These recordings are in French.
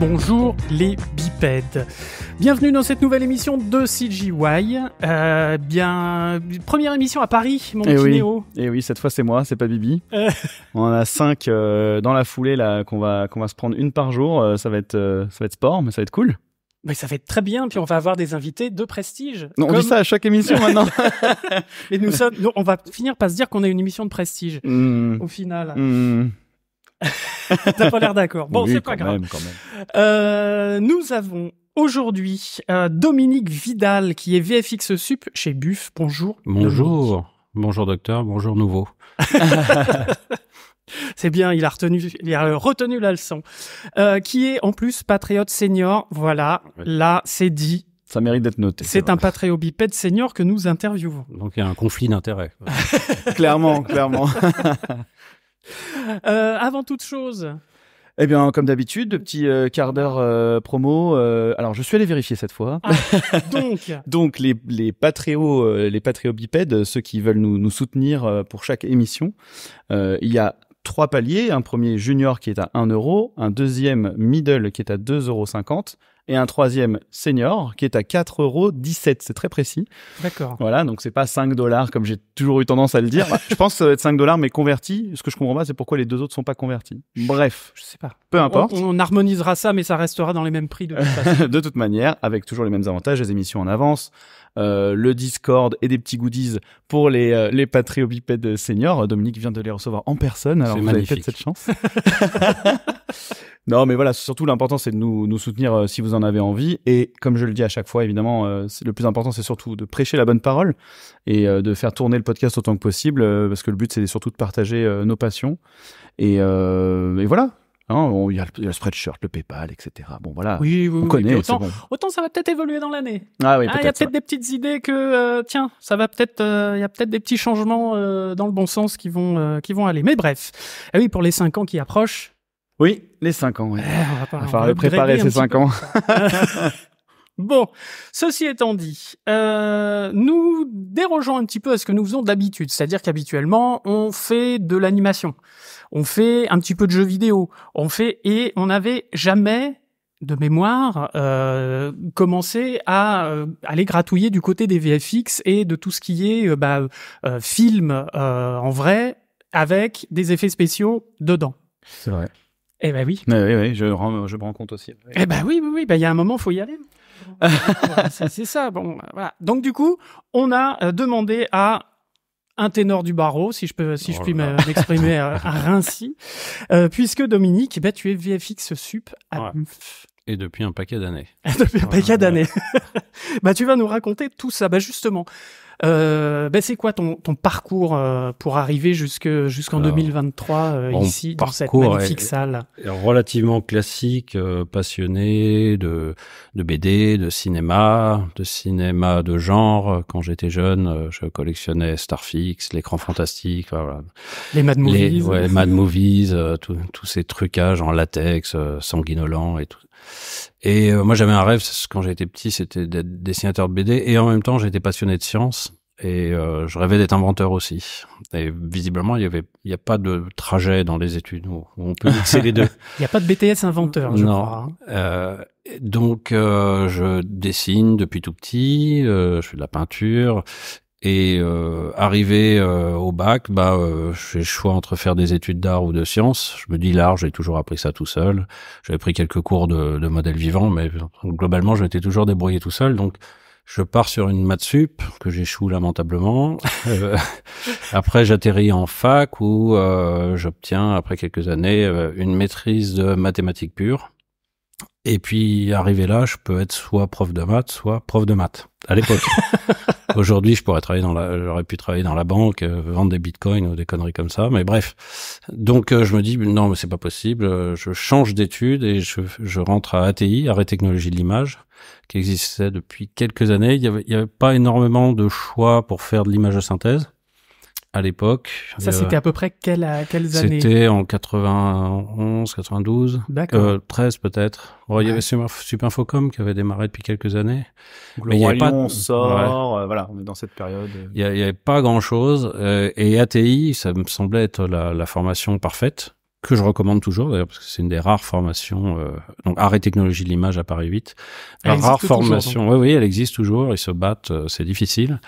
Bonjour les bipèdes. Bienvenue dans cette nouvelle émission de CGY. Euh, bien, première émission à Paris, mon eh petit oui. Néo. Et eh oui, cette fois c'est moi, c'est pas Bibi. Euh. On a cinq euh, dans la foulée là qu'on va qu'on va se prendre une par jour. ça va être ça être sport, mais ça va être cool. Mais ça va être très bien, puis on va avoir des invités de prestige. Non, On dit ça à chaque émission maintenant. nous sommes, on va finir par se dire qu'on a une émission de prestige hmm. au final. Hmm. T'as pas l'air d'accord. Bon, c'est pas grave. quand même. Euh, nous avons aujourd'hui euh, Dominique Vidal qui est VFX Sup chez Buff. Bonjour. Bonjour. Bonjour docteur. Bonjour nouveau. C'est bien, il a retenu, il a retenu la leçon. Euh, qui est en plus patriote senior. Voilà, là, c'est dit. Ça mérite d'être noté. C'est un patriote bipède senior que nous interviewons. Donc il y a un conflit d'intérêts. clairement, clairement. Euh, avant toute chose, eh bien, comme d'habitude, de petits quarts euh, quart d'heure euh, promo. alors, je suis allé vérifier cette fois. Ah, donc, les les les bipèdes, ceux qui veulent nous, nous soutenir pour chaque émission, il y a trois paliers. Un premier junior qui est à 1 euro, un deuxième middle qui est à 2,50 euros, et un troisième senior qui est à 4,17 euros. C'est très précis. D'accord. Voilà, donc c'est pas 5 dollars comme j'ai toujours eu tendance à le dire. Bah, je pense que ça va être 5 dollars, mais converti. Ce que je comprends pas, c'est pourquoi les deux autres sont pas convertis. Bref. Je sais pas. Peu importe. On, harmonisera ça, mais ça restera dans les mêmes prix de toute de toute manière, avec toujours les mêmes avantages, les émissions en avance, euh, le Discord et des petits goodies pour les, euh, les patriobipèdes seniors. Dominique vient de les recevoir en personne, alors vous magnifique. cette chance. non, mais voilà, surtout l'important, c'est de nous, soutenir euh, si vous en avez envie. Et comme je le dis à chaque fois, évidemment, le plus important, c'est surtout de prêcher la bonne parole et de faire tourner le podcast autant que possible, parce que le but, c'est surtout de partager nos passions. et voilà, Hein, il, y a le, spreadshirt, le PayPal, etc. Bon, voilà. Oui, oui, on connaît. Autant, autant, ça va peut-être évoluer dans l'année. Ah oui, ah, Il y a peut-être des petites idées que, euh, tiens, ça va peut-être, euh, il y a peut-être des petits changements euh, dans le bon sens qui vont, qui vont aller. Mais bref. Ah oui, pour les 5 ans qui approchent. Oui, les 5 ans, oui. Eh, on va, enfin, préparer ces 5 ans. Bon, ceci étant dit, nous dérogeons un petit peu à ce que nous faisons d'habitude, c'est-à-dire qu'habituellement, on fait de l'animation on fait un petit peu de jeux vidéo, on fait et on n'avait jamais de mémoire euh, commencé à euh, aller gratouiller du côté des VFX et de tout ce qui est euh, bah, euh, film euh, en vrai avec des effets spéciaux dedans. C'est vrai. Eh ben oui. Mais eh oui, oui, je, je me rends compte aussi. Eh ben oui, oui, oui. Ben il y a un moment, faut y aller. c'est ça. Bon, voilà. Donc du coup, on a demandé à un ténor du barreau, si je peux, si je oh puis m'exprimer ainsi, euh, euh, puisque Dominique, eh ben, tu es VFX sup depuis un paquet d'années. depuis un paquet d'années. bah, tu vas nous raconter tout ça. Bah, justement, euh, bah, c'est quoi ton, ton parcours euh, pour arriver jusque, jusqu'en 2023 euh, ici, dans cette magnifique salle Relativement classique, passionné de, de BD, de cinéma, de cinéma de genre. Quand j'étais jeune, je collectionnais Starfix, l'écran fantastique. Voilà. Les Mad Movies. Les, Mad Movies, tous ces trucages en latex, sanguinolents et tout et euh, moi, j'avais un rêve quand j'étais petit, c'était d'être dessinateur de BD. Et en même temps, j'étais passionné de science et euh, je rêvais d'être inventeur aussi. Et visiblement, il y avait, il n'y a pas de trajet dans les études où, on peut mixer les deux. Il n'y a pas de BTS inventeur, je non. crois. Hein. Euh, donc, je dessine depuis tout petit, je fais de la peinture et euh, arrivé euh, au bac, bah, euh, j'ai le choix entre faire des études d'art ou de sciences. Je me dis l'art, j'ai toujours appris ça tout seul. J'avais pris quelques cours de, de modèle vivant, mais globalement, je m'étais toujours débrouillé tout seul. Donc, je pars sur une maths sup que j'échoue lamentablement. Euh, après, j'atterris en fac où j'obtiens, après quelques années, une maîtrise de mathématiques pures. Et puis, arrivé là, je peux être soit prof de maths, soit prof de maths, à l'époque. Aujourd'hui, je pourrais travailler dans la, j'aurais pu travailler dans la banque, euh, vendre des bitcoins ou des conneries comme ça, mais bref. Donc, euh, je me dis, non, mais c'est pas possible, euh, je change d'études et je, je, rentre à ATI, Arrêt Technologie de l'Image, qui existait depuis quelques années. Il y avait, il y avait pas énormément de choix pour faire de l'image de synthèse à l'époque. Ça, c'était euh, à peu près quelle, quelles années C'était en 91, 92, euh, 13 peut-être. Il y avait Infocom qui avait démarré depuis quelques années. mais il y avait pas... sort, euh, voilà, on est dans cette période. Euh. Il n'y avait pas grand-chose. et ATI, ça me semblait être la, la formation parfaite que je recommande toujours d'ailleurs parce que c'est une des rares formations donc art et technologie de l'image à Paris 8 la rare formation oui oui elle existe toujours ils se battent c'est difficile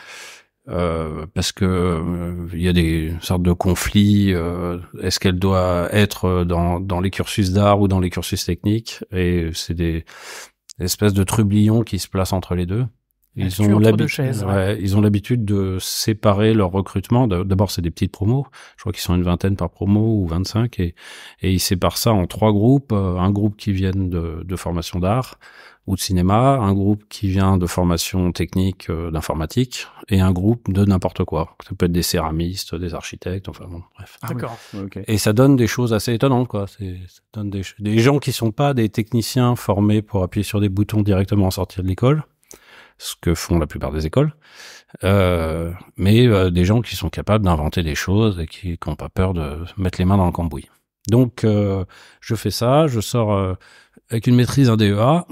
euh, parce que euh, il y a des sortes de conflits. Euh, est-ce qu'elle doit être dans, dans les cursus d'art ou dans les cursus techniques Et c'est des espèces de trublions qui se placent entre les deux. Ils ont, l'habitude. ouais. ils ont l'habitude de séparer leur recrutement. D'abord, c'est des petites promos. Je crois qu'ils sont une vingtaine par promo ou 25. Et, et ils séparent ça en trois groupes. Un groupe qui viennent de, de formation d'art, ou de cinéma, un groupe qui vient de formation technique euh, d'informatique et un groupe de n'importe quoi. Ça peut être des céramistes, des architectes, enfin bon, bref. Ah D'accord. Et ça donne des choses assez étonnantes, quoi. Ça donne des, gens qui sont pas des techniciens formés pour appuyer sur des boutons directement en sortir de l'école, ce que font la plupart des écoles, euh, mais euh, des gens qui sont capables d'inventer des choses et qui n'ont pas peur de mettre les mains dans le cambouis. Donc, euh, je fais ça, je sors avec une maîtrise en DEA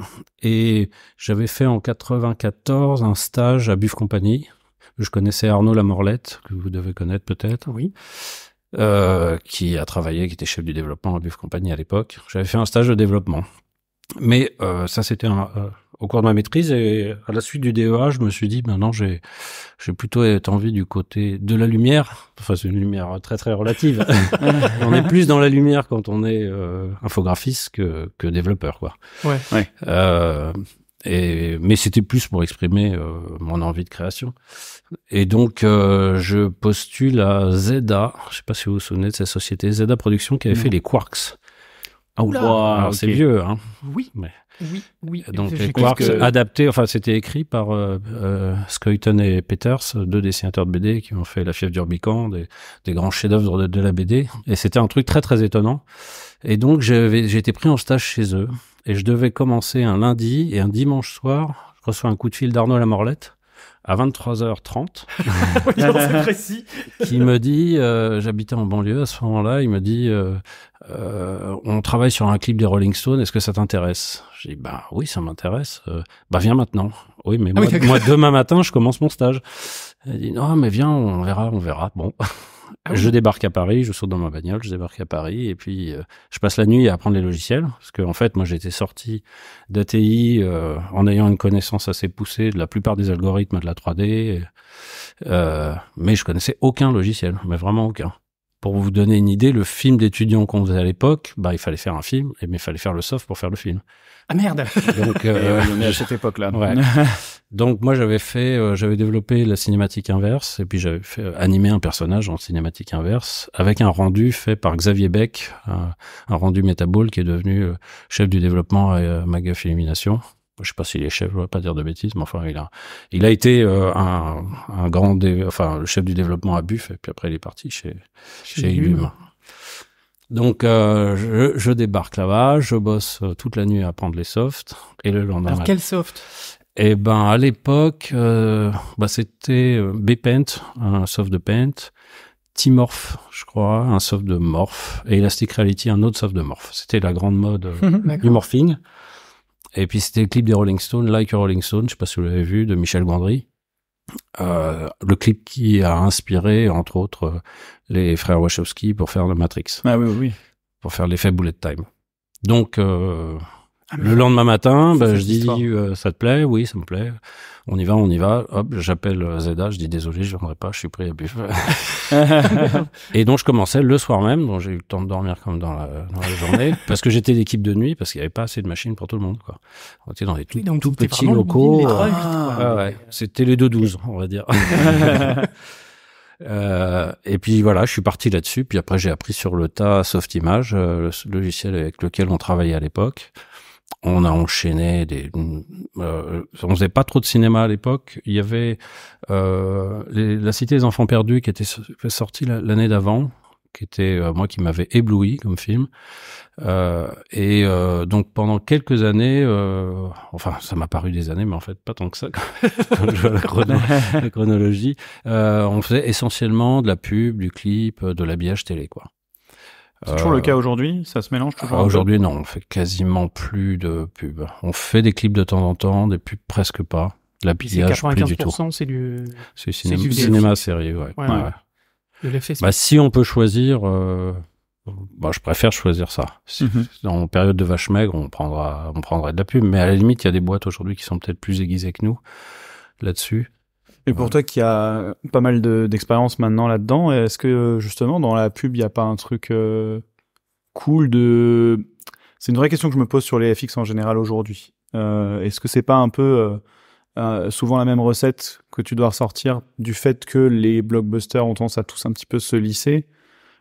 et j'avais fait en 94 un stage à Buff Company. Je connaissais Arnaud Lamorlette, que vous devez connaître peut-être. Oui. Euh, qui a travaillé, qui était chef du développement à Buff Company à l'époque. J'avais fait un stage de développement mais euh, ça, c'était euh, au cours de ma maîtrise et à la suite du DEA, je me suis dit, maintenant, j'ai j'ai plutôt envie du côté de la lumière. Enfin, c'est une lumière très très relative. on est plus dans la lumière quand on est euh, infographiste que développeur, quoi. Ouais. et, mais c'était plus pour exprimer mon envie de création. Et donc, je postule à ZEDA, je sais pas si vous vous souvenez de cette société, ZDA Productions, qui avait fait les Quarks. Ah, ah, c'est vieux, hein. Oui. Mais... Oui, oui. Donc, enfin, c'était écrit par euh, euh et Peters, deux dessinateurs de BD qui ont fait La fièvre d'Urbican, des, grands chefs-d'œuvre de, la BD. Et c'était un truc très, très étonnant. Et donc, j'ai été pris en stage chez eux. Et je devais commencer un lundi et un dimanche soir, je reçois un coup de fil d'Arnaud Lamorlette à 23h30. qui me dit, euh, j'habitais en banlieue à ce moment-là, il me dit, euh, euh, on travaille sur un clip des Rolling Stones, est-ce que ça t'intéresse J'ai dis bah oui, ça m'intéresse. bah viens maintenant. Oui, mais ah moi, demain matin, je commence mon stage. Il dit, non, mais viens, on verra, on verra. Bon. Ah je débarque à Paris, je saute dans ma bagnole, je débarque à Paris et puis euh, je passe la nuit à apprendre les logiciels parce qu'en en fait, moi j'étais sorti d'ATI euh, en ayant une connaissance assez poussée de la plupart des algorithmes de la 3D, euh, mais je connaissais aucun logiciel, mais vraiment aucun. Pour vous donner une idée, le film d'étudiants qu'on faisait à l'époque, bah il fallait faire un film, mais il fallait faire le soft pour faire le film. Ah merde Donc, On est à cette époque-là. Donc moi j'avais fait, euh, j'avais développé la cinématique inverse et puis j'avais fait euh, un personnage en cinématique inverse avec un rendu fait par Xavier Beck, euh, un, rendu Metaball qui est devenu chef du développement à MacGuff Illumination. Je sais pas s'il est chef, je ne pas dire de bêtises, mais enfin il a, il a été un, un, grand, enfin le chef du développement à Buff et puis après il est parti chez chez, Donc je, débarque là-bas, je bosse toute la nuit à prendre les softs et le lendemain. Alors quel soft et eh ben à l'époque, euh, bah, c'était euh, un soft de Paint, t je crois, un soft de Morph, et Elastic Reality, un autre soft de Morph. C'était la grande mode euh, du morphing. Et puis c'était le clip des Rolling Stones, Like a Rolling Stone, je sais pas si vous l'avez vu, de Michel Gondry. Euh, le clip qui a inspiré, entre autres, les frères Wachowski pour faire le Matrix. Ah oui, oui. Pour faire l'effet Bullet Time. Donc, euh, ah, le lendemain matin, ben, je dis euh, ça te plaît Oui, ça me plaît. On y va, on y va. Hop, j'appelle euh, Zeda, je dis désolé, je viendrai pas, je suis pris à buff. et donc je commençais le soir même, donc j'ai eu le temps de dormir comme dans la, journée, parce que j'étais l'équipe de nuit, parce qu'il n'y avait pas assez de machines pour tout le monde. Quoi. On était dans des tout, petits locaux. Ah. C'était les 2-12, on va dire. Euh, et puis voilà, je suis parti là-dessus. Puis après, j'ai appris sur le tas Softimage, euh, le logiciel avec lequel on travaillait à l'époque on a enchaîné des. Euh, on faisait pas trop de cinéma à l'époque. Il y avait euh, la Cité des enfants perdus qui était sortie l'année d'avant, qui était euh, moi qui m'avait ébloui comme film. Euh, et donc pendant quelques années, enfin ça m'a paru des années, mais en fait pas tant que ça. Quand la, chronologie, on faisait essentiellement de la pub, du clip, de l'habillage télé, quoi. C'est toujours le euh, cas aujourd'hui Ça se mélange toujours Aujourd'hui, non, on fait quasiment plus de pubs. On fait des clips de temps en temps, des pubs presque pas. La pillage, plus du C'est du... cinéma, cinéma série, ouais. Bah, si on peut choisir, euh, bah, je préfère choisir ça. Mhm. Dans une période de vache maigre, on prendra, on prendrait de la pub. Mais à la limite, il y a des boîtes aujourd'hui qui sont peut-être plus aiguisées que nous là-dessus. Et pour toi qui a pas mal d'expérience maintenant là-dedans, est-ce que justement dans la pub, il n'y a pas un truc euh, cool de... C'est une vraie question que je me pose sur les FX en général aujourd'hui. Euh, est-ce que c'est pas un peu euh, souvent la même recette que tu dois ressortir du fait que les blockbusters ont tendance à tous un petit peu se lisser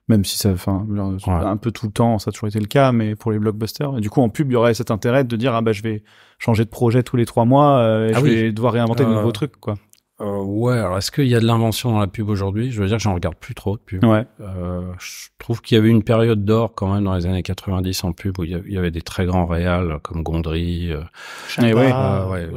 même si ça, enfin, un peu tout le temps, ça a toujours été le cas, mais pour les blockbusters. Et du coup, en pub, il y aurait cet intérêt de dire, ah bah, je vais changer de projet tous les trois mois, et ah je vais devoir réinventer de nouveaux trucs, quoi. Euh, ouais, alors est-ce qu'il y a de l'invention dans la pub aujourd'hui Je veux dire j'en regarde plus trop de pub. Ouais. Euh, je trouve qu'il y avait une période d'or quand même dans les années 90 en pub où il y avait des très grands réals comme Gondry. Euh, eh euh ouais,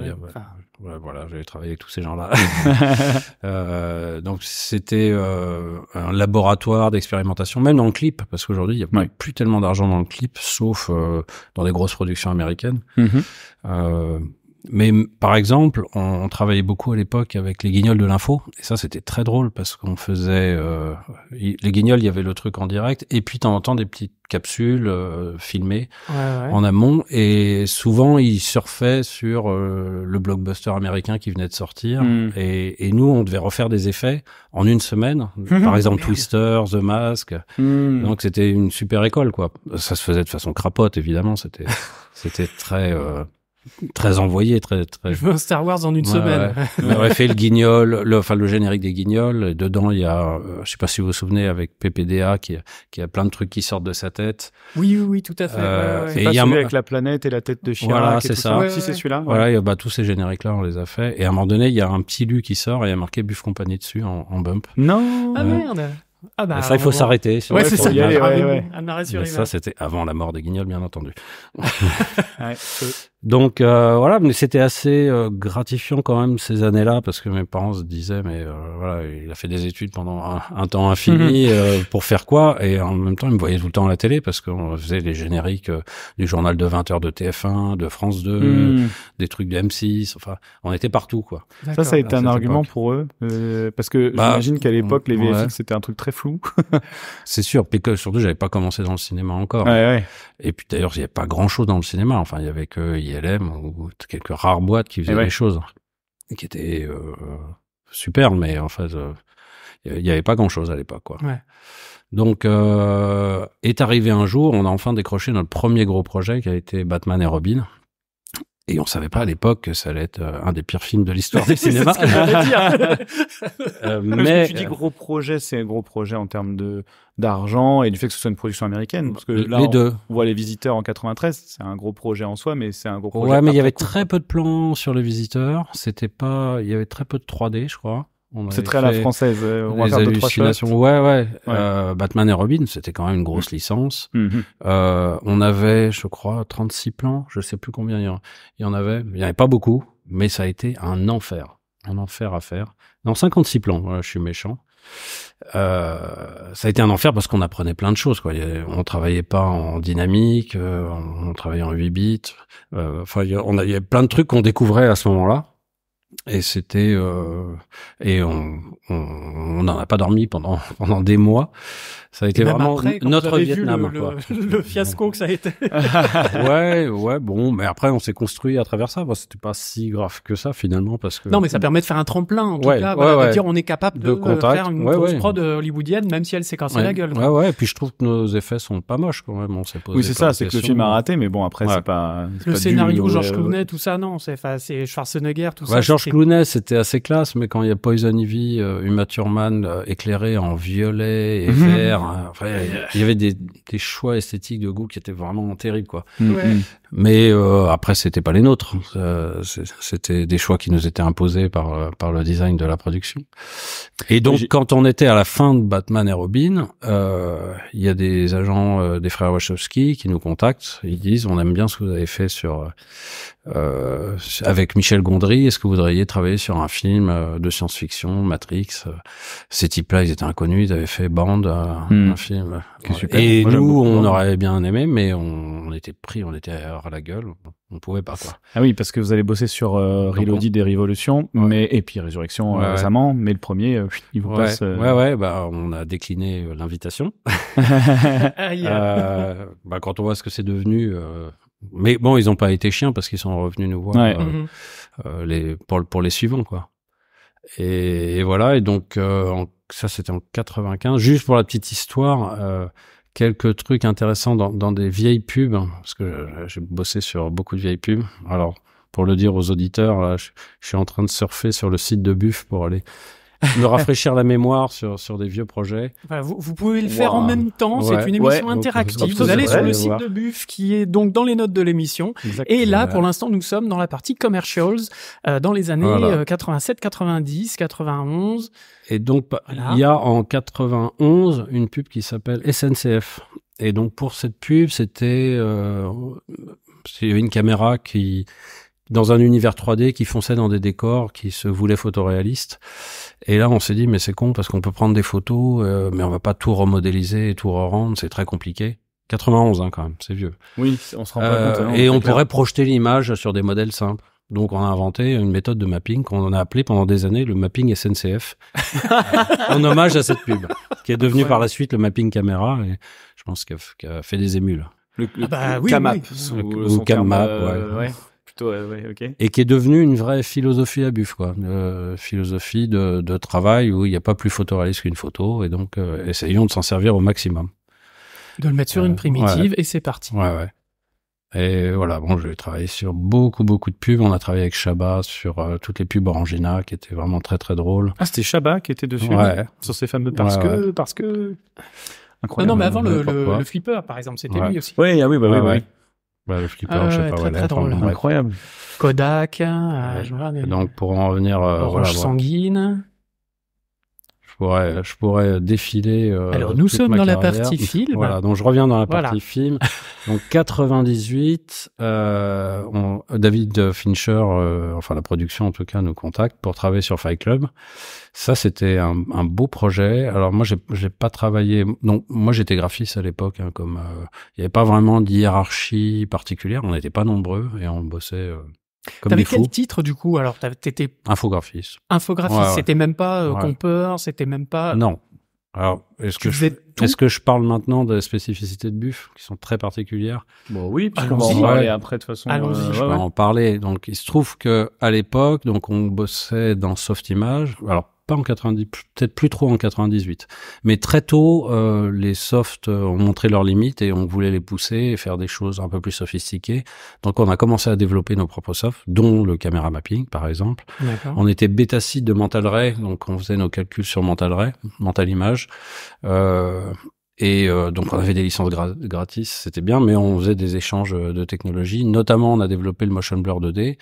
ouais, voilà, j'avais travaillé avec tous ces gens-là. Euh, donc c'était un laboratoire d'expérimentation, même dans le clip, parce qu'aujourd'hui il n'y a plus tellement d'argent dans le clip, sauf dans des grosses productions américaines. Mm-hmm. Mais par exemple, on, travaillait beaucoup à l'époque avec les guignols de l'info, et ça c'était très drôle parce qu'on faisait euh, les guignols, il y avait le truc en direct, et puis de temps en temps des petites capsules euh, filmées en amont, et souvent ils surfaient sur euh, le blockbuster américain qui venait de sortir, hmm. et, et, nous on devait refaire des effets en une semaine, par exemple Twister, The Mask, hmm. donc c'était une super école quoi. Ça se faisait de façon crapote évidemment, c'était c'était très Très envoyé, très, très. Je veux un Star Wars en une semaine. On aurait fait le guignol, le, enfin, le générique des guignols. dedans, il y a, euh, je sais pas si vous vous souvenez, avec PPDA, qui, qui a plein de trucs qui sortent de sa tête. Oui, oui, tout à fait. Euh, et il y a avec la planète et la tête de chien Voilà, c'est ça. Si c'est celui-là. Voilà, bah, tous ces génériques-là, on les a fait. Et à un moment donné, il y a un petit lu qui sort et il y a marqué Buff Compagnie dessus en, bump. Non! Ah merde! Ah bah, ça, il faut s'arrêter. c'est ça. ça, c'était avant la mort des guignols, bien entendu. ouais, Donc euh, voilà, mais c'était assez euh, gratifiant quand même ces années-là parce que mes parents se disaient mais euh, voilà, il a fait des études pendant un, temps infini mhm. pour faire quoi Et en même temps, il me voyait tout le temps à la télé parce qu'on faisait les génériques du journal de 20 h de TF1, de France 2, mhm. des trucs de M6. Enfin, on était partout quoi. Ça, ça a été un argument pour eux parce que bah, j'imagine qu'à l'époque les VFX c'était un truc très flou. C'est sûr. Puis que surtout, j'avais pas commencé dans le cinéma encore. Ouais, ouais. Et puis d'ailleurs, il y avait pas grand-chose dans le cinéma. Enfin, il y avait que ou quelques rares boîtes qui faisaient eh des choses hein, qui étaient euh, superbes, mais en fait, euh, il n'y avait pas grand-chose à l'époque. Quoi. Donc, euh, est arrivé un jour, on a enfin décroché notre premier gros projet qui a été Batman et Robin, et on savait pas à l'époque que ça allait être euh, un des pires films de l'histoire du cinéma. Euh, mais tu dis euh, gros projet, c'est un gros projet en termes de d'argent et du fait que ce soit une production américaine. Parce que les on, deux. voit les visiteurs en 93, c'est un gros projet en soi, mais c'est un gros projet. Ouais, mais il y avait très peu de plans sur les visiteurs. C'était pas, il y avait très peu de 3D, je crois. C'est très à la française. Euh, on va deux, Ouais, ouais. Euh, Batman et Robin, c'était quand même une grosse licence. Mm-hmm. Euh, on avait, je crois, 36 plans. Je sais plus combien il y en, avait. Il y en avait pas beaucoup, mais ça a été un enfer. Un enfer à faire. Non, 56 plans. Voilà, je suis méchant. ça a été un enfer parce qu'on apprenait plein de choses. Quoi. On travaillait pas en dynamique, on travaillait en 8 bits. Enfin, il plein de trucs qu'on découvrait à ce moment-là et c'était euh, et on on n'en a pas dormi pendant pendant des mois ça a été vraiment notre Vietnam le, quoi. Le, fiasco que ça a été ouais ouais bon mais après on s'est construit à travers ça bah, c'était pas si grave que ça finalement parce que non mais ça permet de faire un tremplin en tout cas dire on est capable de, euh, faire une grosse prod euh, hollywoodienne même si elle s'est cassée la gueule ouais ouais et puis je trouve que nos effets sont pas moches quand même on s'est posé oui c'est ça c'est que le film a raté mais bon après c'est pas le scénario George euh, Clooney tout ça non c'est Schwarzenegger tout ça Clooney, c'était assez classe, mais quand il y a Poison Ivy, euh, Uma Thurman euh, éclairée en violet et mhm. vert, hein, il y avait des, des, choix esthétiques de goût qui étaient vraiment terribles, quoi. Mm, mm. Mais euh, après, c'était pas les nôtres. Hein. c'était des choix qui nous étaient imposés par euh, par le design de la production. Et donc, quand on était à la fin de Batman et Robin, euh, il y a des agents euh, des frères Wachowski qui nous contactent. Ils disent, on aime bien ce que vous avez fait sur euh, avec Michel Gondry, est-ce que vous voudriez travailler sur un film euh, de science-fiction, Matrix euh, Ces types-là, ils étaient inconnus, ils avaient fait Bande, euh, hmm. un film. Et nous, on aurait bien aimé, mais on, était pris, on était à la gueule, on pouvait pas Ah oui, parce que vous allez bosser sur Reloaded des Révolutions, mais et puis Résurrection récemment, mais le premier, il vous passe. Ouais, ouais, bah on a décliné l'invitation. bah quand on voit ce que c'est devenu. Mais bon, ils n'ont pas été chiens parce qu'ils sont revenus nous voir euh, mhm. euh, les, pour, pour les suivants, quoi. Et, voilà, et donc euh, ça c'était en 95. Juste pour la petite histoire, quelques trucs intéressants dans, des vieilles pubs, hein, parce que j'ai bossé sur beaucoup de vieilles pubs. Alors, pour le dire aux auditeurs, je, je, suis en train de surfer sur le site de Buff pour aller me rafraîchir la mémoire sur, sur des vieux projets. vous, pouvez le faire en même temps. C'est une émission interactive. vous allez sur le site de Buff qui est donc dans les notes de l'émission. Et là, pour l'instant, nous sommes dans la partie commercials euh, dans les années 87, 90, 91. Et donc, il y a en 91 une pub qui s'appelle SNCF. Et donc, pour cette pub, c'était euh, une caméra qui dans un univers 3D qui fonçait dans des décors qui se voulaient photoréalistes. Et là, on s'est dit, mais c'est con parce qu'on peut prendre des photos, euh, mais on va pas tout remodéliser et tout re-rendre, c'est très compliqué. 91, hein, quand même, c'est vieux. Oui, on se rend pas compte. Hein, euh, et on pourrait projeter l'image sur des modèles simples. Donc on a inventé une méthode de mapping qu'on a appelée pendant des années le mapping SNCF, en hommage à cette pub, qui est devenue par la suite le mapping caméra, et je pense qu'elle a fait des émules. Le, le, ah bah le CAMAP. Ou, CAMAP, euh, ouais ok. Et qui est devenue une vraie philosophie à buff, quoi. Euh, philosophie de, travail où il n'y a pas plus photoréaliste qu'une photo, et donc euh, essayons de s'en servir au maximum. De le mettre sur euh, une primitive, et c'est parti. Ouais, ouais. Et voilà, bon, j'ai travaillé sur beaucoup, beaucoup de pubs. On a travaillé avec Chabat sur toutes les pubs Orangina, qui étaient vraiment très, très drôles. Ah, c'était Chabat qui était dessus ouais. Hein, sur ces fameux parce que, parce que... Incroyable. Non, mais avant, le, le, flipper, par exemple, c'était lui aussi. Oui, ah oui, bah, oui, bah oui. Bah, le flipper, euh, je sais pas. Très, ouais, très drôle. Incroyable. Kodak. Euh, ouais. je me Donc, pour en revenir... Euh, Orange voilà, sanguine je pourrais défiler. Euh, Alors nous sommes dans la partie film. Voilà, donc je reviens dans la partie film. Donc 98, euh, David Fincher, euh, enfin la production en tout cas, nous contacte pour travailler sur Fight Club. Ça c'était un, beau projet. Alors moi j'ai pas travaillé. Donc moi j'étais graphiste à l'époque, hein, comme euh, il n'y avait pas vraiment d'hierarchie particulière, on n'était pas nombreux et on bossait T'avais quel titre du coup Alors t'étais infographiste. Infographiste, c'était même pas euh, compeur, c'était même pas. Euh, non. Alors est-ce que je, est-ce que je parle maintenant des spécificités de Buff qui sont très particulières Bon oui, parce va en parler après de toute façon. Allons-y. Euh, je vais en parler. Donc il se trouve que à l'époque, donc on bossait dans Softimage. Alors 90, peut-être plus trop en 98. Mais très tôt, euh, les softs euh, ont montré leurs limites et on voulait les pousser et faire des choses un peu plus sophistiquées. Donc on a commencé à développer nos propres softs, dont le caméra mapping par exemple. On était bêta site de Mental Ray, donc on faisait nos calculs sur Mental Ray, Mental Image. Euh, et donc on avait des licences gratuites, gratis, c'était bien, mais on faisait des échanges de technologies. Notamment, on a développé le Motion Blur 2D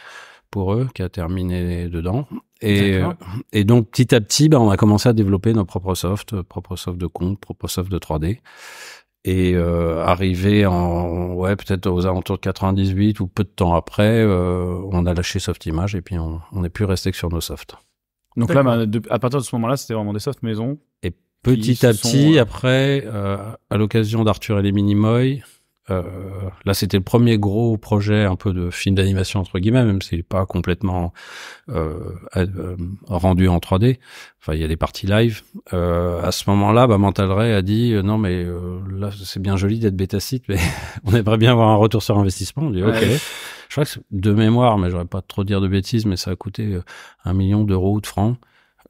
pour eux, qui a terminé dedans. Euh, et, donc petit à petit, ben on a commencé à développer nos propres softs, euh, propres softs de compte, propres softs de 3D et euh, arrivé en ouais peut-être aux alentours de 98 ou peu de temps après, euh, on a lâché Soft Image et puis on n'est plus resté que sur nos softs. Donc là, bah, à partir de ce moment-là, c'était vraiment des softs maison. Et petit à petit, euh, après, euh, à l'occasion d'Arthur et les Minimoy, euh, là, c'était le premier gros projet un peu de film d'animation entre guillemets, même s'il n'est pas complètement euh, euh rendu en 3D. Enfin, il y a des parties live. Euh, à ce moment-là, bah, Mental Ray a dit euh, non mais là c'est bien joli d'être bêta site, mais on aimerait bien avoir un retour sur investissement. On dit ok. Je crois que de mémoire, mais j'aurais pas trop dire de bêtises, mais ça a coûté un million d'euros ou de francs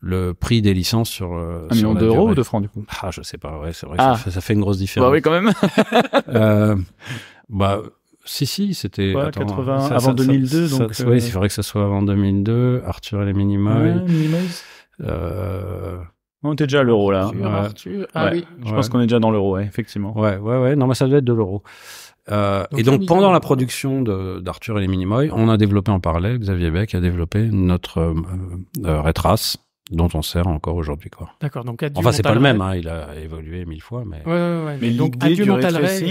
le prix des licences sur euh, un million d'euros ou de francs du coup Ah, je sais pas. Ouais, c'est vrai. Ah. Ça, fait une grosse différence. Bah oui, quand même. euh, bah si si, c'était avant 2002 donc. Oui, euh, c'est vrai que ça soit avant 2002. Arthur et les Minimoys. Ouais, euh, on était déjà à l'euro là. Arthur, Ah oui. Je pense qu'on est déjà dans l'euro, effectivement. Ouais, ouais, ouais. Non, mais ça devait être de l'euro. Euh, et donc pendant la production d'Arthur et les Minimoy, on a développé en parallèle, Xavier Beck a développé notre euh, euh Retrace, dont on sert encore aujourd'hui. Quoi. D'accord, donc Enfin, c'est pas le même, hein, il a évolué mille fois, mais... Ouais, ouais, donc, du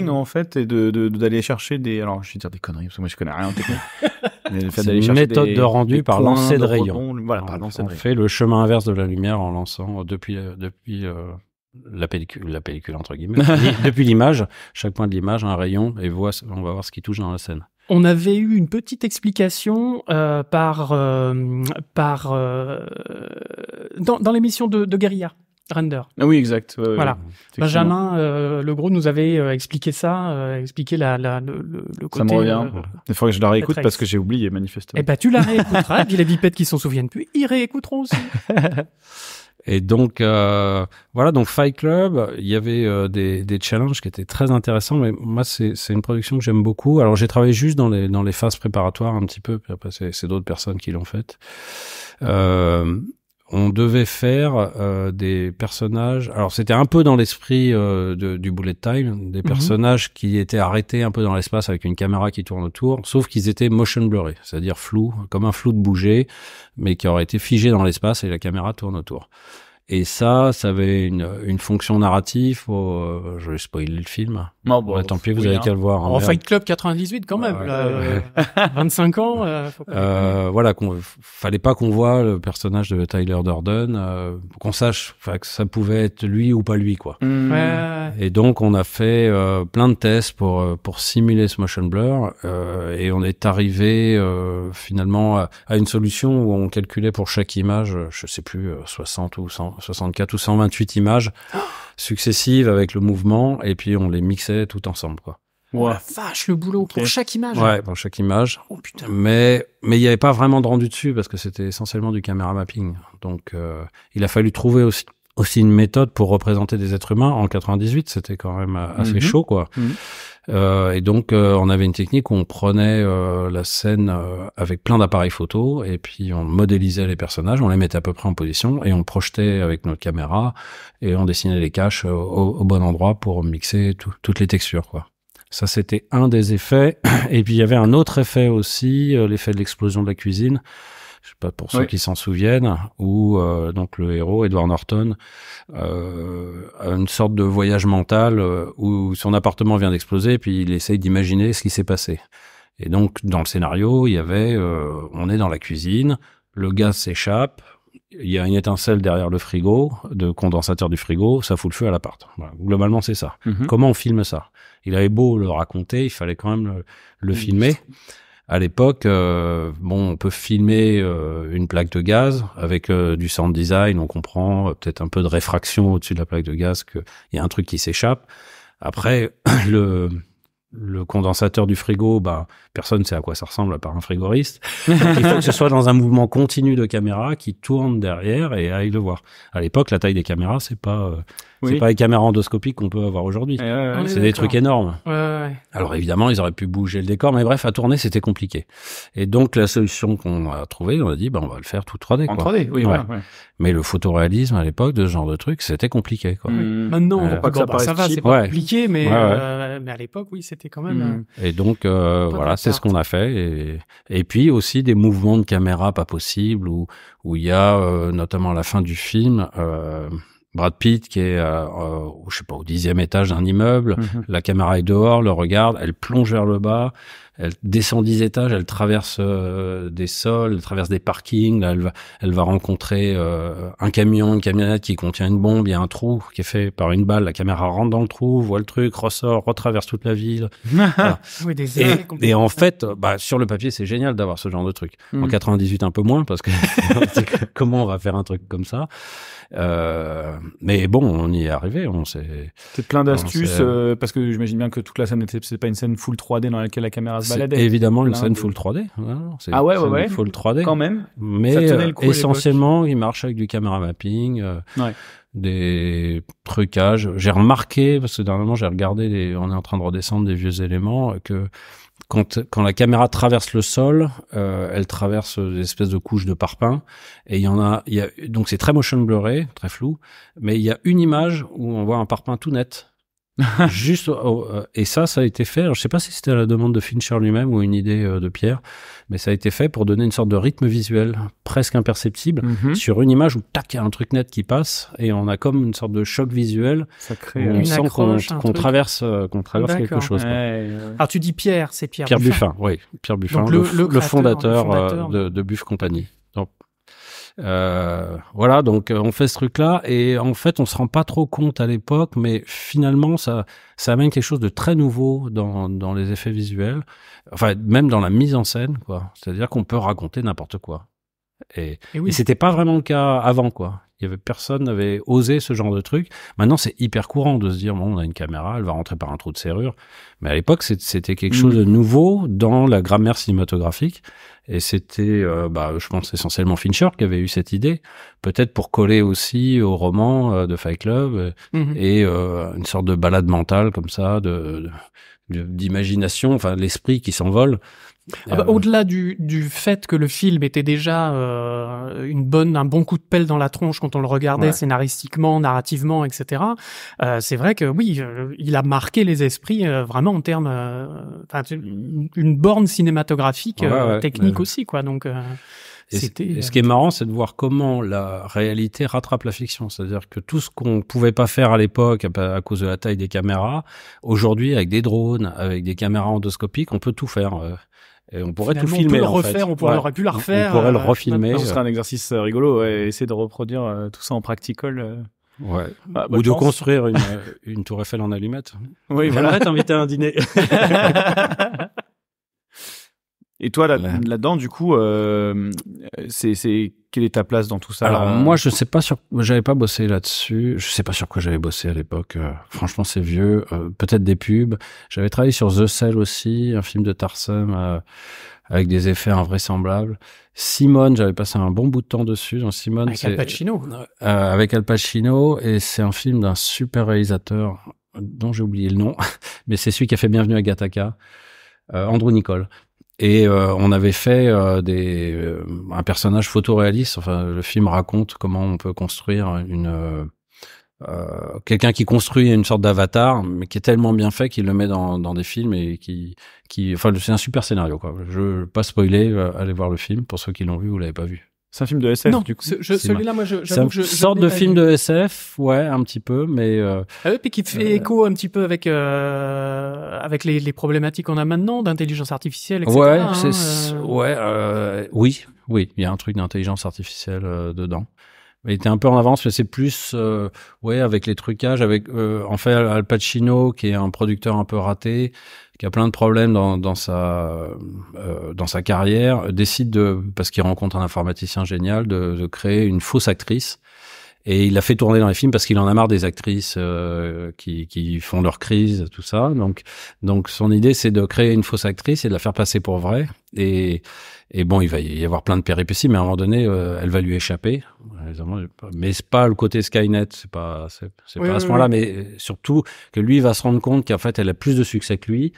en fait, et de, d'aller chercher des... Alors, je vais dire des conneries, parce que moi, je connais rien en technique. une méthode de rendu par lancer de, rayons, Voilà, on fait le chemin inverse de la lumière en lançant depuis... Euh, depuis euh, la pellicule, la pellicule entre guillemets, depuis l'image, chaque point de l'image, un rayon, et voit, on va voir ce qui touche dans la scène. On avait eu une petite explication euh, par euh, par euh, dans, dans l'émission de, de Guerilla Render. Ah oui, exact. voilà. Benjamin Le Gros nous avait expliqué ça, expliqué la, le, le côté. Ça me revient. Il faudrait que je la réécoute parce que j'ai oublié manifestement. Eh ben tu la réécouteras. et puis les bipèdes qui s'en souviennent plus, ils réécouteront aussi. Et donc euh, voilà, donc Fight Club, il y avait euh, des, des, challenges qui étaient très intéressants. Mais moi, c'est une production que j'aime beaucoup. Alors j'ai travaillé juste dans les dans les phases préparatoires un petit peu, puis après c'est d'autres personnes qui l'ont fait. Euh, on devait faire euh, des personnages. Alors c'était un peu dans l'esprit euh, du bullet time, des mhm. personnages qui étaient arrêtés un peu dans l'espace avec une caméra qui tourne autour, sauf qu'ils étaient motion blurés, c'est-à-dire flous, comme un flou de bouger, mais qui auraient été figés dans l'espace et la caméra tourne autour. Et ça, ça avait une, une fonction narrative. Oh, euh, je vais spoiler le film. Non, bon, tant pis, vous avez hein. qu'à le voir. en hein, Fight Club 98 quand même. 25 euh, ans. Euh, euh voilà, qu'on fallait pas qu'on voit le personnage de Tyler Durden, qu'on sache que ça pouvait être lui ou pas lui, quoi. Mmh. Et donc on a fait plein de tests pour pour simuler ce motion blur et on est arrivé finalement à, à, une solution où on calculait pour chaque image, je sais plus, 60 ou 100 64 ou 128 images successives avec le mouvement et puis on les mixait tout ensemble quoi. Ouais. Ah, vache, le boulot pour chaque image. Ouais, pour chaque image. Oh putain. Mais mais il n'y avait pas vraiment de rendu dessus parce que c'était essentiellement du caméra mapping. Donc euh, il a fallu trouver aussi aussi une méthode pour représenter des êtres humains en 98, c'était quand même euh, assez mhm. chaud quoi. Mhm. Euh, et donc, euh, on avait une technique où on prenait euh, la scène avec plein d'appareils photo et puis on modélisait les personnages, on les mettait à peu près en position et on projetait avec notre caméra et on dessinait les caches au, bon endroit pour mixer toutes les textures, Ça, c'était un des effets. Et puis, il y avait un autre effet aussi, l'effet de l'explosion de la cuisine je sais pas pour ceux qui s'en souviennent, où euh, donc le héros Edward Norton euh, a une sorte de voyage mental euh, où son appartement vient d'exploser, puis il essaye d'imaginer ce qui s'est passé. Et donc dans le scénario, il y avait, on est dans la cuisine, le gaz s'échappe, il y a une étincelle derrière le frigo, de condensateur du frigo, ça fout le feu à l'appart. Globalement, c'est ça. Mhm. Comment on filme ça Il avait beau le raconter, il fallait quand même le, filmer à l'époque, euh, bon, on peut filmer euh, une plaque de gaz avec euh, du sound design. On comprend peut-être un peu de réfraction au-dessus de la plaque de gaz qu'il y a un truc qui s'échappe. Après, le, le condensateur du frigo, bah, personne ne sait à quoi ça ressemble à part un frigoriste. il faut que ce soit dans un mouvement continu de caméra qui tourne derrière et aille le voir. À l'époque, la taille des caméras, c'est pas c'est pas les caméras endoscopiques qu'on peut avoir aujourd'hui. Eh ah c'est des trucs énormes. Alors évidemment, ils auraient pu bouger le décor, mais bref, à tourner, c'était compliqué. Et donc la solution qu'on a trouvée, on a dit, ben, on va le faire tout 3D. En 3D, oui. Ouais. Mais le photoréalisme à l'époque, de ce genre de trucs, c'était compliqué. Quoi. Hmm. Mmh. Maintenant, on pas que ça, ça va, c'est compliqué, euh, mais, à l'époque, oui, c'était quand même. Hmm. Et donc euh, voilà, c'est ce qu'on a fait. Et, puis aussi des mouvements de caméra pas possibles où où il y a euh, notamment la fin du film. Brad Pitt qui est, au, euh, euh, je sais pas, au dixième étage d'un immeuble. Mhm. La caméra est dehors, le regarde, elle plonge vers le bas elle descend dix étages, elle traverse euh, des sols, elle traverse des parkings, elle, va, rencontrer euh, un camion, une camionnette qui contient une bombe, il y a un trou qui est fait par une balle, la caméra rentre dans le trou, voit le truc, ressort, retraverse toute la ville. et, en fait, euh, bah, sur le papier, c'est génial d'avoir ce genre de truc. En 98, hmm. un peu moins, parce que comment on va faire un truc comme ça mais bon, on y est arrivé. On s'est. plein d'astuces parce que j'imagine bien que toute la scène c'est pas une scène full 3D dans laquelle la caméra. Évidemment, Évidemment, scène full 3D. ah ouais, ouais, ouais. Full 3D. Quand même. Mais euh, essentiellement, il marche avec du caméra mapping, euh, des trucages. J'ai remarqué, parce que dernièrement, j'ai regardé, on est en train de redescendre des vieux éléments, que quand, quand la caméra traverse le sol, euh, elle traverse des espèces de couches de parpaing. Et il y en a, il y donc c'est très motion bluré, très flou, mais il y a une image où on voit un parpaing tout net. Juste, euh, et ça, ça a été fait. je sais pas si c'était à la demande de Fincher lui-même ou une idée euh, de Pierre, mais ça a été fait pour donner une sorte de rythme visuel presque imperceptible mhm. sur une image où tac, il y a un truc net qui passe et on a comme une sorte de choc visuel. Ça crée on sent qu'on traverse, euh, qu'on traverse quelque chose. ah Alors, tu dis Pierre, c'est Pierre. Pierre Buffin, oui, Pierre Buffin, le, fondateur, de, de Buff Company. Euh, voilà, donc euh, on fait ce truc-là et en fait on se rend pas trop compte à l'époque, mais finalement ça ça amène quelque chose de très nouveau dans, dans les effets visuels, enfin même dans la mise en scène, quoi. C'est-à-dire qu'on peut raconter n'importe quoi. Et, et, c'était pas vraiment le cas avant, quoi. Il y avait personne n'avait osé ce genre de truc. Maintenant, c'est hyper courant de se dire bon, on a une caméra, elle va rentrer par un trou de serrure. Mais à l'époque, c'était quelque mm. chose de nouveau dans la grammaire cinématographique et c'était, euh, bah, je pense, essentiellement Fincher qui avait eu cette idée, peut-être pour coller aussi au roman euh, de Fight Club euh, mhm. et une sorte de balade mentale comme ça, de, d'imagination, enfin l'esprit qui s'envole. Ah bah, ah au-delà du, du, fait que le film était déjà euh, une bonne, un bon coup de pelle dans la tronche quand on le regardait scénaristiquement, narrativement, etc. Euh, c'est vrai que oui, euh, il a marqué les esprits vraiment en termes, une borne cinématographique technique aussi, quoi. Donc c'était ce qui est marrant, c'est de voir comment la réalité rattrape la fiction. C'est-à-dire que tout ce qu'on pouvait pas faire à l'époque à, cause de la taille des caméras, aujourd'hui, avec des drones, avec des caméras endoscopiques, on peut tout faire on pourrait tout filmer. refaire, en fait. on, pourrait, aurait pu la refaire. On pourrait le euh, refilmer. ce serait un exercice euh, rigolo, essayer de reproduire euh, tout ça en practical. Bah, Ou de construire une, tour Eiffel en allumette. Oui, voilà, inviter t'inviter à un dîner. Et toi, là-dedans, du coup, c'est quelle est ta place dans tout ça Alors moi, je sais pas sur, j'avais pas bossé là-dessus. Je sais pas sur quoi j'avais bossé à l'époque. Euh, franchement, c'est vieux. Euh, peut-être des pubs. J'avais travaillé sur The Cell aussi, un film de Tarsem euh, avec des effets invraisemblables. Simone, j'avais passé un bon bout de temps dessus. Donc Simone, avec Al Pacino. avec Al Pacino, et c'est un film d'un super réalisateur dont j'ai oublié le nom, mais c'est celui qui a fait Bienvenue à Gattaca, Andrew Nicole. Et euh, on avait fait euh, des, euh, un personnage photoréaliste. Enfin, le film raconte comment on peut construire une quelqu'un qui construit une sorte d'avatar, mais qui est tellement bien fait qu'il le met dans, des films et qui, qui, enfin, c'est un super scénario. Quoi. Je pas spoiler, allez voir le film pour ceux qui l'ont vu ou l'avez pas vu. C'est un film de SF, du coup. celui-là, moi, c'est que je. Sorte de film de SF, ouais, un petit peu, mais. Euh, ah oui, puis qui fait euh, écho un petit peu avec euh, avec les, les problématiques qu'on a maintenant d'intelligence artificielle, etc. Ouais, hein, euh. ouais, euh, oui, oui, il y a un truc d'intelligence artificielle dedans il était un peu en avance, mais c'est plus euh, ouais avec les trucages, avec euh, en fait Al Pacino qui est un producteur un peu raté, qui a plein de problèmes dans, dans sa euh, dans sa carrière, décide de parce qu'il rencontre un informaticien génial de, de créer une fausse actrice et il l'a fait tourner dans les films parce qu'il en a marre des actrices euh, qui, qui, font leur crise, tout ça. Donc, donc son idée, c'est de créer une fausse actrice et de la faire passer pour vraie. Et, et bon, il va y avoir plein de péripéties, mais à un moment donné, euh, elle va lui échapper. Mais c'est pas le côté Skynet, c'est pas, c'est, pas à ce moment-là. Mais surtout que lui va se rendre compte qu'en fait, elle a plus de succès que lui.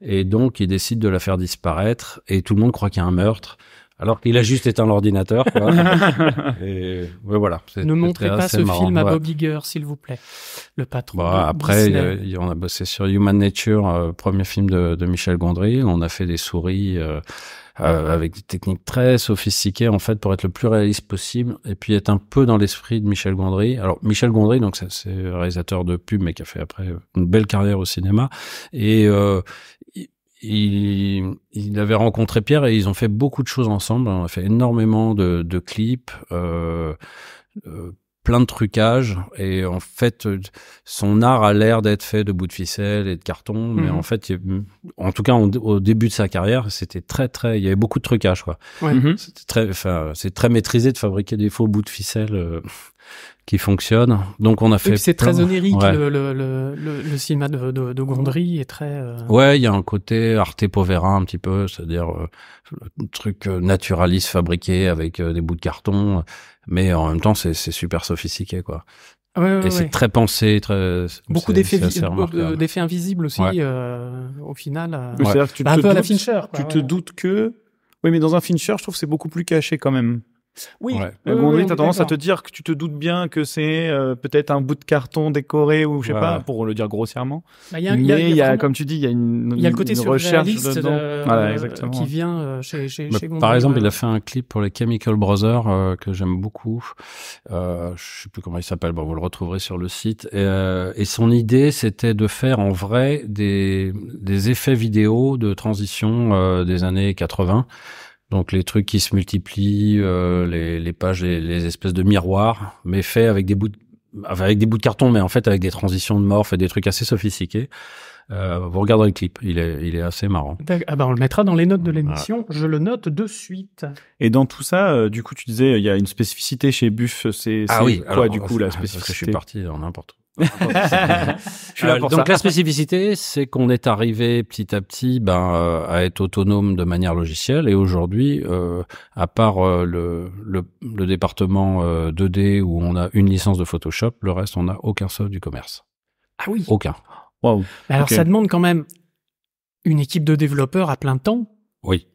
Et donc, il décide de la faire disparaître. Et tout le monde croit qu'il y a un meurtre. Alors qu'il a juste éteint l'ordinateur. et voilà. Ne montrez pas ce film à Bob Iger, s'il vous plaît, le patron. Bah, après, on a bossé bah, sur Human Nature, euh, premier film de, Michel Gondry. On a fait des souris. Euh, euh, avec des techniques très sophistiquées en fait pour être le plus réaliste possible et puis être un peu dans l'esprit de Michel Gondry. Alors Michel Gondry, donc c'est réalisateur de pub mais qui a fait après une belle carrière au cinéma et, euh, il, avait rencontré Pierre et ils ont fait beaucoup de choses ensemble. On a fait énormément de, clips, euh, euh, plein de trucages. Et en fait, son art a l'air d'être fait de bouts de ficelle et de carton. Mais mhm. en fait, en tout cas, au début de sa carrière, c'était très, très. Il y avait beaucoup de trucages, mhm. très, c'est très maîtrisé de fabriquer des faux bouts de ficelle. Euh, qui fonctionne. Donc on a fait. C'est très onirique le, le, le, le, cinéma de, de, Gondry est très. Euh, ouais, il y a un côté Arte Povera un petit peu, c'est-à-dire euh, truc euh, naturaliste fabriqué avec euh, des bouts de carton, mais en même temps c'est super sophistiqué quoi. Ah ouais, ouais, et c'est très pensé, très beaucoup d'effets d'effets invisibles aussi au final. C'est-à-dire que tu bah, un peu doutes, à la Fincher. Quoi, tu bah, te doutes que oui, mais dans un Fincher, je trouve c'est beaucoup plus caché quand même. Oui. Ouais. oui, tendance à te dire que tu te doutes bien que c'est euh, peut-être un bout de carton décoré ou je sais pas, pour le dire grossièrement. Bah, Mais y y comme tu dis, il y a une, côté sur recherche euh, qui vient euh, chez, chez, bah, Par exemple, il a fait un clip pour les Chemical Brothers que j'aime beaucoup. Euh, je sais plus comment il s'appelle. Bon, vous le retrouverez sur le site. Et, son idée, c'était de faire en vrai des, des effets vidéo de transition des années 80. Donc les trucs qui se multiplient, euh, les, pages, les, les, espèces de miroirs, mais faits avec des bouts de, avec des bouts de carton, mais en fait avec des transitions de morph et des trucs assez sophistiqués. Euh, vous regarderez le clip, il est, assez marrant. Ah bah, on le mettra dans les notes de l'émission, je le note de suite. Et dans tout ça, euh, du coup, tu disais, il y a une spécificité chez Buff, c'est ah oui, quoi du coup la spécificité Je suis parti dans n'importe où. donc la spécificité, c'est qu'on est arrivé petit à petit ben, euh, à être autonome de manière logicielle. Et aujourd'hui, à part le, le, département 2D où on a une licence de Photoshop, le reste, on n'a aucun soft du commerce. Ah oui Aucun. Alors ça demande quand même une équipe de développeurs à plein temps. Oui.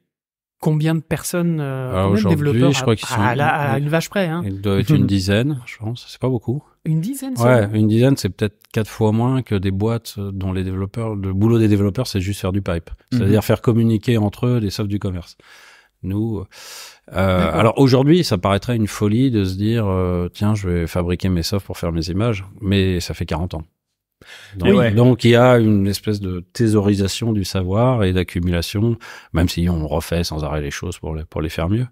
Combien de personnes euh, ah, combien développeurs je crois à, une vache près hein. Il doit être une dizaine, je pense. C'est pas beaucoup. Une dizaine. Ouais, une dizaine, c'est peut-être quatre fois moins que des boîtes dont les développeurs, le boulot des développeurs, c'est juste faire du pipe, mhm. c'est-à-dire faire communiquer entre eux des softs du commerce. Nous, euh, alors aujourd'hui, ça paraîtrait une folie de se dire euh, tiens, je vais fabriquer mes softs pour faire mes images, mais ça fait 40 ans. Donc, il y a une espèce de thésaurisation du savoir et d'accumulation, même si on refait sans arrêt les choses pour les, pour faire mieux.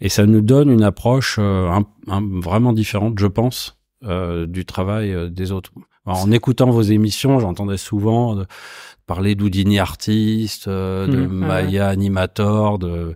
Et ça nous donne une approche euh, vraiment différente, je pense, euh, du travail euh, des autres. en écoutant vos émissions, j'entendais souvent parler d'Houdini artiste, de mmh. ah Maya animator, de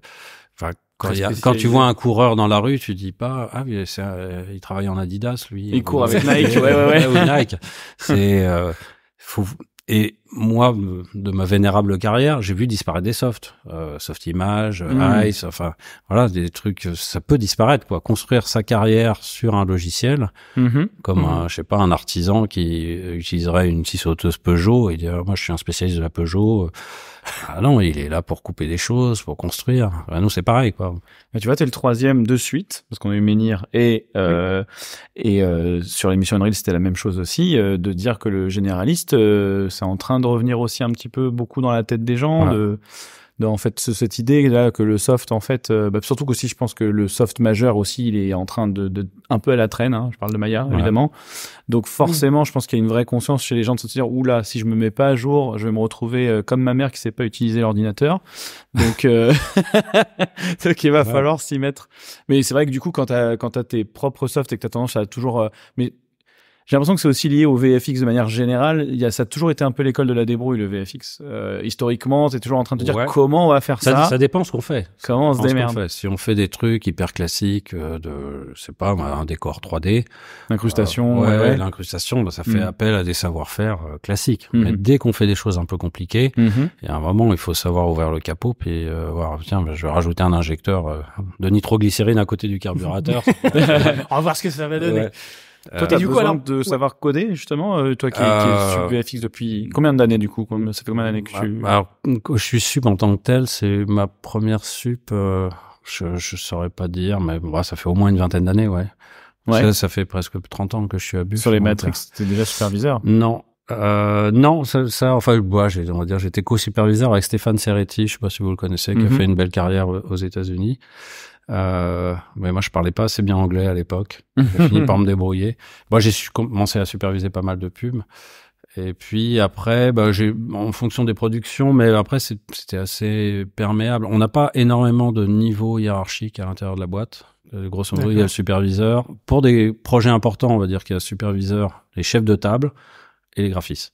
enfin quand, tu vois un coureur dans la rue, tu dis pas ah il travaille en Adidas lui. Il court avec Nike, ouais ouais ouais. Nike. C'est euh, faut et moi, de ma vénérable carrière, j'ai vu disparaître des softs, euh, soft image, mm. ice, enfin voilà des trucs, euh, ça peut disparaître quoi. Construire sa carrière sur un logiciel, mm-hmm. comme mm-hmm. Un, je sais pas un artisan qui utiliserait une scie sauteuse Peugeot et dire moi je suis un spécialiste de la Peugeot. Euh, ah non, il est là pour couper des choses, pour construire. nous, c'est pareil, quoi. Mais tu vois, t'es le troisième de suite, parce qu'on a eu Menir et, et sur l'émission Unreal, c'était la même chose aussi, de dire que le généraliste, c'est en train de revenir aussi un petit peu beaucoup dans la tête des gens. De, en fait, cette idée là que le soft, en fait, euh, bah, surtout qu'aussi, je pense que le soft majeur aussi, il est en train de, un peu à la traîne. Hein, je parle de Maya, évidemment. Donc forcément, mm. je pense qu'il y a une vraie conscience chez les gens de se dire, oula, si je me mets pas à jour, je vais me retrouver euh, comme ma mère qui sait pas utiliser l'ordinateur. Donc, euh, il va falloir s'y mettre. Mais c'est vrai que du coup, quand tu as tes propres softs et que as tendance à toujours, mais j'ai l'impression que c'est aussi lié au VFX de manière générale. Il a, ça a toujours été un peu l'école de la débrouille, le VFX. Euh, historiquement, C'est toujours en train de dire comment on va faire ça. Ça, dépend ce qu'on fait. Comment on se démerde. si on fait des trucs hyper classiques euh, de, je pas, un décor 3D. L'incrustation. Euh, ouais, l'incrustation, bah, ça fait mm. appel à des savoir-faire classiques. Mm-hmm. Mais dès qu'on fait des choses un peu compliquées, mm-hmm. il y a un moment, où il faut savoir ouvrir le capot puis voir, tiens, bah, je vais rajouter un injecteur de nitroglycérine à côté du carburateur. on va voir ce que ça va donner. Toi, euh, du coup besoin de savoir coder, justement, euh, toi qui, es sup es euh, depuis combien d'années, du coup Ça fait combien d'années que tu... Bah, alors, je suis sup en tant que tel, c'est ma première sup, je, je saurais pas dire, mais bah, ça fait au moins une vingtaine d'années, ouais. ouais. Ça, fait presque 30 ans que je suis à Buff. Sur les Matrix, t'es déjà superviseur Non, euh, non, ça, ça enfin, bah, j'ai, on va dire, j'étais co-superviseur avec Stéphane Serretti, je sais pas si vous le connaissez, qui a mm-hmm. fait une belle carrière aux États-Unis. Euh, mais moi, je parlais pas assez bien anglais à l'époque. J'ai fini par me débrouiller. Moi, j'ai commencé à superviser pas mal de pubs. Et puis après, bah, j'ai en fonction des productions, mais après c'était assez perméable. On n'a pas énormément de niveaux hiérarchiques à l'intérieur de la boîte. Euh, grosso modo, il y a le superviseur. Pour des projets importants, on va dire qu'il y a le superviseur, les chefs de table et les graphistes.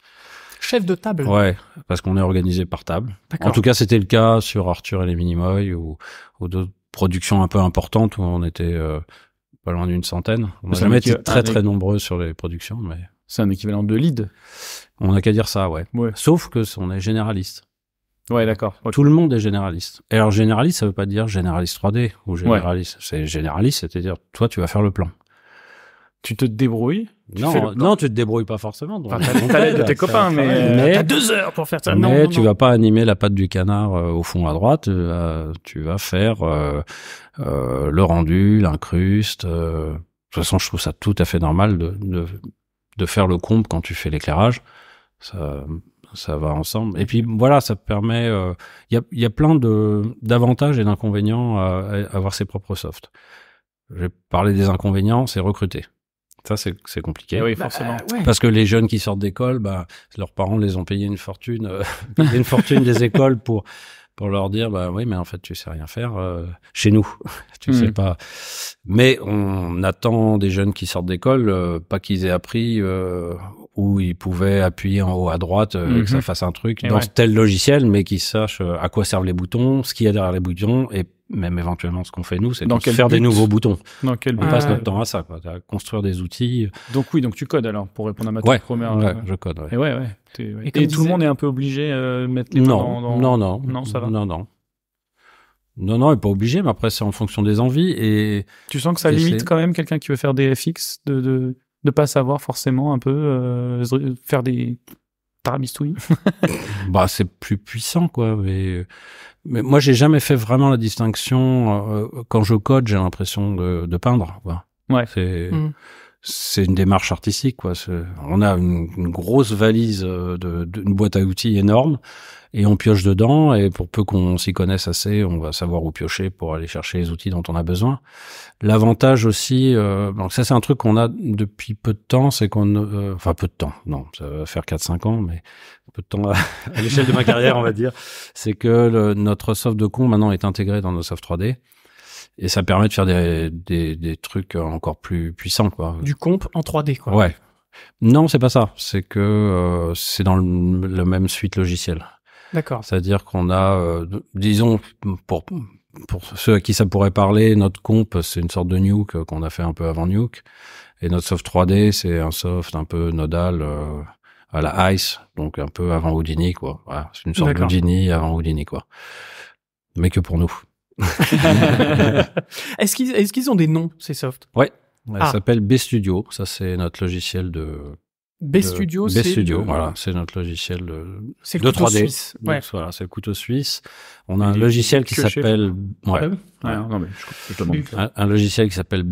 Chef de table. Ouais, parce qu'on est organisé par table. En tout cas, c'était le cas sur Arthur et les Minimoy ou, ou d'autres production un peu importante où on était euh, pas loin d'une centaine. On n'a jamais été très très nombreux sur les productions, c'est un équivalent de lead. On n'a qu'à dire ça, ouais. Sauf que on est généraliste. Ouais, d'accord. Tout le monde est généraliste. Et alors généraliste, ça veut pas dire généraliste 3D ou généraliste. C'est généraliste, c'est-à-dire toi, tu vas faire le plan. Tu te débrouilles non, non, tu te débrouilles pas forcément. as l'aide de tes copains, euh, mais, t'as deux heures pour faire ça. Mais non, tu vas pas animer la patte du canard euh, au fond à droite. Euh, tu vas faire le rendu, l'incruste. de toute façon, je trouve ça tout à fait normal de, faire le comble quand tu fais l'éclairage. Ça, va ensemble. Et puis voilà, ça permet. Il y, a, plein de d'avantages et d'inconvénients à, avoir ses propres softs. J'ai parlé des inconvénients, c'est recruter. Ça, c'est compliqué. Eh oui, bah, forcément. Euh, Parce que les jeunes qui sortent d'école, bah, leurs parents les ont payés une fortune, euh, une fortune des écoles pour pour leur dire bah oui mais en fait tu sais rien faire euh, chez nous tu sais hmm. pas mais on attend des jeunes qui sortent d'école euh, pas qu'ils aient appris euh, où ils pouvaient appuyer en haut à droite que ça mhm. fasse un truc dans tel logiciel mais qu'ils sachent à quoi servent les boutons ce qu'il y a derrière les boutons et même éventuellement ce qu'on fait nous, c'est de faire des nouveaux boutons. Dans quel On passe notre temps à ça, quoi, à construire des outils. Donc oui, donc tu codes alors pour répondre à ma ouais, première. Ouais, je code. Ouais. Et ouais, ouais. Et, tout le monde est un peu obligé euh, de mettre les non, dans, Non, non. Non, ça va. Non, non. Non, non, pas obligé, mais après, c'est en fonction des envies. Et Tu sens que ça limite quand même quelqu'un qui veut faire des FX de ne de, pas savoir forcément un peu euh, faire des tarabistouilles Bah, c'est plus puissant, quoi. Mais, mais moi, j'ai jamais fait vraiment la distinction. Euh, quand je code, j'ai l'impression de, peindre. Quoi. Ouais. C'est. Mm c'est une démarche artistique quoi. On a une, grosse valise euh, de, une boîte à outils énorme et on pioche dedans et pour peu qu'on s'y connaisse assez, on va savoir où piocher pour aller chercher les outils dont on a besoin. L'avantage aussi, euh, donc ça c'est un truc qu'on a depuis peu de temps, c'est qu'on, euh, enfin peu de temps, non, ça va faire 4-5 ans, mais peu de temps à, l'échelle de ma carrière on va dire, c'est que notre soft de con maintenant est intégré dans nos soft 3D et ça permet de faire des, des, trucs encore plus puissants quoi. Du comp en 3D quoi. Ouais. Non, c'est pas ça. C'est que euh, c'est dans le, même suite logicielle. D'accord. C'est-à-dire qu'on a, euh, disons, pour pour ceux à qui ça pourrait parler, notre comp, c'est une sorte de nuke qu'on a fait un peu avant nuke. Et notre soft 3D, c'est un soft un peu nodal euh, à la Ice, donc un peu avant Houdini, quoi. c'est une sorte Houdini avant Houdini, quoi. Mais que pour nous. Est-ce qu'ils ont des noms, ces softs Ouais, ah. ça s'appelle s'appelle studio Ça, c'est notre logiciel de. B c'est. voilà, c'est notre logiciel de. 3D. voilà, c'est le couteau suisse. On a un logiciel, un logiciel qui s'appelle. Un, logiciel qui s'appelle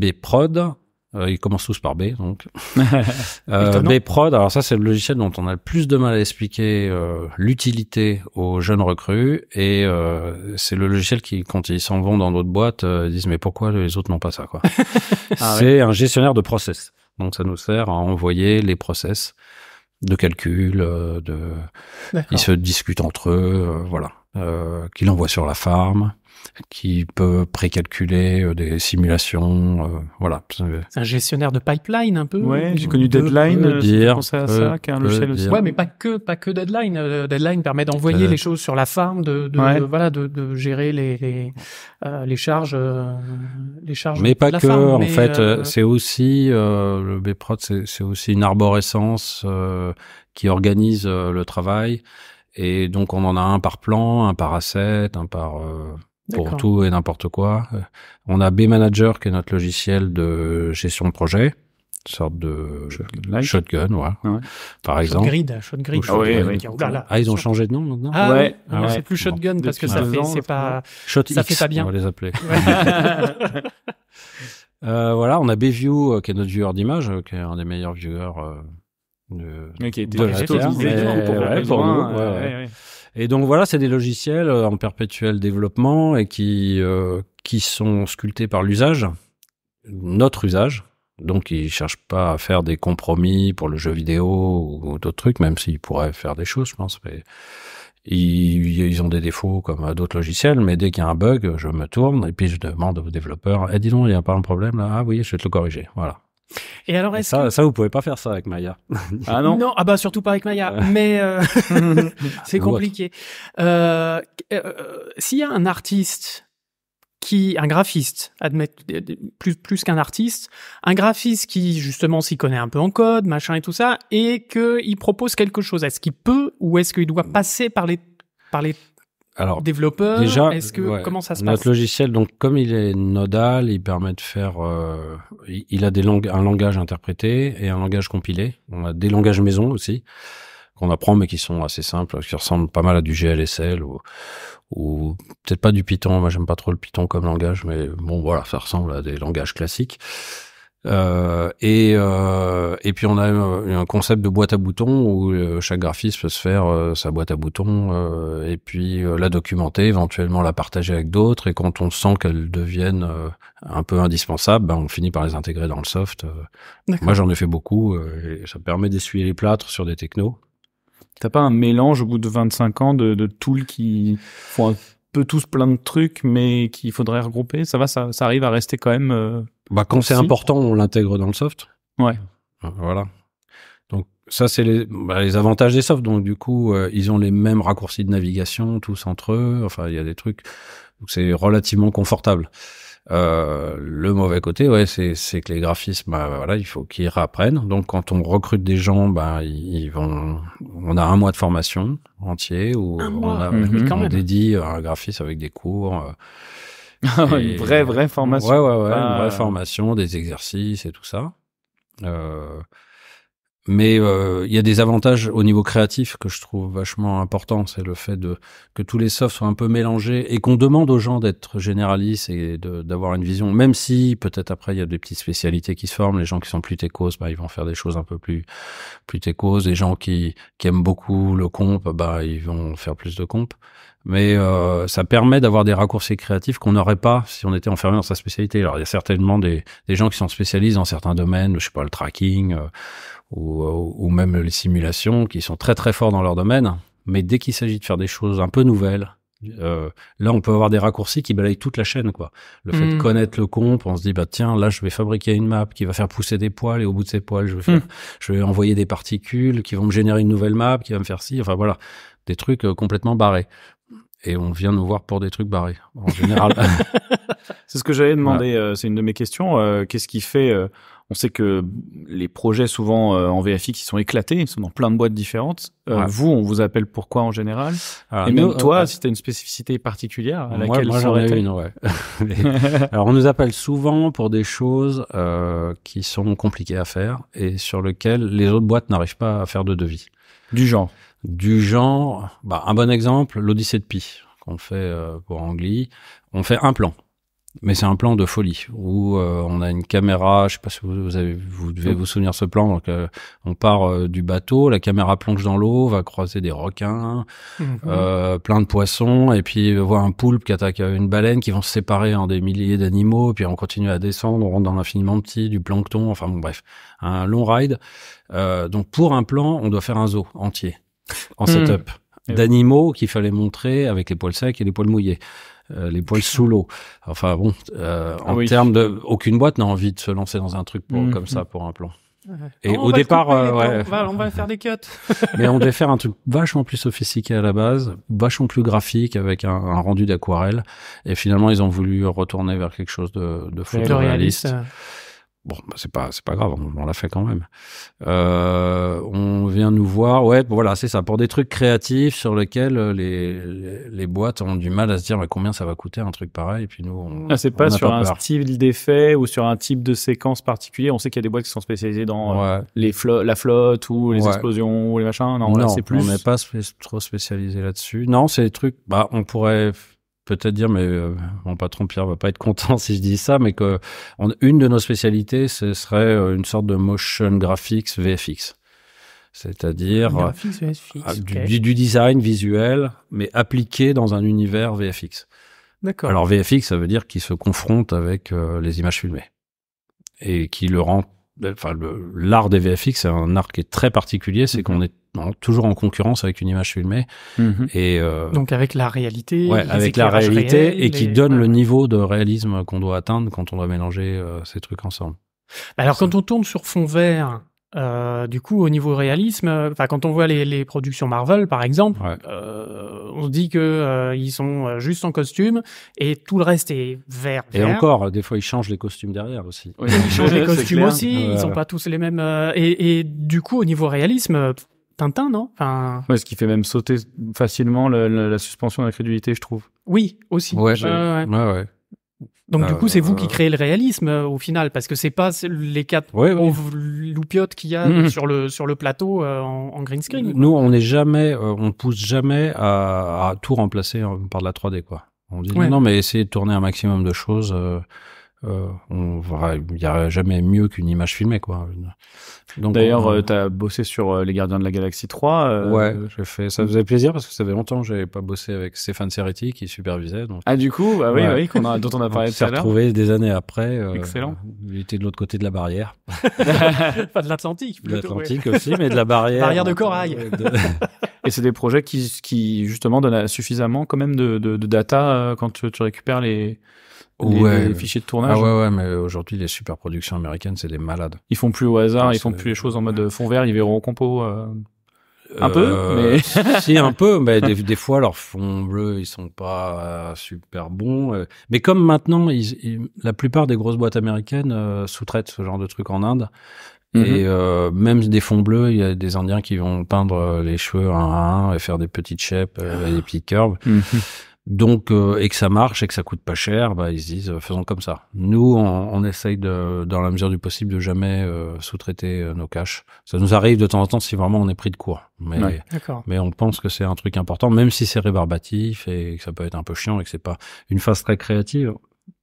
euh, ils commencent tous par B, donc. Euh, B prod. Alors ça, c'est le logiciel dont on a le plus de mal à expliquer euh, l'utilité aux jeunes recrues, et c'est le logiciel qui, quand ils s'en vont dans d'autres boîtes, disent mais pourquoi les autres n'ont pas ça quoi. Ah c'est un gestionnaire de process. Donc ça nous sert à envoyer les process de calcul, de ils se discutent entre eux, voilà, euh, qu'il envoient sur la farm qui peut précalculer euh, des simulations. Euh, voilà. C'est un gestionnaire de pipeline un peu. Ouais, j'ai connu Deadline. Euh, peut pensé à ça, qui aussi. Ouais, mais pas que, pas que Deadline. Deadline permet d'envoyer les choses sur la farm, de, de, voilà, de, de, gérer les les, charges, les charges. Mais pas que. en fait, c'est aussi le Bprod, c'est aussi une arborescence qui organise le travail. Et donc on en a un par plan, un par asset, un par pour tout et n'importe quoi. Euh, on a B-Manager, qui est notre logiciel de gestion de projet sorte de shotgun, shotgun ouais. par exemple. Shotgrid, shotgrid. Ah, ah, ils ont changé de nom maintenant Ah ouais, ah c'est plus shotgun parce que ça fait, c'est pas, ça fait pas bien. On va les appeler. Euh, voilà, on a B View euh, qui est notre viewer d'image, qui est un des meilleurs viewers de, qui la pour nous, et donc voilà, c'est des logiciels euh, en perpétuel développement et qui, euh, qui sont sculptés par l'usage, notre usage. Donc ils cherchent pas à faire des compromis pour le jeu vidéo ou d'autres trucs, même s'ils pourraient faire des choses, je pense. Mais ils, ont des défauts comme euh, d'autres logiciels, mais dès qu'il y a un bug, je me tourne et puis je demande au développeur, « eh dis donc, il n'y a pas un problème là Ah oui, je vais te le corriger. Voilà. Et alors, est ça, que... ça, vous pouvez pas faire ça avec Maya. ah non. Non, ah bah surtout pas avec Maya. Mais euh, c'est compliqué. Euh, euh, s'il y a un artiste qui, un graphiste, admet plus plus qu'un artiste, un graphiste qui justement s'y connaît un peu en code, machin et tout ça, et qu'il propose quelque chose, est-ce qu'il peut ou est-ce qu'il doit passer par les par les alors, développeur déjà, que comment ça se passe notre logiciel donc comme il est nodal, il permet de faire euh, il a des langues un langage interprété et un langage compilé. On a des langages maison aussi qu'on apprend mais qui sont assez simples, qui ressemblent pas mal à du GLSL ou, ou peut-être pas du Python. Moi j'aime pas trop le Python comme langage mais bon voilà, ça ressemble à des langages classiques. Euh, et, euh, et puis on a euh, un concept de boîte à boutons où chaque graphiste peut se faire sa boîte à boutons et puis la documenter, éventuellement la partager avec d'autres. Et quand on sent qu'elles deviennent un peu indispensables, ben on finit par les intégrer dans le soft. Moi j'en ai fait beaucoup et ça permet d'essuyer les plâtres sur des technos. T'as pas un mélange au bout de 25 ans de, de tools qui font un peut tous plein de trucs, mais qu'il faudrait regrouper. Ça va, ça, arrive à rester quand même. Euh, bah, quand c'est important, on l'intègre dans le soft. Ouais. Euh, voilà. Donc ça, c'est les, bah, avantages des soft Donc du coup, euh, ils ont les mêmes raccourcis de navigation tous entre eux. Enfin, il y a des trucs. Donc c'est relativement confortable. Euh, le mauvais côté, ouais, c'est que les graphismes, bah, voilà, il faut qu'ils apprennent. Donc quand on recrute des gens, bah, ils, vont, on a un mois de formation entier où on, A, mhm. dédie un graphiste avec des cours. Euh, une vraie vraie formation. Ouais ouais ouais, une vraie euh, formation, des exercices et tout ça. Mais euh, il y a des avantages au niveau créatif que je trouve vachement important. C'est le fait de, que tous les softs soient un peu mélangés et qu'on demande aux gens d'être généralistes et d'avoir une vision. Même si peut-être après il y a des petites spécialités qui se forment. Les gens qui sont plus techos, bah, ils vont faire des choses un peu plus plus techos. Les gens qui, qui aiment beaucoup le comp, bah, ils vont faire plus de comp. Mais euh, ça permet d'avoir des raccourcis créatifs qu'on n'aurait pas si on était enfermé dans sa spécialité. Alors il y a certainement des, gens qui sont spécialistes dans certains domaines, je sais pas le tracking. Euh, ou, euh, ou, même les simulations, qui sont très très forts dans leur domaine. Mais dès qu'il s'agit de faire des choses un peu nouvelles, euh, là, on peut avoir des raccourcis qui balayent toute la chaîne, quoi. Le fait de hmm. connaître le compte, on se dit, bah, tiens, là, je vais fabriquer une map qui va faire pousser des poils et au bout de ces poils, je vais, faire, hmm. je vais envoyer des particules qui vont me générer une nouvelle map qui va me faire ci. Enfin, voilà. Des trucs euh, complètement barrés. Et on vient nous voir pour des trucs barrés, en général. c'est ce que j'avais demandé. Euh, c'est une de mes questions. Qu'est-ce qui fait on sait que les projets souvent euh, en VFI, qui sont éclatés, ils sont dans plein de boîtes différentes. Euh, Vous, on vous appelle pourquoi en général ah, Et toi, euh, si tu as une spécificité particulière à laquelle moi, moi j'en une, alors on nous appelle souvent pour des choses euh, qui sont compliquées à faire et sur lesquelles les autres boîtes n'arrivent pas à faire de devis. Du genre. Du genre, bah, un bon exemple, l'Odyssée de Pi qu'on fait pour Anglie. On fait un plan. Mais c'est un plan de folie où euh, on a une caméra. Je sais pas si vous, avez, vous devez vous souvenir ce plan. Donc, euh, on part euh, du bateau, la caméra plonge dans l'eau, va croiser des requins, mhm. plein de poissons, et puis on voit un poulpe qui attaque une baleine, qui vont se séparer en des milliers d'animaux. Puis on continue à descendre, on rentre dans l'infiniment petit, du plancton. Enfin bon, bref, un long ride. donc pour un plan, on doit faire un zoo entier en hmm. setup eh d'animaux qu'il fallait montrer avec les poils secs et les poils mouillés. Euh, les poils sous l'eau. Enfin bon, euh, en ah termes de, aucune boîte n'a envie de se lancer dans un truc mmh. comme ça pour un plan. Et au départ, euh, on, va, faire des cuts. Mais on devait faire un truc vachement plus sophistiqué à la base, vachement plus graphique avec un, rendu d'aquarelle. Et finalement, ils ont voulu retourner vers quelque chose de, de réaliste Bon, bah, c'est pas c'est pas grave, on, l'a fait quand même. Euh, on vient nous voir, ouais, voilà, c'est ça, pour des trucs créatifs sur lesquels euh, les, boîtes ont du mal à se dire combien ça va coûter un truc pareil. Et puis nous, on, ah, c'est pas sur un style d'effet ou sur un type de séquence particulier. On sait qu'il y a des boîtes qui sont spécialisées dans euh, les la flotte ou les explosions ou les machins. Non, c'est plus. On n'est pas trop spécialisé là-dessus. Non, c'est des trucs. Bah, on pourrait peut-être dire, mais euh, mon patron Pierre va pas être content si je dis ça, mais que une de nos spécialités, ce serait euh, une sorte de motion graphics VFX. C'est-à-dire euh, ah, du, design visuel, mais appliqué dans un univers VFX. D'accord. Alors VFX, ça veut dire qu'il se confronte avec les images filmées et qui le rend. Enfin, l'art des VFX, c'est un art qui est très particulier, c'est mhm. qu'on est toujours en concurrence avec une image filmée. Mhm. Et, euh, Donc avec la réalité. avec la réalité et qui donne le niveau de réalisme qu'on doit atteindre quand on doit mélanger euh, ces trucs ensemble. Bah, alors quand on tourne sur fond vert, euh, du coup, au niveau réalisme, enfin, quand on voit les, productions Marvel, par exemple, on se dit que ils sont juste en costume et tout le reste est vert. Et encore, des fois, ils changent les costumes derrière aussi. ils changent les costumes aussi. Ils sont pas tous les mêmes. Et, et, du coup, au niveau réalisme, Tintin, non enfin... Ouais, ce qui fait même sauter facilement la, la, la suspension d'incrédulité, je trouve. Oui, aussi. Ouais, ouais. Donc du ah, coup, c'est vous qui créez le réalisme euh, au final, parce que c'est pas les quatre ouais, qu'il y a mhm. sur le sur le plateau euh, en, green screen. Nous, on n'est jamais, euh, on pousse jamais à, tout remplacer hein, par de la 3D, quoi. On dit non, mais essayez de tourner un maximum de choses. Euh, on il n'y a jamais mieux qu'une image filmée, quoi. Donc, D'ailleurs, euh, tu as bossé sur euh, Les Gardiens de la Galaxie 3. ouais, Ça faisait plaisir parce que ça faisait longtemps que j'avais pas bossé avec Stéphane Seretti qui supervisait. Donc... Ah, du coup, bah oui, oui dont on a parlé retrouvé des années après. Excellent. Il était de l'autre côté de la barrière. pas de l'Atlantique, De l'Atlantique aussi, mais de la barrière. Barrière de corail. c'est des projets qui, justement donnent suffisamment quand même de, data euh, quand tu, récupères les, fichiers de tournage. Ah ouais, ouais, mais aujourd'hui, les super productions américaines, c'est des malades. Ils font plus au hasard, ils font plus les choses en mode fond vert, ils verront au compo. Euh, un peu, euh, mais si un peu, mais des, fois leurs fonds bleus ils sont pas super bons. Mais comme maintenant, la plupart des grosses boîtes américaines sous-traitent ce genre de truc en Inde, Mm-hmm. Et euh, même des fonds bleus, il y a des Indiens qui vont peindre euh, les cheveux un à un et faire des petites chèpes euh, et des petites courbes. Mm-hmm. Donc, euh, et que ça marche et que ça coûte pas cher, bah, ils se disent faisons comme ça. Nous, on, essaye de, dans la mesure du possible de jamais sous-traiter nos caches. Ça nous arrive de temps en temps si vraiment on est pris de court. Mais, mais on pense que c'est un truc important, même si c'est rébarbatif et que ça peut être un peu chiant et que c'est pas une phase très créative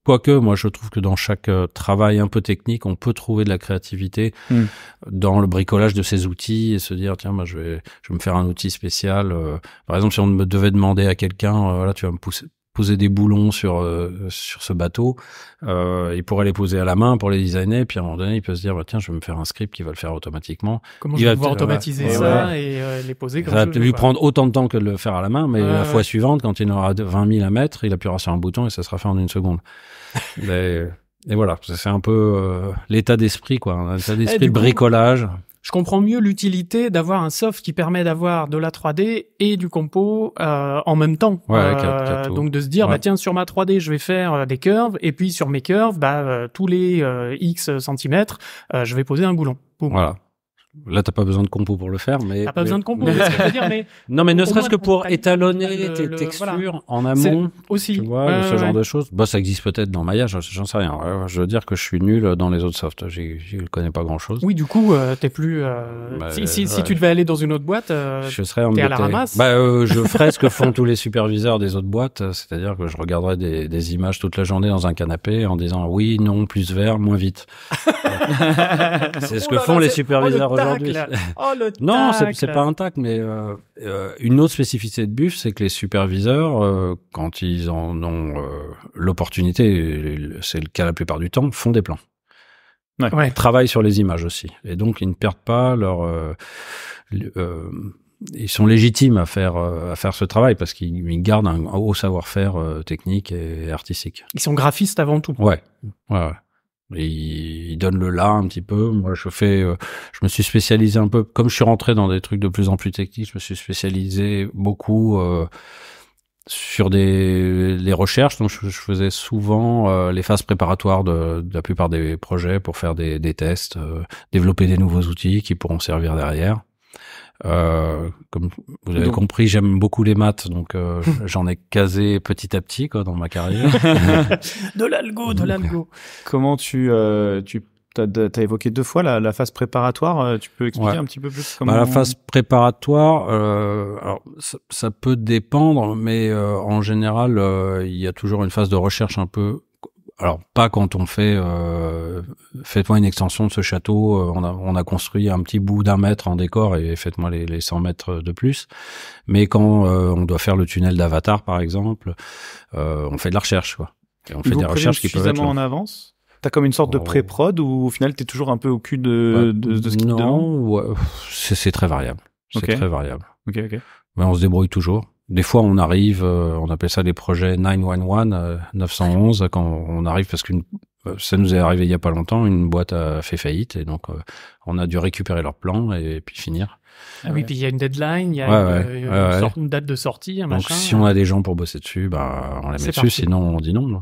Quoique, moi, je trouve que dans chaque euh, travail un peu technique, on peut trouver de la créativité hmm. dans le bricolage de ces outils et se dire, tiens, moi, je vais, je me faire un outil spécial. Euh. par exemple, si on me devait demander à quelqu'un, euh, voilà, tu vas me pousser, poser des boulons sur euh, sur ce bateau. Euh, il pourrait les poser à la main pour les designer. Puis à un moment donné, il peut se dire bah, tiens, je vais me faire un script qui va le faire automatiquement. Comment il je vais pouvoir automatiser ça et euh, les poser comme Ça va lui prendre autant de temps que de le faire à la main, mais la fois suivante, quand il aura 20 000 à mettre, il appuiera sur un bouton et ça sera fait en une seconde. et, voilà, c'est un peu l'état d'esprit quoi, l'état eh, d'esprit bricolage je comprends mieux l'utilité d'avoir un soft qui permet d'avoir de la 3D et du compo euh, en même temps. Euh, donc de se dire bah tiens sur ma 3D je vais faire euh, des curves et puis sur mes curves bah tous les x centimètres je vais poser un boulon. Voilà. Là, t'as pas besoin de compo pour le faire, mais. T'as pas besoin de compo, mais, ce dire, mais non, mais ne serait-ce que pour étalonner tes textures en amont. Aussi. Tu vois, ce genre de choses. Bah, ça existe peut-être dans Maya, j'en sais rien. Je veux dire que je suis nul dans les autres softs. Je connais pas grand-chose. Oui, du coup, tu euh, t'es plus. Euh, bah, si, tu devais aller dans une autre boîte, euh, je serais t'es à la ramasse. Bah, je ferais ce que font tous les superviseurs des autres boîtes, c'est-à-dire que je regarderais des, des, images toute la journée dans un canapé en disant oui, non, plus vert, moins vite. C'est ce que font les superviseurs Oh, non, c'est pas un tacle, mais euh, euh, une autre spécificité de Buff, c'est que les superviseurs, euh, quand ils en ont l'opportunité, c'est le cas la plupart du temps, font des plans. Ouais. Travaillent sur les images aussi, et donc ils ne perdent pas leur ils sont légitimes à faire à faire ce travail parce qu'ils gardent un haut savoir-faire technique et artistique. Ils sont graphistes avant tout. Ouais. Ouais. ouais. Il donne le là un petit peu. Moi, je fais, euh, je me suis spécialisé un peu. Comme je suis rentré dans des trucs de plus en plus techniques, je me suis spécialisé beaucoup euh, sur des les recherches. Donc, je, faisais souvent euh, les phases préparatoires de, la plupart des projets pour faire des, tests, développer des nouveaux outils qui pourront servir derrière. Euh, comme vous avez compris, j'aime beaucoup les maths, donc euh, j'en ai casé petit à petit quoi dans ma carrière. de l'algo, de l'algo. Euh, comment tu tu as évoqué deux fois la, phase préparatoire. Tu peux expliquer un petit peu plus bah, comment La phase préparatoire, ça, peut dépendre, mais en général, il y a toujours une phase de recherche un peu alors pas quand on fait euh, faites-moi une extension de ce château, euh, on a, on a construit un petit bout d'un mètre en décor et faites-moi les, les 100 mètres de plus. Mais quand euh, on doit faire le tunnel d'Avatar par exemple, on fait de la recherche quoi. on fait des recherches qui peuvent être en avance. T'as comme une sorte de oh. pré-prod ou au final t'es toujours un peu au cul de, bah, de, ce Non, c'est très variable. C'est très variable. Mais on se débrouille toujours. Des fois, on arrive, euh, on appelle ça des projets 911, 911, euh, quand on arrive parce qu'une euh, ça nous est arrivé il y a pas longtemps, une boîte a fait faillite et donc on a dû récupérer leur plan et, puis finir. Ah oui, puis il y a une deadline, il y a une, date de sortie. donc si on hein. a des gens pour bosser dessus, bah, on les met dessus, sinon on dit non.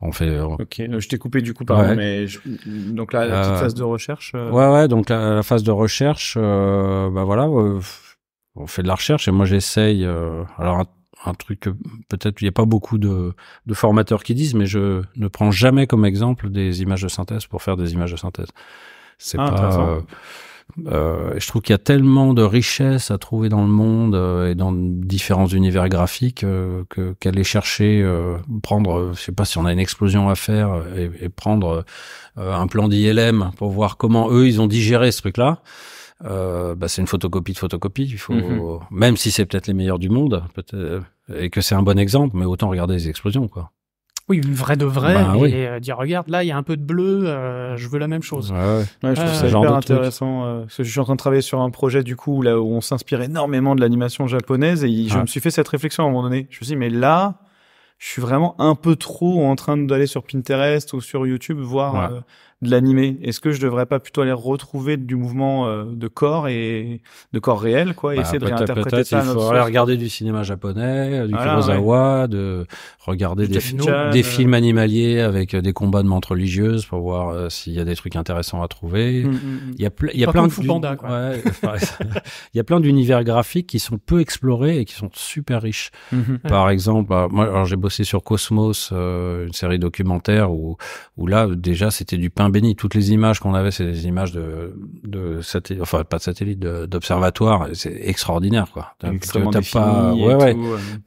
On fait. Ok, je t'ai coupé du coup, pardon, mais donc là, la petite phase de recherche. Ouais, ouais, donc la, phase de recherche, bah voilà on fait de la recherche et moi j'essaye. Euh, alors un, truc peut-être il n'y a pas beaucoup de, de, formateurs qui disent, mais je ne prends jamais comme exemple des images de synthèse pour faire des images de synthèse. C'est ah, pas. Euh, euh je trouve qu'il y a tellement de richesses à trouver dans le monde euh, et dans différents univers graphiques que qu'aller chercher, prendre, je sais pas si on a une explosion à faire et, et prendre un plan d'ILM pour voir comment eux ils ont digéré ce truc-là. Euh, bah, c'est une photocopie de photocopie. Il faut, mhm. même si c'est peut-être les meilleurs du monde, et que c'est un bon exemple, mais autant regarder les explosions, quoi. Oui, vrai de vrai, bah, et euh, dire regarde, là il y a un peu de bleu, euh, je veux la même chose. Ouais, je trouve intéressant. je suis en train de travailler sur un projet du coup où on s'inspire énormément de l'animation japonaise et je me suis fait cette réflexion à un moment donné. Je me suis dit mais là, je suis vraiment un peu trop en train d'aller sur Pinterest ou sur YouTube voir de l'animé Est-ce que je devrais pas plutôt aller retrouver du mouvement euh, de corps et de corps réel, quoi, et bah, essayer de réinterpréter ça Il faut aller regarder du cinéma japonais, euh, du Kurosawa, de regarder des, euh. films, animaliers avec des combats de mentes religieuses pour voir s'il y a des trucs intéressants à trouver. Mm, mm, mm. il y a, il y plein de il y a plein d'univers graphiques qui sont peu explorés et qui sont super riches. Mm-hmm. Par exemple, bah, moi, j'ai bossé sur Cosmos, une série documentaire où là déjà c'était du pain béni. Toutes les images qu'on avait, c'est des images de, de enfin pas de satellite, d'observatoire. C'est extraordinaire, quoi. pas,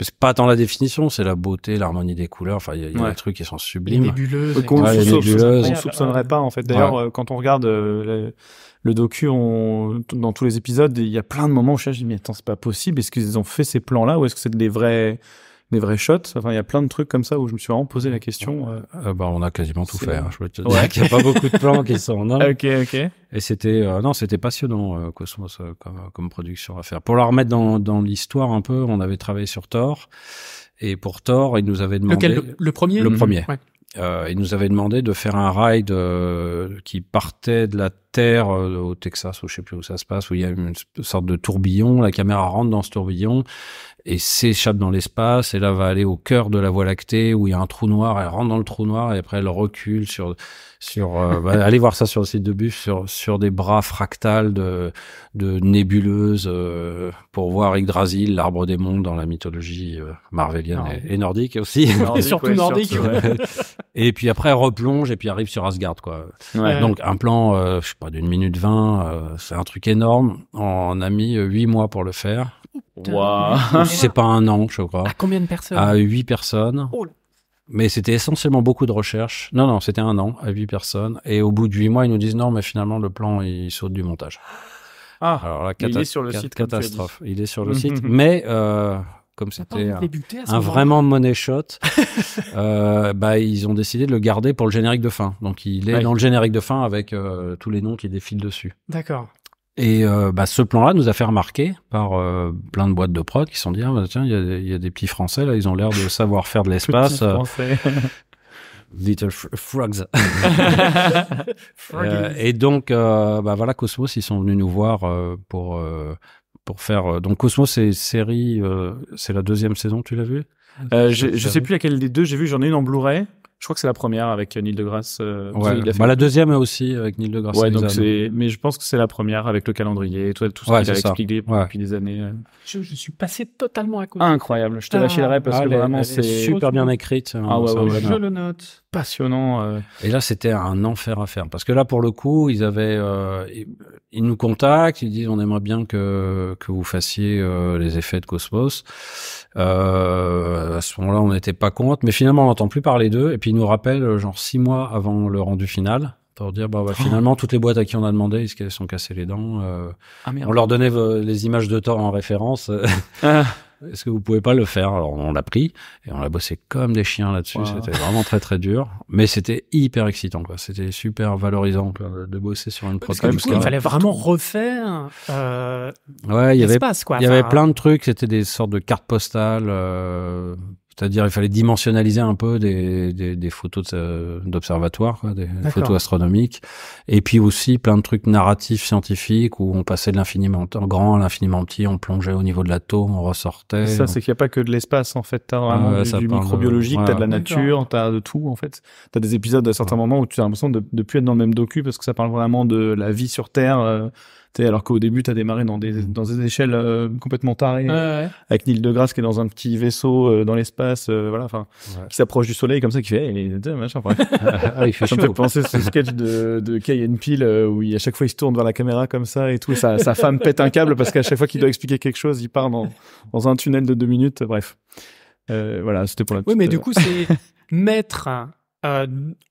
C'est pas tant la définition, c'est la beauté, l'harmonie des couleurs. Enfin, il y a, des trucs qui sont sublimes. Les nébuleuses. Qu'on soupçonnerait, pas, en fait. D'ailleurs, euh, quand on regarde euh, le docu, on, dans tous les épisodes, il y a plein de moments où je me dis, mais attends, c'est pas possible. Est-ce qu'ils ont fait ces plans-là ou est-ce que c'est des vrais, des vrais shots. Enfin, il y a plein de trucs comme ça où je me suis vraiment posé la question. Euh, ah, bah, on a quasiment tout fait. Hein, ouais. qu'il n'y a pas beaucoup de plans qui sont Ok, ok. Et c'était euh, non, c'était passionnant euh, Cosmos comme, comme, production à faire. Pour la remettre dans, dans l'histoire un peu, on avait travaillé sur Thor et pour Thor, il nous avait demandé le, premier. Le premier. Ouais. Euh, il nous avait demandé de faire un ride qui partait de la Terre au Texas, ou je sais plus où ça se passe, où il y a une sorte de tourbillon. La caméra rentre dans ce tourbillon et s'échappe dans l'espace et là va aller au cœur de la Voie lactée où il y a un trou noir, elle rentre dans le trou noir et après elle recule sur sur euh, bah, allez voir ça sur le site de Buff sur sur des bras fractales de de nébuleuses euh, pour voir Yggdrasil, l'arbre des mondes dans la mythologie euh, marvelienne ah et, nordique aussi, et surtout nordique. et puis après replonge et puis arrive sur Asgard quoi. Donc un plan, euh, je sais pas, d'une minute vingt, euh, c'est un truc énorme. On a mis euh, huit mois pour le faire. Wow. C'est pas un an, je crois. À combien de personnes À huit personnes. Oh. mais c'était essentiellement beaucoup de recherche. Non, non, c'était un an à huit personnes. Et au bout de huit mois, ils nous disent non, mais finalement le plan il saute du montage. Ah, Alors, il est sur le site. Catastrophe. Il est sur le site. Mais comme c'était un, vraiment money shot, euh, bah, ils ont décidé de le garder pour le générique de fin. Donc il est dans le générique de fin avec euh, tous les noms qui défilent dessus. D'accord. Et euh, bah, ce plan-là nous a fait remarquer par plein de boîtes de prod qui se sont dit ah, bah, tiens, il y, y, a des petits Français là, ils ont l'air de savoir faire de l'espace. Little Frogs. et donc, bah voilà, Cosmos, ils sont venus nous voir pour pour faire. Euh, donc Cosmos, c'est série, euh, c'est la deuxième saison, tu l'as vu euh, Je Je sais plus laquelle des deux j'ai vu. J'en ai une en Blu-ray. Je crois que c'est la première avec Neil deGrasse. Euh, bah, la deuxième aussi avec Neil deGrasse. Mais je pense que c'est la première avec le calendrier, et tout ce qu'il a expliqué depuis des années. Je, suis passé totalement à côté. incroyable. Je te lâcherai parce que ah, vraiment c'est super bien écrite. Hein, ah je le note passionnant. Euh. Et là, c'était un enfer à faire parce que là, pour le coup, ils avaient, euh, ils nous contactent, ils disent on aimerait bien que que vous fassiez euh, les effets de Cosmos. à ce moment-là, on n'était pas contre, mais finalement, on n'entend plus parler d'eux. Et puis ils nous rappellent genre six mois avant le rendu final pour dire bah, bah oh. finalement toutes les boîtes à qui on a demandé ils se sont cassés les dents. Ah, on leur donnait les images de Thor en référence. Ah. Est-ce que vous pouvez pas le faire Alors on l'a pris et on l'a bossé comme des chiens là-dessus. C'était vraiment très très dur, mais c'était hyper excitant. quoi. C'était super valorisant de bosser sur une prod. Parce, parce il fallait vraiment refaire. Euh, ouais, il y avait, il y avait plein de trucs. C'était des sortes de cartes postales. Euh, c'est-à-dire, il fallait dimensionnaliser un peu des, des, des photos d'observatoire, des photos astronomiques, et puis aussi plein de trucs narratifs scientifiques où on passait de l'infiniment grand à l'infiniment petit, on plongeait au niveau de l'atome, on ressortait. ça, c'est qu'il n'y a pas que de l'espace en fait, t'as hein, ah vraiment du, microbiologique, tu as t'as de la nature, t'as de tout en fait. T'as des épisodes à certains moments où tu as l'impression de ne plus être dans le même docu parce que ça parle vraiment de la vie sur Terre. Euh, alors qu'au début, tu as démarré dans des, mhm. dans des échelles euh, complètement tarées, avec ouais. avec Neil deGrasse qui est dans un petit vaisseau euh, dans l'espace, euh, voilà, enfin, qui s'approche du soleil comme ça, qui fait, machin, ah, il fait ça ce sketch de, de Kanye où il, à chaque fois il se tourne vers la caméra comme ça et tout, sa, sa femme pète un câble parce qu'à chaque fois qu'il doit expliquer quelque chose, il part dans, dans un tunnel de deux minutes, bref. voilà, c'était pour la petite... Oui, mais du coup, c'est mettre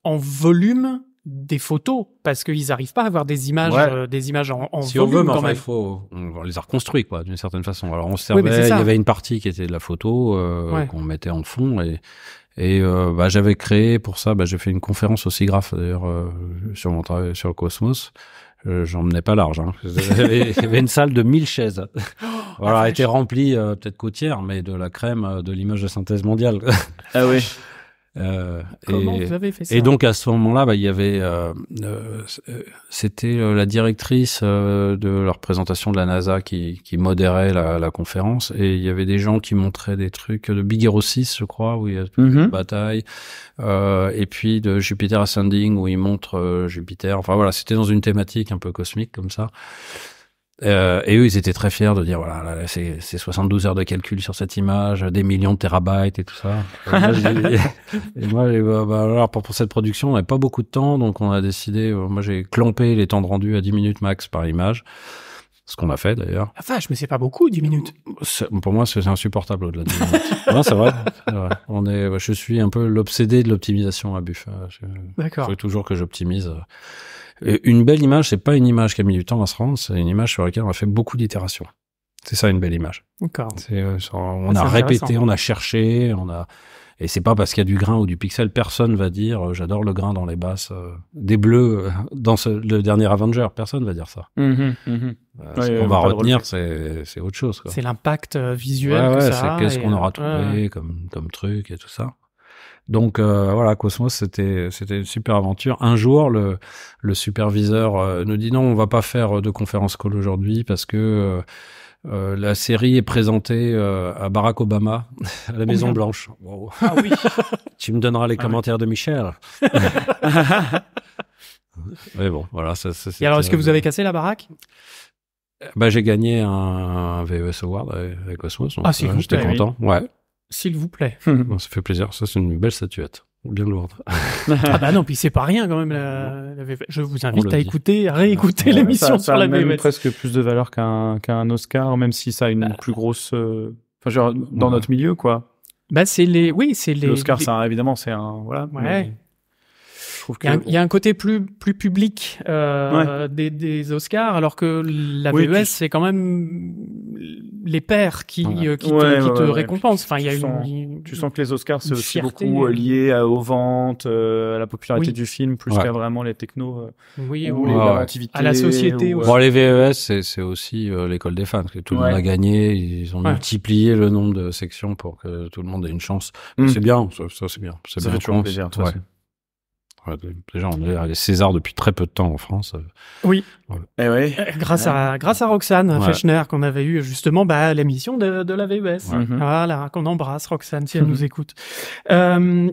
en volume des photos parce qu'ils n'arrivent pas à avoir des images, euh, des images en, en volume. on veut, mais il faut, les a reconstruits quoi, d'une certaine façon. Alors on se servait, il y avait une partie qui était de la photo euh, qu'on mettait en fond et et euh, bah, j'avais créé pour ça, bah, j'ai fait une conférence aussi grave d'ailleurs sur mon travail sur le Cosmos. J'en menais pas large. Hein. il y avait une salle de 1000 chaises. Oh, voilà, elle été remplie peut-être côtière, mais de la crème de l'image de synthèse mondiale. ah oui. Euh, et, Et donc à ce moment-là, bah, il y avait, euh, euh c'était euh, la directrice de la représentation de la NASA qui, qui modérait la, la, conférence, et il y avait des gens qui montraient des trucs de Big Hero 6, je crois, où il y a toute mm bataille, et puis de Jupiter Ascending où ils montrent Jupiter. Enfin voilà, c'était dans une thématique un peu cosmique comme ça. Euh, et eux, ils étaient très fiers de dire voilà, là, c'est, c'est 72 heures de calcul sur cette image, des millions de terabytes et tout ça. Et moi, bah, bah, alors pour, pour, cette production, on n'avait pas beaucoup de temps, donc on a décidé. Euh, moi, j'ai clampé les temps de rendu à 10 minutes max par image. Ce qu'on a fait d'ailleurs. La vache, mais c'est pas beaucoup, 10 minutes. pour moi, c'est insupportable au-delà de 10 minutes. non, c'est vrai, On est, je suis un peu l'obsédé de l'optimisation à Buff. D'accord. Il faut toujours que j'optimise. Euh, euh, une belle image, c'est pas une image qui a mis du temps à se rendre, c'est une image sur laquelle on a fait beaucoup d'itérations. C'est ça une belle image. Euh, on a répété, on a cherché, on a. Et c'est pas parce qu'il y a du grain ou du pixel, personne va dire euh, j'adore le grain dans les basses, des bleus dans le dernier Avenger, personne va dire ça. Mhm, mhm. ce qu'on va retenir, c'est autre chose. C'est l'impact visuel ouais, Qu'est-ce qu'on aura trouvé comme truc et tout ça. Donc euh, voilà, Cosmos, c'était c'était une super aventure. Un jour, le, superviseur euh, nous dit non, on va pas faire de conférence call aujourd'hui parce que euh, la série est présentée à Barack Obama à la Maison oh, Blanche. Ah oui. tu me donneras les ah commentaires de Michel. Mais bon, voilà. Ça, Et alors, est-ce que vous avez cassé la baraque bah, j'ai gagné un, VES Award avec Cosmos. Ah, j'étais content. Ouais. S'il vous plaît. ça fait plaisir. Ça, c'est une belle statuette. Bien lourde. ah bah non, puis c'est pas rien quand même. je vous invite à écouter, à réécouter l'émission sur la même presque plus de valeur qu'un Oscar, même si ça a une bah. plus grosse. Euh, enfin, genre, dans notre milieu, quoi. Bah, c'est les. Oui, c'est les. L'Oscar, ça, évidemment, c'est un. Voilà. Ouais il y, a un côté plus plus public euh, des, des, Oscars, alors que la VES c'est quand même les pères qui euh, qui, te, récompensent. Enfin, il y a une, tu sens que les Oscars c'est aussi beaucoup euh, euh, lié à, aux ventes, à la popularité du film, plus qu'à vraiment les technos oui, à la société. les VES e c'est aussi l'école des fans, que tout le monde a gagné, ils ont multiplié le nombre de sections pour que tout le monde ait une chance. Hmm. C'est bien, ça, c'est bien, c'est bien. Ça fait toujours plaisir. Déjà, on est les César depuis très peu de temps en France. Euh, oui. Eh eh, grâce, à, grâce à Roxane ouais. Fechner, qu'on avait eu justement bah, l'émission de, la VUS. E mhm. Voilà, qu'on embrasse, Roxane, si elle mhm. nous écoute. Euh,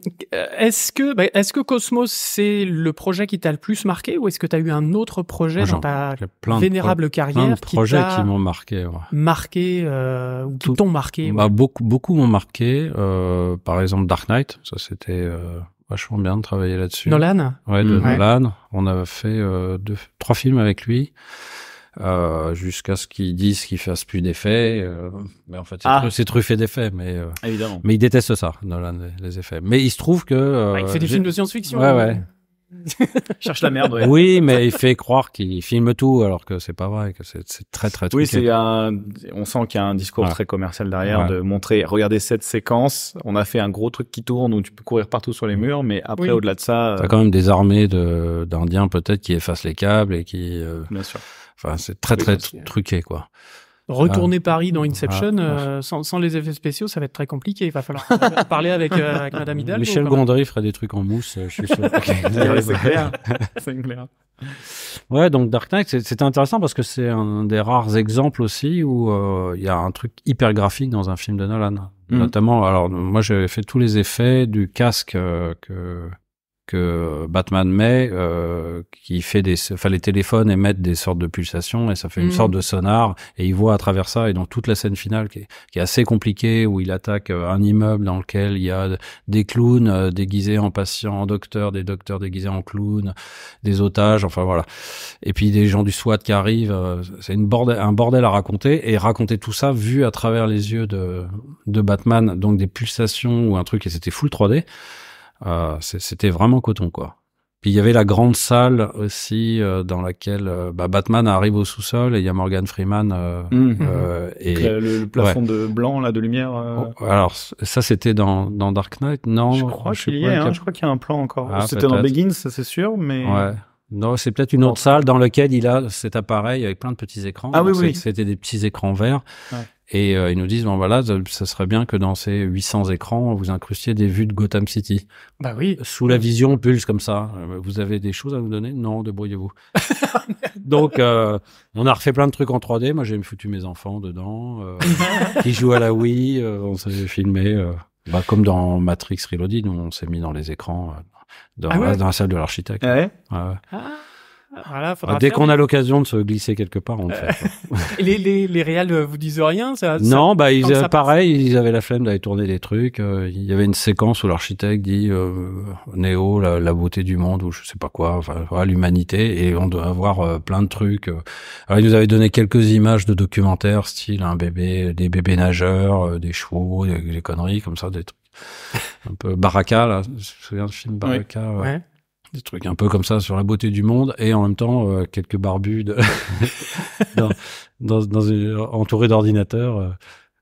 est-ce que, bah, est-ce que Cosmos, c'est le projet qui t'a le plus marqué ou est-ce que tu as eu un autre projet dans ta vénérable carrière de qui, qui m'ont marqué. Marqué, euh, ou qui t'ont marqué bah, Beaucoup, beaucoup m'ont marqué. par exemple, Dark Knight, ça c'était vachement bien de travailler là-dessus. Nolan Ouais, de mm. Nolan. On a fait euh, deux, trois films avec lui. Euh, jusqu'à ce qu'ils disent qu'ils fasse plus d'effets. Euh, mais en fait, c'est, ah. truffé d'effets, mais euh, évidemment. Mais il déteste ça, Nolan, les, effets. Mais il se trouve que bah, il fait euh, des films de science-fiction. Ouais, ouais. cherche la merde. Ouais. Oui, mais il fait croire qu'il filme tout alors que c'est pas vrai, que c'est très très. Truqué. Oui, c'est un. On sent qu'il y a un discours très commercial derrière de montrer. Regardez cette séquence. On a fait un gros truc qui tourne où tu peux courir partout sur les mm. murs, mais après au-delà de ça. T'as euh, quand même des armées d'Indiens peut-être qui effacent les câbles et qui. Euh, Bien sûr. Enfin, c'est très très truqué quoi. Retourner ah. Paris dans Inception ah. euh, sans, les effets spéciaux, ça va être très compliqué. Il va falloir parler euh, avec, Madame Hidalgo. Michel Gondry ferait des trucs en mousse, euh, je suis sûr. c'est clair. Ouais, donc Dark Knight, c'est intéressant parce que c'est un des rares exemples aussi où il y a un truc hyper graphique dans un film de Nolan. Mhm. Notamment, alors moi j'avais fait tous les effets du casque que que Batman met, euh, qui fait des, enfin les téléphones émettent des sortes de pulsations et ça fait une mm. sorte de sonar et il voit à travers ça et dans toute la scène finale qui est, assez compliquée où il attaque euh, un immeuble dans lequel il y a des clowns euh, déguisés en patients, en docteurs, des docteurs déguisés en clowns, des otages, enfin voilà. Et puis des gens du SWAT qui arrivent, c'est une bordel, un bordel à raconter et raconter tout ça vu à travers les yeux de, de Batman, donc des pulsations ou un truc et c'était full 3D. Euh, c'était vraiment coton, quoi. Puis il y avait la grande salle aussi euh, dans laquelle euh, bah, Batman arrive au sous-sol et il y a Morgan Freeman mmh. Mmh. et le, plafond de blanc là de lumière. Oh, alors ça c'était dans, Dark Knight non Je crois qu'il y, hein, y, a un plan encore. Ah, c'était dans Begins ça c'est sûr mais. Non, c'est peut-être une autre salle dans laquelle il a cet appareil avec plein de petits écrans. Ah oui, oui. C'était des petits écrans verts. Ouais. Et euh, ils nous disent, bon voilà, ça serait bien que dans ces 800 écrans, vous incrustiez des vues de Gotham City. Bah oui. Sous la vision pulse comme ça. Euh, vous avez des choses à nous donner Non, débrouillez-vous. Donc, euh, on a refait plein de trucs en 3D. Moi, j'ai foutu mes enfants dedans, qui jouent à la Wii. on s'est filmé. Bah, comme dans Matrix Reloaded, on s'est mis dans les écrans, ah dans, la salle de l'architecte. Ah ouais. Ah dès qu'on a l'occasion de se glisser quelque part, on le fait. les, les, les réals euh, vous disent rien ça, Non, bah, ils, pareil, ils avaient la flemme d'aller tourner des trucs. Euh, il y avait une séquence où l'architecte dit euh, Néo, la, beauté du monde, ou je sais pas quoi, enfin, l'humanité, et on doit avoir euh, plein de trucs. Alors, ils nous avaient donné quelques images de documentaires, style un hein, bébé, des bébés nageurs, des chevaux, des, conneries comme ça, des trucs un peu Baraka, là. Je me souviens du film Baraka. Ouais des trucs un peu comme ça sur la beauté du monde et en même temps euh, quelques barbus de dans, dans, dans entourés d'ordinateurs.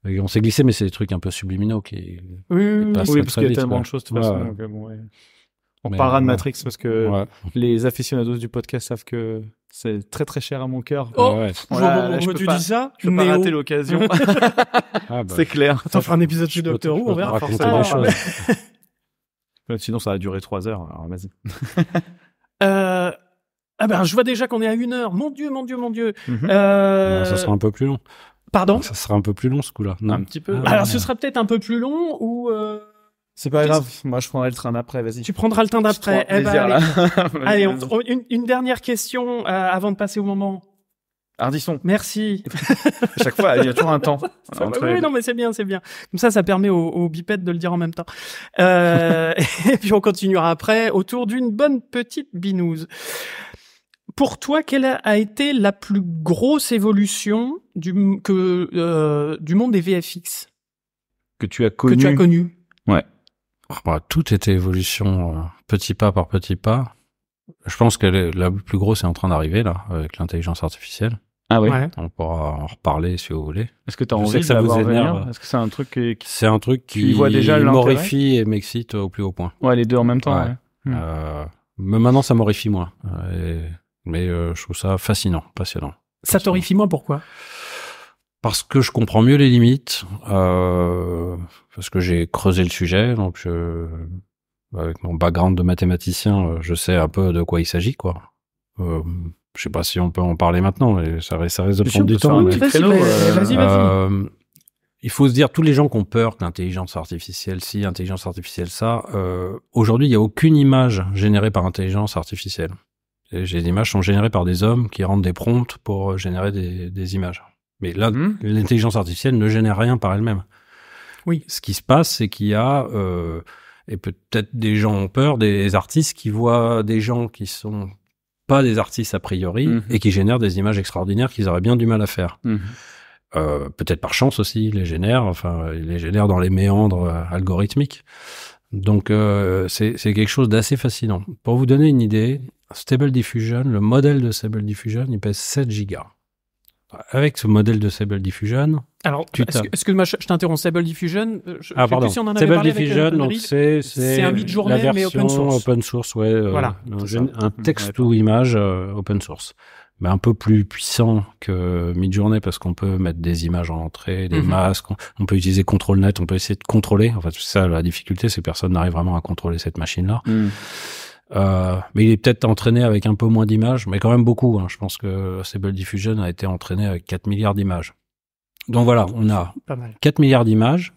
Euh, on s'est glissé, mais c'est des trucs un peu subliminaux qui. Oui, oui, parce qu'il y a tellement de choses de toute euh, On parlera de Matrix parce que les aficionados du podcast savent que c'est très très cher à mon cœur. Oh, je tu pas, dis ça Je rater oh. l'occasion. Ah, bah. c'est clair. on va faire un épisode chez Doctor Who, on verra. forcément. Euh, sinon, ça va durer trois heures. Alors, vas-y. Euh, ah ben, je vois déjà qu'on est à une heure. Mon Dieu, mon Dieu, mon Dieu. Mhm. Euh, ça sera un peu plus long. Pardon Ça sera un peu plus long, ce coup-là. Un petit peu. Ah alors, ce sera peut-être un peu plus long ou... C'est pas grave, moi je prendrai le train d'après, vas-y. Tu prendras le train d'après. Eh ben, allez, une, dernière question avant de passer au moment Ardisson. Merci. à chaque fois, il y a toujours un temps. oui, non, mais c'est bien, c'est bien. Comme ça, ça permet aux, bipèdes de le dire en même temps. Euh, et puis on continuera après autour d'une bonne petite binouse. Pour toi, quelle a été la plus grosse évolution du, que, euh, du monde des VFX Que tu as connu. Que as connu. Ouais. Oh, bah, tout était évolution, euh, petit pas par petit pas. Je pense que la plus grosse est en train d'arriver là, avec l'intelligence artificielle. Ah oui. On pourra en reparler si vous voulez. Est-ce que tu as envie que ça vous énerve Est-ce que c'est un truc qui, C'est un truc qui, voit déjà m'horrifie et m'excite au plus haut point. Ouais, les deux en même temps. Ouais. Hmm. Euh, mais maintenant, ça m'horrifie moins. Euh, mais euh, je trouve ça fascinant, passionnant. Ça t'horrifie moins pourquoi Parce que je comprends mieux les limites, euh, parce que j'ai creusé le sujet, donc je, avec mon background de mathématicien, euh, je sais un peu de quoi il s'agit, quoi. Euh, je sais pas si on peut en parler maintenant, mais ça, reste, ça de prendre du temps. Euh, vas-y, vas-y. Euh, il faut se dire, tous les gens qui ont peur que l'intelligence artificielle si intelligence artificielle ça, aujourd'hui, il n'y a aucune image générée par intelligence artificielle. les images sont générées par des hommes qui rendent des prompts pour générer des, images. Mais là, hmm. l'intelligence artificielle ne génère rien par elle-même. Oui. Ce qui se passe, c'est qu'il y a et peut-être des gens ont peur, des artistes qui voient des gens qui sont pas des artistes a priori mhm. et qui génèrent des images extraordinaires qu'ils auraient bien du mal à faire. Mhm. Euh, peut-être par chance aussi, ils les génèrent, enfin, les génèrent dans les méandres euh, algorithmiques. Donc, euh, c'est quelque chose d'assez fascinant. Pour vous donner une idée, Stable Diffusion, le modèle de Stable Diffusion, il pèse 7 gigas avec ce modèle de Sable Diffusion. Alors, excuse-moi, je, t'interromps. Sable Diffusion, euh, je, ah, Si on en avait Sable Diffusion, euh, donc c'est, un mid-journée, mais open source. ouais. Euh, un, mmh, texte ou image open source. Mais un peu plus puissant que mid-journée parce qu'on peut mettre des images en entrée, des mmh. masques, on, peut utiliser contrôle net, on peut essayer de contrôler. En fait, ça, la difficulté, c'est que personne n'arrive vraiment à contrôler cette machine-là. Mmh. Euh, mais il est peut-être entraîné avec un peu moins d'images, mais quand même beaucoup. Hein. Je pense que Sable Diffusion a été entraîné avec 4 milliards d'images. Donc voilà, on a 4 milliards d'images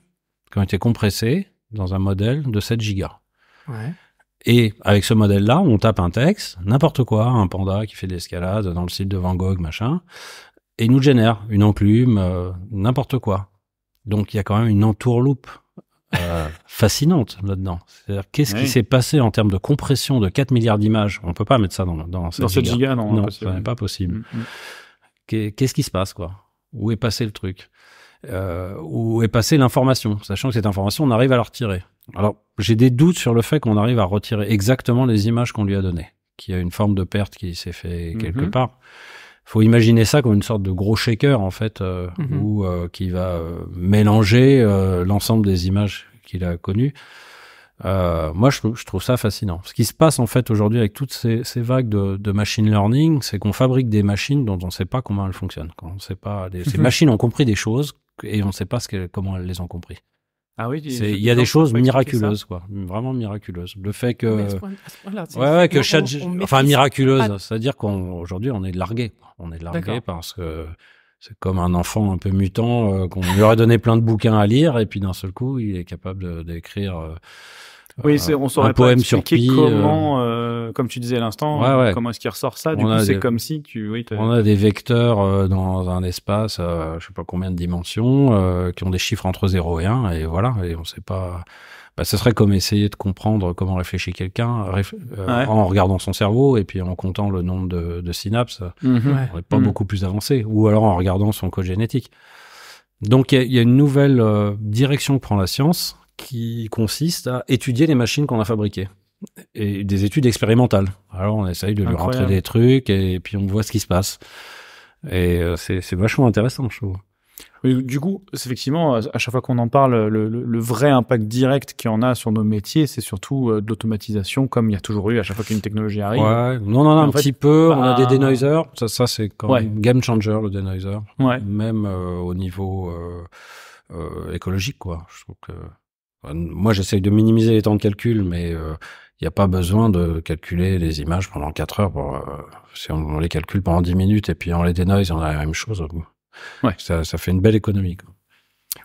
qui ont été compressées dans un modèle de 7 gigas. Et avec ce modèle-là, on tape un texte, n'importe quoi, un panda qui fait de l'escalade dans le site de Van Gogh, machin, et il nous génère une enclume, euh, n'importe quoi. Donc il y a quand même une entourloupe euh, fascinante là dedans qu'est-ce qui s'est passé en termes de compression de 4 milliards d'images On peut pas mettre ça dans, dans, 7 non, ce n'est pas possible. Mm, mm. Qu'est-ce qui se passe, quoi Où est passé le truc euh, Où est passée l'information Sachant que cette information, on arrive à la retirer. Alors, j'ai des doutes sur le fait qu'on arrive à retirer exactement les images qu'on lui a données, qu'il y a une forme de perte qui s'est fait mm-hmm. quelque part faut imaginer ça comme une sorte de gros shaker en fait, ou euh, mhm. où, euh, qui va euh, mélanger l'ensemble des images qu'il a connues. moi, je, trouve ça fascinant. Ce qui se passe en fait aujourd'hui avec toutes ces, ces vagues de, de, machine learning, c'est qu'on fabrique des machines dont on ne sait pas comment elles fonctionnent. Quand on sait pas, ces mhm. machines ont compris des choses et on ne sait pas ce comment elles les ont compris. Ah oui, il y a des choses miraculeuses, quoi, vraiment miraculeuses. Le fait que, ouais, que enfin miraculeuse, c'est-à-dire qu'aujourd'hui on est largué, on est largué parce que c'est comme un enfant un peu mutant euh, qu'on lui aurait donné plein de bouquins à lire et puis d'un seul coup il est capable d'écrire euh, oui, on saurait un pas poème sur comment, euh, euh, comme tu disais à l'instant, comment est-ce qu'il ressort ça Du coup, c'est comme si on a des vecteurs euh, dans un espace, je sais pas combien de dimensions, qui ont des chiffres entre 0 et 1, et voilà, et on sait pas. Bah, ce serait comme essayer de comprendre comment réfléchit quelqu'un en regardant son cerveau et puis en comptant le nombre de, synapses. Mhm. on n'est pas mhm. beaucoup plus avancé. Ou alors en regardant son code génétique. Donc il y, a une nouvelle direction que prend la science qui consiste à étudier les machines qu'on a fabriquées et des études expérimentales. Alors on essaye de lui rentrer des trucs et puis on voit ce qui se passe. Et euh, c'est vachement intéressant, je trouve. du coup, effectivement, à chaque fois qu'on en parle, le, vrai impact direct qu'il y en a sur nos métiers, c'est surtout euh, de l'automatisation, comme il y a toujours eu à chaque fois qu'une technologie arrive. Ouais, non, non, non, un petit peu. on a bah, des denoisers. Ça, c'est quand même game changer, le denoiser. Ouais. Même euh, au niveau écologique, quoi. Je trouve que moi, j'essaye de minimiser les temps de calcul, mais il euh, n'y a pas besoin de calculer les images pendant 4 heures. Pour, euh, si on, les calcule pendant 10 minutes et puis on les dénoise, on a la même chose. Ouais. Ça, ça fait une belle économie. Quoi.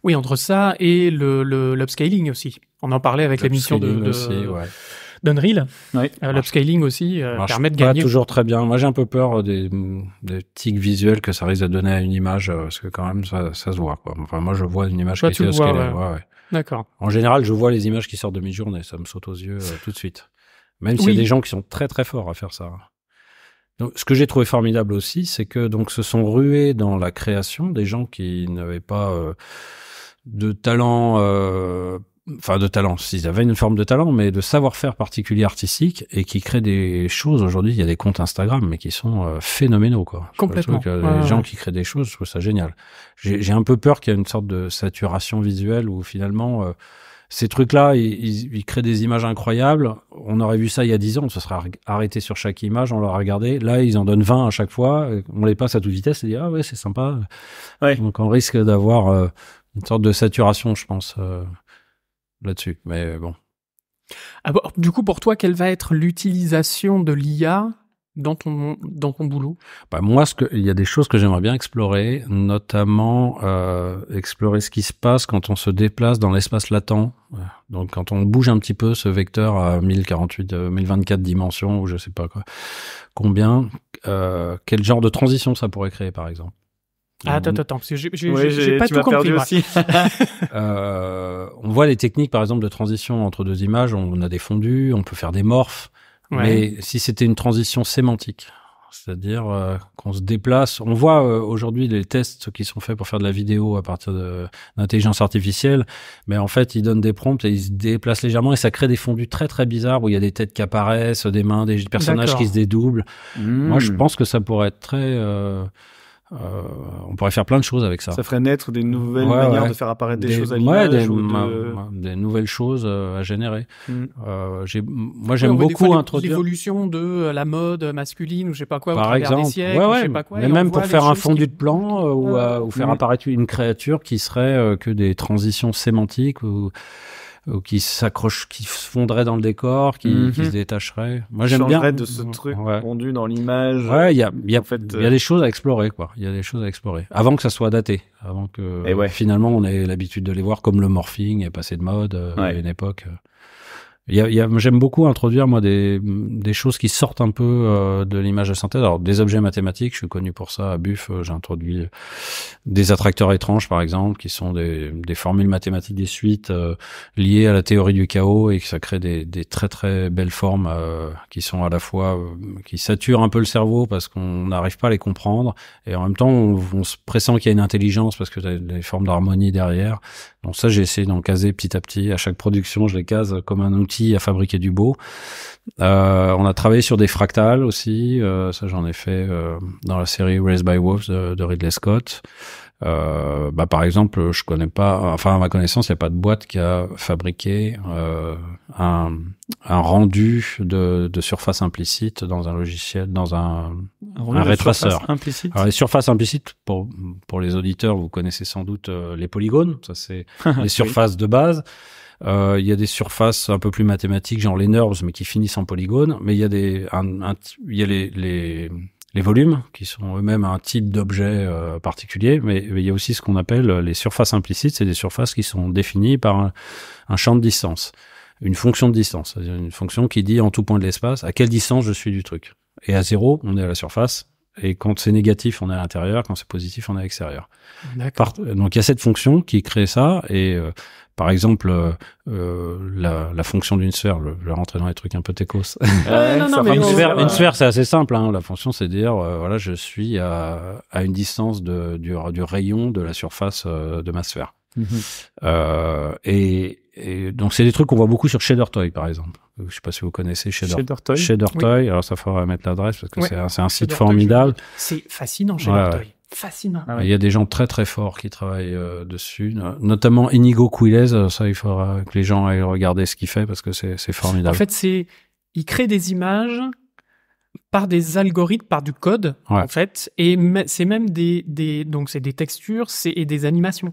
Oui, entre ça et l'upscaling le, aussi. On en parlait avec l'émission de, de, aussi, ouais. d'Unreal. Euh, l'upscaling aussi permet de gagner. Pas toujours très bien. Moi, j'ai un peu peur des, des tics visuels que ça risque de donner à une image, parce que quand même, ça, ça se voit. Quoi. Enfin, moi, je vois une image qui est upscalée. Ouais. D'accord. En général, je vois les images qui sortent de mes journées, ça me saute aux yeux euh, tout de suite. Même si y a des gens qui sont très très forts à faire ça. Donc, ce que j'ai trouvé formidable aussi, c'est que donc se sont rués dans la création des gens qui n'avaient pas euh, de talent euh, enfin de talent, s'ils avaient une forme de talent, mais de savoir-faire particulier artistique et qui créent des choses. Aujourd'hui, il y a des comptes Instagram, mais qui sont euh, phénoménaux, quoi. Complètement. Euh, les gens qui créent des choses, je trouve ça génial. J'ai un peu peur qu'il y ait une sorte de saturation visuelle où finalement, euh, ces trucs-là, ils, ils, créent des images incroyables. On aurait vu ça il y a 10 ans, on se serait arrêté sur chaque image, on l'aurait regardé. Là, ils en donnent 20 à chaque fois, on les passe à toute vitesse et dit, ah ouais, c'est sympa. Ouais. Donc on risque d'avoir une sorte de saturation, je pense là-dessus. Mais ah, bon. du coup, pour toi, quelle va être l'utilisation de l'IA dans ton dans ton boulot bah moi ce il y a des choses que j'aimerais bien explorer notamment euh, explorer ce qui se passe quand on se déplace dans l'espace latent donc quand on bouge un petit peu ce vecteur à 1048 1024 euh, dimensions ou je sais pas quoi combien euh, quel genre de transition ça pourrait créer par exemple ah, attends, euh, attends, parce que j'ai pas tout compris. on voit les techniques, par exemple, de transition entre deux images. On a des fondus, on peut faire des morphes. Mais si c'était une transition sémantique, c'est-à-dire euh, qu'on se déplace, on voit euh, aujourd'hui les tests qui sont faits pour faire de la vidéo à partir d'intelligence artificielle, mais en fait ils donnent des prompts et ils se déplacent légèrement et ça crée des fondus très très bizarres où il y a des têtes qui apparaissent, des mains, des personnages qui se dédoublent. Moi je hmm. pense que ça pourrait être très... Euh, on pourrait faire plein de choses avec ça. Ça ferait naître des nouvelles manières de faire apparaître des, choses à des, nouvelles choses euh, à générer. Mm. Euh, moi, j'aime beaucoup introduire l'évolution de euh, la mode masculine ou je sais pas quoi. Par au exemple, des siècles, sais pas quoi, mais même pour faire un fondu du de plan ou, ou, faire mm. apparaître une créature qui serait que des transitions sémantiques ou ou euh, qui s'accroche qui se fondraient dans le décor, qui, qui mhm. se détacheraient. Moi, j'aime bien. de ce truc fondu dans l'image. Ouais, il y a, y, a, y a euh, des choses à explorer, quoi. Il y a des choses à explorer. Avant que ça soit daté. Avant que, eh finalement, on ait l'habitude de les voir comme le morphing est passé de mode euh, à une époque. J'aime beaucoup introduire moi des, des, choses qui sortent un peu euh, de l'image de synthèse. Alors des objets mathématiques, je suis connu pour ça à Buff. Euh, J'ai introduit des attracteurs étranges par exemple, qui sont des, des formules mathématiques des suites euh, liées à la théorie du chaos et que ça crée des, des très très belles formes qui sont à la fois qui saturent un peu le cerveau parce qu'on n'arrive pas à les comprendre et en même temps on, se pressent qu'il y a une intelligence parce que as des formes d'harmonie derrière donc ça, j'ai essayé d'en caser petit à petit. À chaque production, je les case comme un outil à fabriquer du beau. Euh, on a travaillé sur des fractales aussi. Euh, ça, j'en ai fait euh, dans la série Raised by Wolves de Ridley Scott. Euh, bah, par exemple, je connais pas, enfin à ma connaissance, il n'y a pas de boîte qui a fabriqué euh, un, un, rendu de, de, surface implicite dans un logiciel, dans un, un, rétraceur. Alors les surfaces implicites, pour, pour les auditeurs, vous connaissez sans doute euh, les polygones, ça c'est ah, les surfaces de base. Euh, il y a des surfaces un peu plus mathématiques, genre les nerves, mais qui finissent en polygones. Mais il y a des, il y a les, les, les volumes, qui sont eux-mêmes un type d'objet euh, particulier, mais, il y a aussi ce qu'on appelle euh, les surfaces implicites, c'est des surfaces qui sont définies par un, champ de distance, une fonction de distance, une fonction qui dit en tout point de l'espace à quelle distance je suis du truc. Et à zéro, on est à la surface, et quand c'est négatif, on est à l'intérieur, quand c'est positif, on est à l'extérieur. Donc il y a cette fonction qui crée ça, et euh, par exemple, euh, euh, la, fonction d'une sphère, je vais rentrer dans les trucs un peu techos. une, sphère, c'est assez simple. Hein. La fonction, c'est dire, euh, voilà, je suis à, à une distance de, du, rayon de la surface de ma sphère. Mhm. et, donc, c'est des trucs qu'on voit beaucoup sur ShaderToy, par exemple. Je ne sais pas si vous connaissez Shader, ShaderToy. Alors, ça faudrait mettre l'adresse parce que c'est un, site formidable. C'est fascinant, ShaderToy fascinant. Ah il y a des gens très très forts qui travaillent euh, dessus, euh, notamment Inigo Quiles. Euh, ça, il faudra que les gens aillent regarder ce qu'il fait parce que c'est formidable. En fait, c'est il crée des images par des algorithmes, par du code en fait, et c'est même des, des donc c'est des textures, c'est et des animations.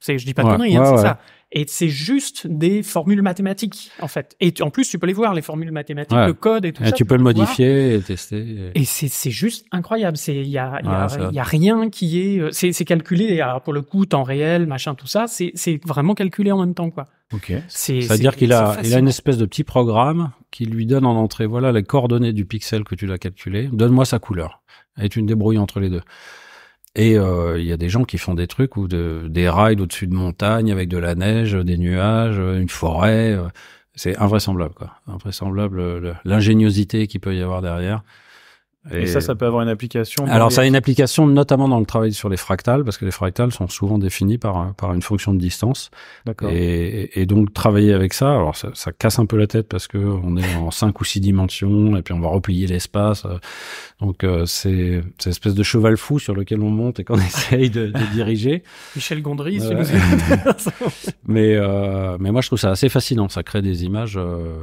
C'est je dis pas de conneries, hein, c'est ça. Et c'est juste des formules mathématiques, en fait. Et en plus, tu peux les voir, les formules mathématiques, le code et tout ça. Tu, peux le modifier et tester. Et, c'est juste incroyable. C'est il y a rien qui est euh, c'est calculé pour le coup temps réel, machin, tout ça. C'est vraiment calculé en même temps quoi. Ok. C'est à dire qu'il a a une espèce de petit programme qui lui donne en entrée voilà les coordonnées du pixel que tu l'as calculé. Donne-moi sa couleur et tu te débrouilles entre les deux. Et euh, il y a des gens qui font des trucs ou des rides au-dessus de montagnes avec de la neige, des nuages, une forêt. Euh, c'est invraisemblable, quoi. Invraisemblable l'ingéniosité qu'il peut y avoir derrière. Et, ça, ça peut avoir une application. Alors, ça a une application notamment dans le travail sur les fractales, parce que les fractales sont souvent définis par, par une fonction de distance. D'accord. Et, et, donc, travailler avec ça, alors ça, ça, casse un peu la tête parce que on est en cinq ou six dimensions, et puis on va replier l'espace. Donc, euh, c'est cette espèce de cheval fou sur lequel on monte et qu'on essaye de, de, diriger. Michel Gondry, si vous voulez. Mais, euh, mais moi, je trouve ça assez fascinant. Ça crée des images... Euh,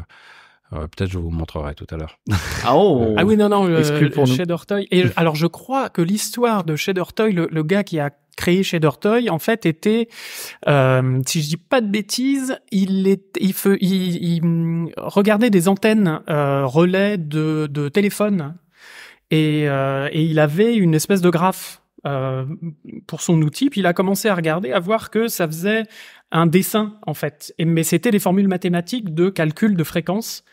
euh, peut-être je vous montrerai tout à l'heure. Ah, oh, ah oui, non, non, euh, Toy. Et alors, je crois que l'histoire de chez Toy, le, gars qui a créé chez Toy, en fait, était, euh, si je dis pas de bêtises, il, il, il, regardait des antennes euh, relais de, de téléphone et, euh, et il avait une espèce de graphe. Euh, pour son outil, puis il a commencé à regarder, à voir que ça faisait un dessin en fait. mais c'était des formules mathématiques de calcul de fréquence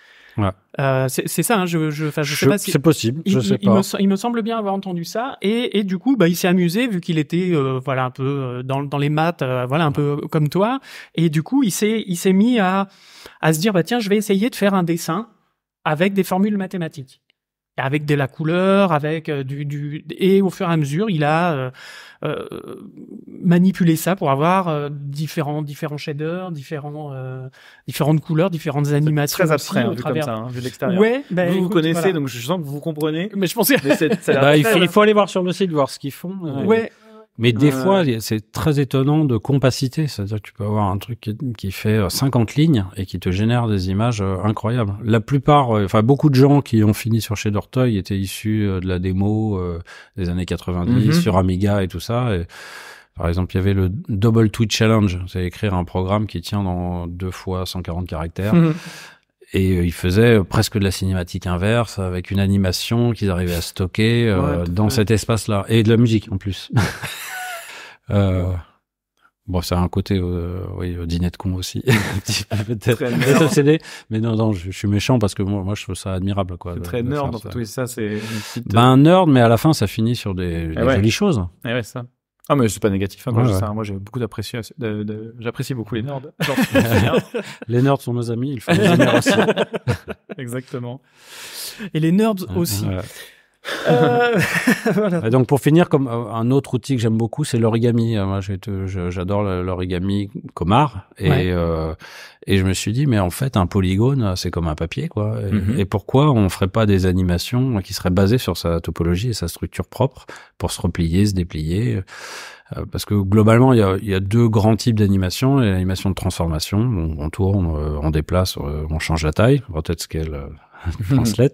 euh, c'est ça, hein, je, je, sais pas si. C'est possible, je il, sais pas. Il me, semble bien avoir entendu ça, et, du coup, bah, il s'est amusé vu qu'il était, euh, voilà, un peu euh, dans, les maths, voilà, un peu comme toi, et du coup, il s'est, mis à, se dire, bah tiens, je vais essayer de faire un dessin avec des formules mathématiques, avec de la couleur, avec du, du, et au fur et à mesure, il a euh, manipuler ça pour avoir euh, différents différents shaders, différents euh, différentes couleurs, différentes animations. Très abstrait hein, vu comme ça, hein, vu de l'extérieur. Bah, vous, vous connaissez, donc je sens que vous comprenez. Mais je pensais. que bah, il, il, faut, aller voir sur le site voir ce qu'ils font. ouais, mais des fois, c'est très étonnant de compacité. C'est-à-dire que tu peux avoir un truc qui, fait 50 euh, lignes et qui te génère des images euh, incroyables. La plupart, euh, enfin, beaucoup de gens qui ont fini sur chez Dorteuil étaient issus de la démo des années 90 mm-hmm. sur Amiga et tout ça. Et, par exemple, il y avait le Double Tweet Challenge. C'est écrire un programme qui tient dans deux fois 140 caractères. Mm-hmm. Et euh, ils faisaient euh, presque de la cinématique inverse avec une animation qu'ils arrivaient à stocker euh, dans cet espace-là. Et de la musique en plus. bon, ça a un côté, oui, au dîner de con aussi. peut-être Mais non, non, je, suis méchant parce que moi, je trouve ça admirable, quoi. très nerd, ça. ça, c'est petite... Ben, nerd, mais à la fin, ça finit sur des, eh jolies choses. Et eh ouais, ça. Ah mais c'est pas négatif. Hein, hein. Moi j'ai beaucoup d'appréciation. j'apprécie beaucoup les nerds. les nerds sont nos amis, il faut les aussi. Exactement. Et les nerds aussi. Euh, Donc pour finir, comme euh, un autre outil que j'aime beaucoup, c'est l'origami. Euh, moi, j'adore l'origami Comar et euh, et je me suis dit mais en fait un polygone c'est comme un papier quoi. Mhm. Et, pourquoi on ferait pas des animations qui seraient basées sur sa topologie et sa structure propre pour se replier, se déplier euh, parce que globalement, il y a, y a deux grands types d'animations. L'animation de transformation, on, tourne, on déplace, on change la taille, peut-être ce qu'elle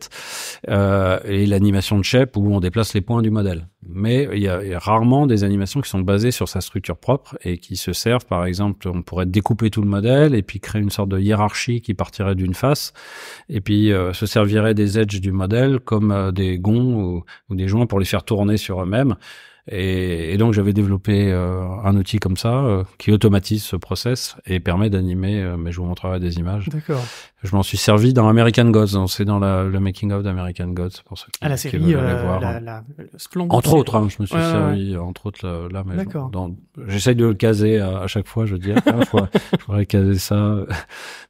Euh, et l'animation de shape où on déplace les points du modèle. Mais il y, a, rarement des animations qui sont basées sur sa structure propre et qui se servent, par exemple, on pourrait découper tout le modèle et puis créer une sorte de hiérarchie qui partirait d'une face et puis euh, se servirait des edges du modèle comme euh, des gonds ou, des joints pour les faire tourner sur eux-mêmes. Et, donc j'avais développé un outil comme ça qui automatise ce process et permet d'animer, mais je vous montrerai des images. D'accord. Je m'en suis servi dans American Gods. Hein. C'est dans la, le making of d'American Gods pour ceux qui, ah, la série, veulent aller voir. Hein. entre autres, hein, je me suis servi entre autres là, là j'essaye de le caser à, chaque fois. Je veux dire, ah, je pourrais caser ça euh,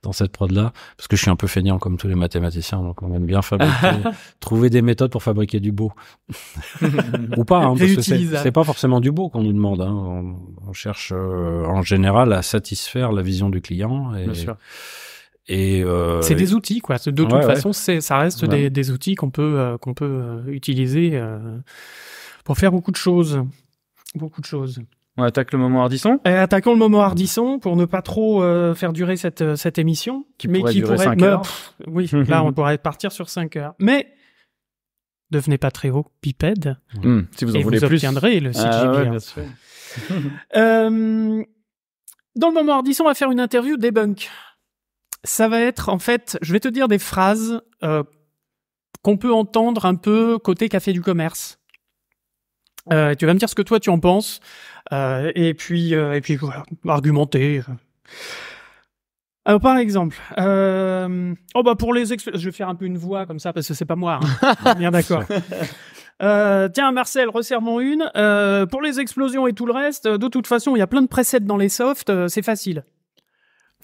dans cette prod là parce que je suis un peu feignant comme tous les mathématiciens, donc on aime bien fabriquer, trouver des méthodes pour fabriquer du beau ou pas, hein, c'est pas forcément du beau qu'on nous demande. Hein. On, cherche euh, en général à satisfaire la vision du client et. Bien sûr. Et euh, c'est des outils, quoi. De toute façon, ça reste bah. des, des, outils qu'on peut euh, qu'on peut euh, utiliser pour faire beaucoup de choses, beaucoup de choses. On attaque le moment hardisson eh, Attaquons le moment hardisson pour ne pas trop faire durer cette, cette émission. Qui mais pourrait qui durer pourrait 5 heures. oui, là, on pourrait partir sur 5 heures. Mais devenez pas pas Mmh, si vous en et voulez vous plus. obtiendrez le CGB. Ah hein. dans le moment hardisson, on va faire une interview débunk ça va être en fait, je vais te dire des phrases euh, qu'on peut entendre un peu côté café du commerce. Euh, tu vas me dire ce que toi tu en penses euh, et puis et puis voilà, argumenter. Alors, par exemple, oh bah pour les je vais faire un peu une voix comme ça parce que c'est pas moi. Hein. Bien d'accord. tiens, Marcel, resserre une. pour les explosions et tout le reste, de toute façon, il y a plein de presets dans les softs, c'est facile.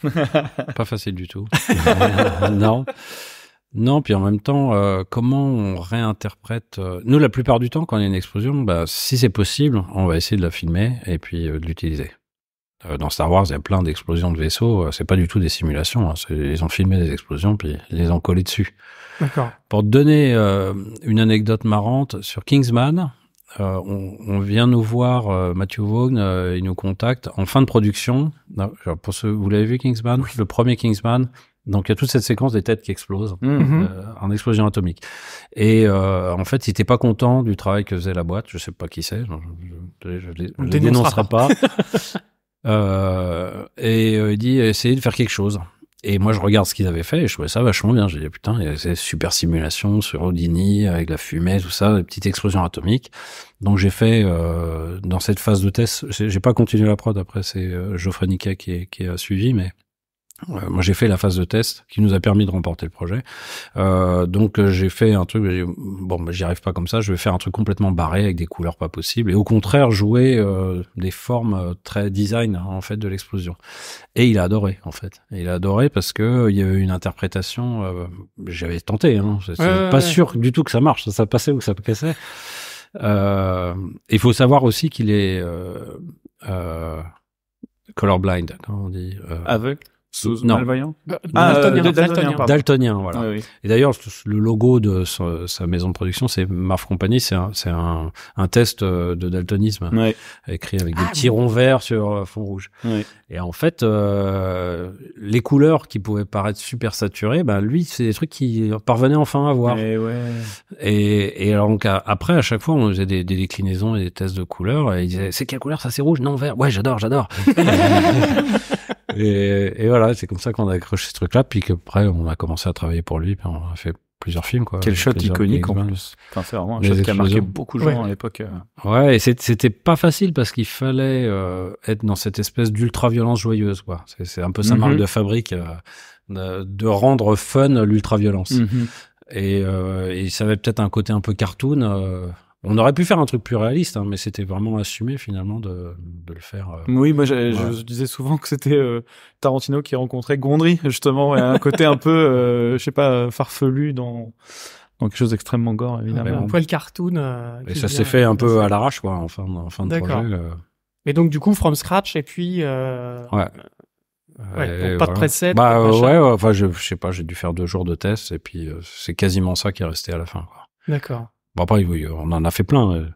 pas facile du tout. non. Non, puis en même temps, euh, comment on réinterprète euh, Nous, la plupart du temps, quand il y a une explosion, bah, si c'est possible, on va essayer de la filmer et puis euh, de l'utiliser. dans Star Wars, il y a plein d'explosions de vaisseaux. c'est pas du tout des simulations. Hein, ils ont filmé des explosions puis ils les ont collées dessus. D'accord. Pour te donner une anecdote marrante sur Kingsman, euh, on, vient nous voir, euh, Mathieu Vaughn, euh, il nous contacte en fin de production. Pour vous l'avez vu, Kingsman Le premier Kingsman. Donc, il y a toute cette séquence des têtes qui explosent mm-hmm. en explosion atomique. Et en fait, il n'était pas content du travail que faisait la boîte. Je ne sais pas qui c'est. Je ne dénoncerai pas. pas. et il dit, essayez de faire quelque chose. Et moi, je regarde ce qu'ils avaient fait et je trouvais ça vachement bien. J'ai dit, putain, il y ces super simulation sur Houdini avec la fumée, tout ça, des petites explosions atomiques. Donc, j'ai fait, euh, dans cette phase de test, j'ai pas continué la prod après, c'est euh, Geoffrey qui a suivi, mais euh, moi, j'ai fait la phase de test qui nous a permis de remporter le projet. Euh, donc, euh, j'ai fait un truc. Bon, bah, j'y arrive pas comme ça. Je vais faire un truc complètement barré avec des couleurs pas possibles et au contraire jouer euh, des formes très design hein, en fait de l'explosion. Et il a adoré en fait. il a adoré parce que il y avait une interprétation. J'avais tenté. Hein, c'est pas sûr du tout que ça marche. Ça, passait ou ça cassait. Il faut savoir aussi qu'il est colorblind, comment on dit. Aveugle. Bah, non. Daltonien, Daltonien, voilà. Ah et d'ailleurs, le logo de sa, maison de production, c'est Marf Company, c'est un, test euh, de daltonisme écrit avec des ah petits ronds verts sur euh, fond rouge. Et en fait, euh, les couleurs qui pouvaient paraître super saturées, ben lui, c'est des trucs qu'il parvenait enfin à voir. Eh et, alors, donc, après, à chaque fois, on faisait des, des, déclinaisons et des tests de couleurs. Et il disait, c'est quelle couleur Ça, c'est rouge Non, vert. Ouais, j'adore, j'adore. Et, et voilà, c'est comme ça qu'on a accroché ce truc-là, puis qu'après, on a commencé à travailler pour lui, puis on a fait plusieurs films. Quoi, Quel shot iconique en plus. Enfin, c'est vraiment un shot qui a marqué beaucoup de gens à l'époque. Euh. Ouais, et c'était pas facile parce qu'il fallait euh, être dans cette espèce d'ultra-violence joyeuse. quoi. C'est un peu sa mhm. marque de fabrique, euh, de rendre fun l'ultra-violence. Mhm. et, et, ça avait peut-être un côté un peu cartoon on aurait pu faire un truc plus réaliste, hein, mais c'était vraiment assumé finalement de, le faire. Euh, oui, moi je, disais souvent que c'était euh, Tarantino qui rencontrait Gondry, justement, et un côté un peu, euh, je sais pas, farfelu dans, dans quelque chose d'extrêmement gore, évidemment. un poil le cartoon. et ça s'est fait un peu à l'arrache, quoi, en fin, de projet. Et donc du coup, from scratch, et puis... Ouais. pas de preset. Bah ouais, enfin je, je sais pas, j'ai dû faire deux jours de tests et puis c'est quasiment ça qui est resté à la fin. D'accord. Bah, on en a fait plein. Euh.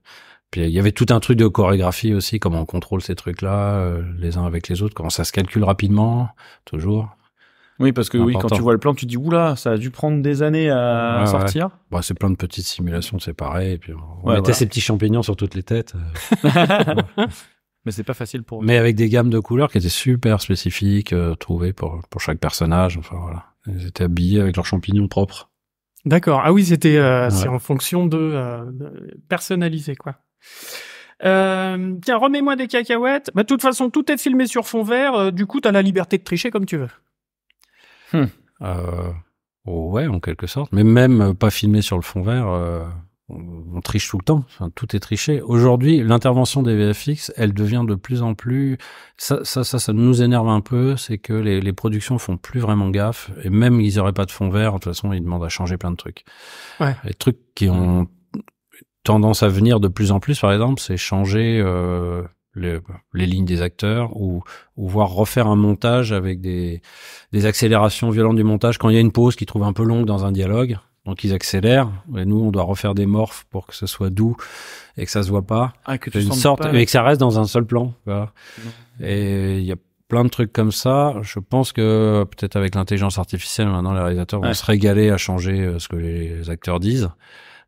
Puis il y avait tout un truc de chorégraphie aussi, comment on contrôle ces trucs-là, euh, les uns avec les autres, comment ça se calcule rapidement, toujours. Oui, parce que oui, quand tu vois le plan, tu dis oula, ça a dû prendre des années à sortir. Bah, c'est plein de petites simulations, séparées pareil. Et on mettait ces petits champignons sur toutes les têtes. Euh. Mais c'est pas facile pour. Mais avec des gammes de couleurs qui étaient super spécifiques, trouvées pour, pour chaque personnage. Enfin voilà, ils étaient habillés avec leurs champignons propres. D'accord. Ah oui, c'était euh, c'est en fonction de, euh, personnaliser quoi. Euh, tiens, remets-moi des cacahuètes. Bah, de toute façon, tout est filmé sur fond vert. du coup, as la liberté de tricher comme tu veux. Hum. ouais, en quelque sorte. Mais même pas filmé sur le fond vert, on triche tout le temps, tout est triché. Aujourd'hui, l'intervention des VFX, elle devient de plus en plus. Ça, ça, ça, nous énerve un peu, c'est que les, les, productions font plus vraiment gaffe, et même ils n'auraient pas de fond vert, de toute façon, ils demandent à changer plein de trucs. Les trucs qui ont tendance à venir de plus en plus, par exemple, c'est changer euh, les, lignes des acteurs ou, ou voir refaire un montage avec des, des accélérations violentes du montage quand il y a une pause qui trouve un peu longue dans un dialogue. Donc ils accélèrent. Et nous, on doit refaire des morphes pour que ce soit doux et que ça se voit pas. Ah, que une sorte, mais que ça reste dans un seul plan. Et il y a plein de trucs comme ça. Je pense que peut-être avec l'intelligence artificielle, maintenant les réalisateurs vont se régaler à changer euh, ce que les acteurs disent.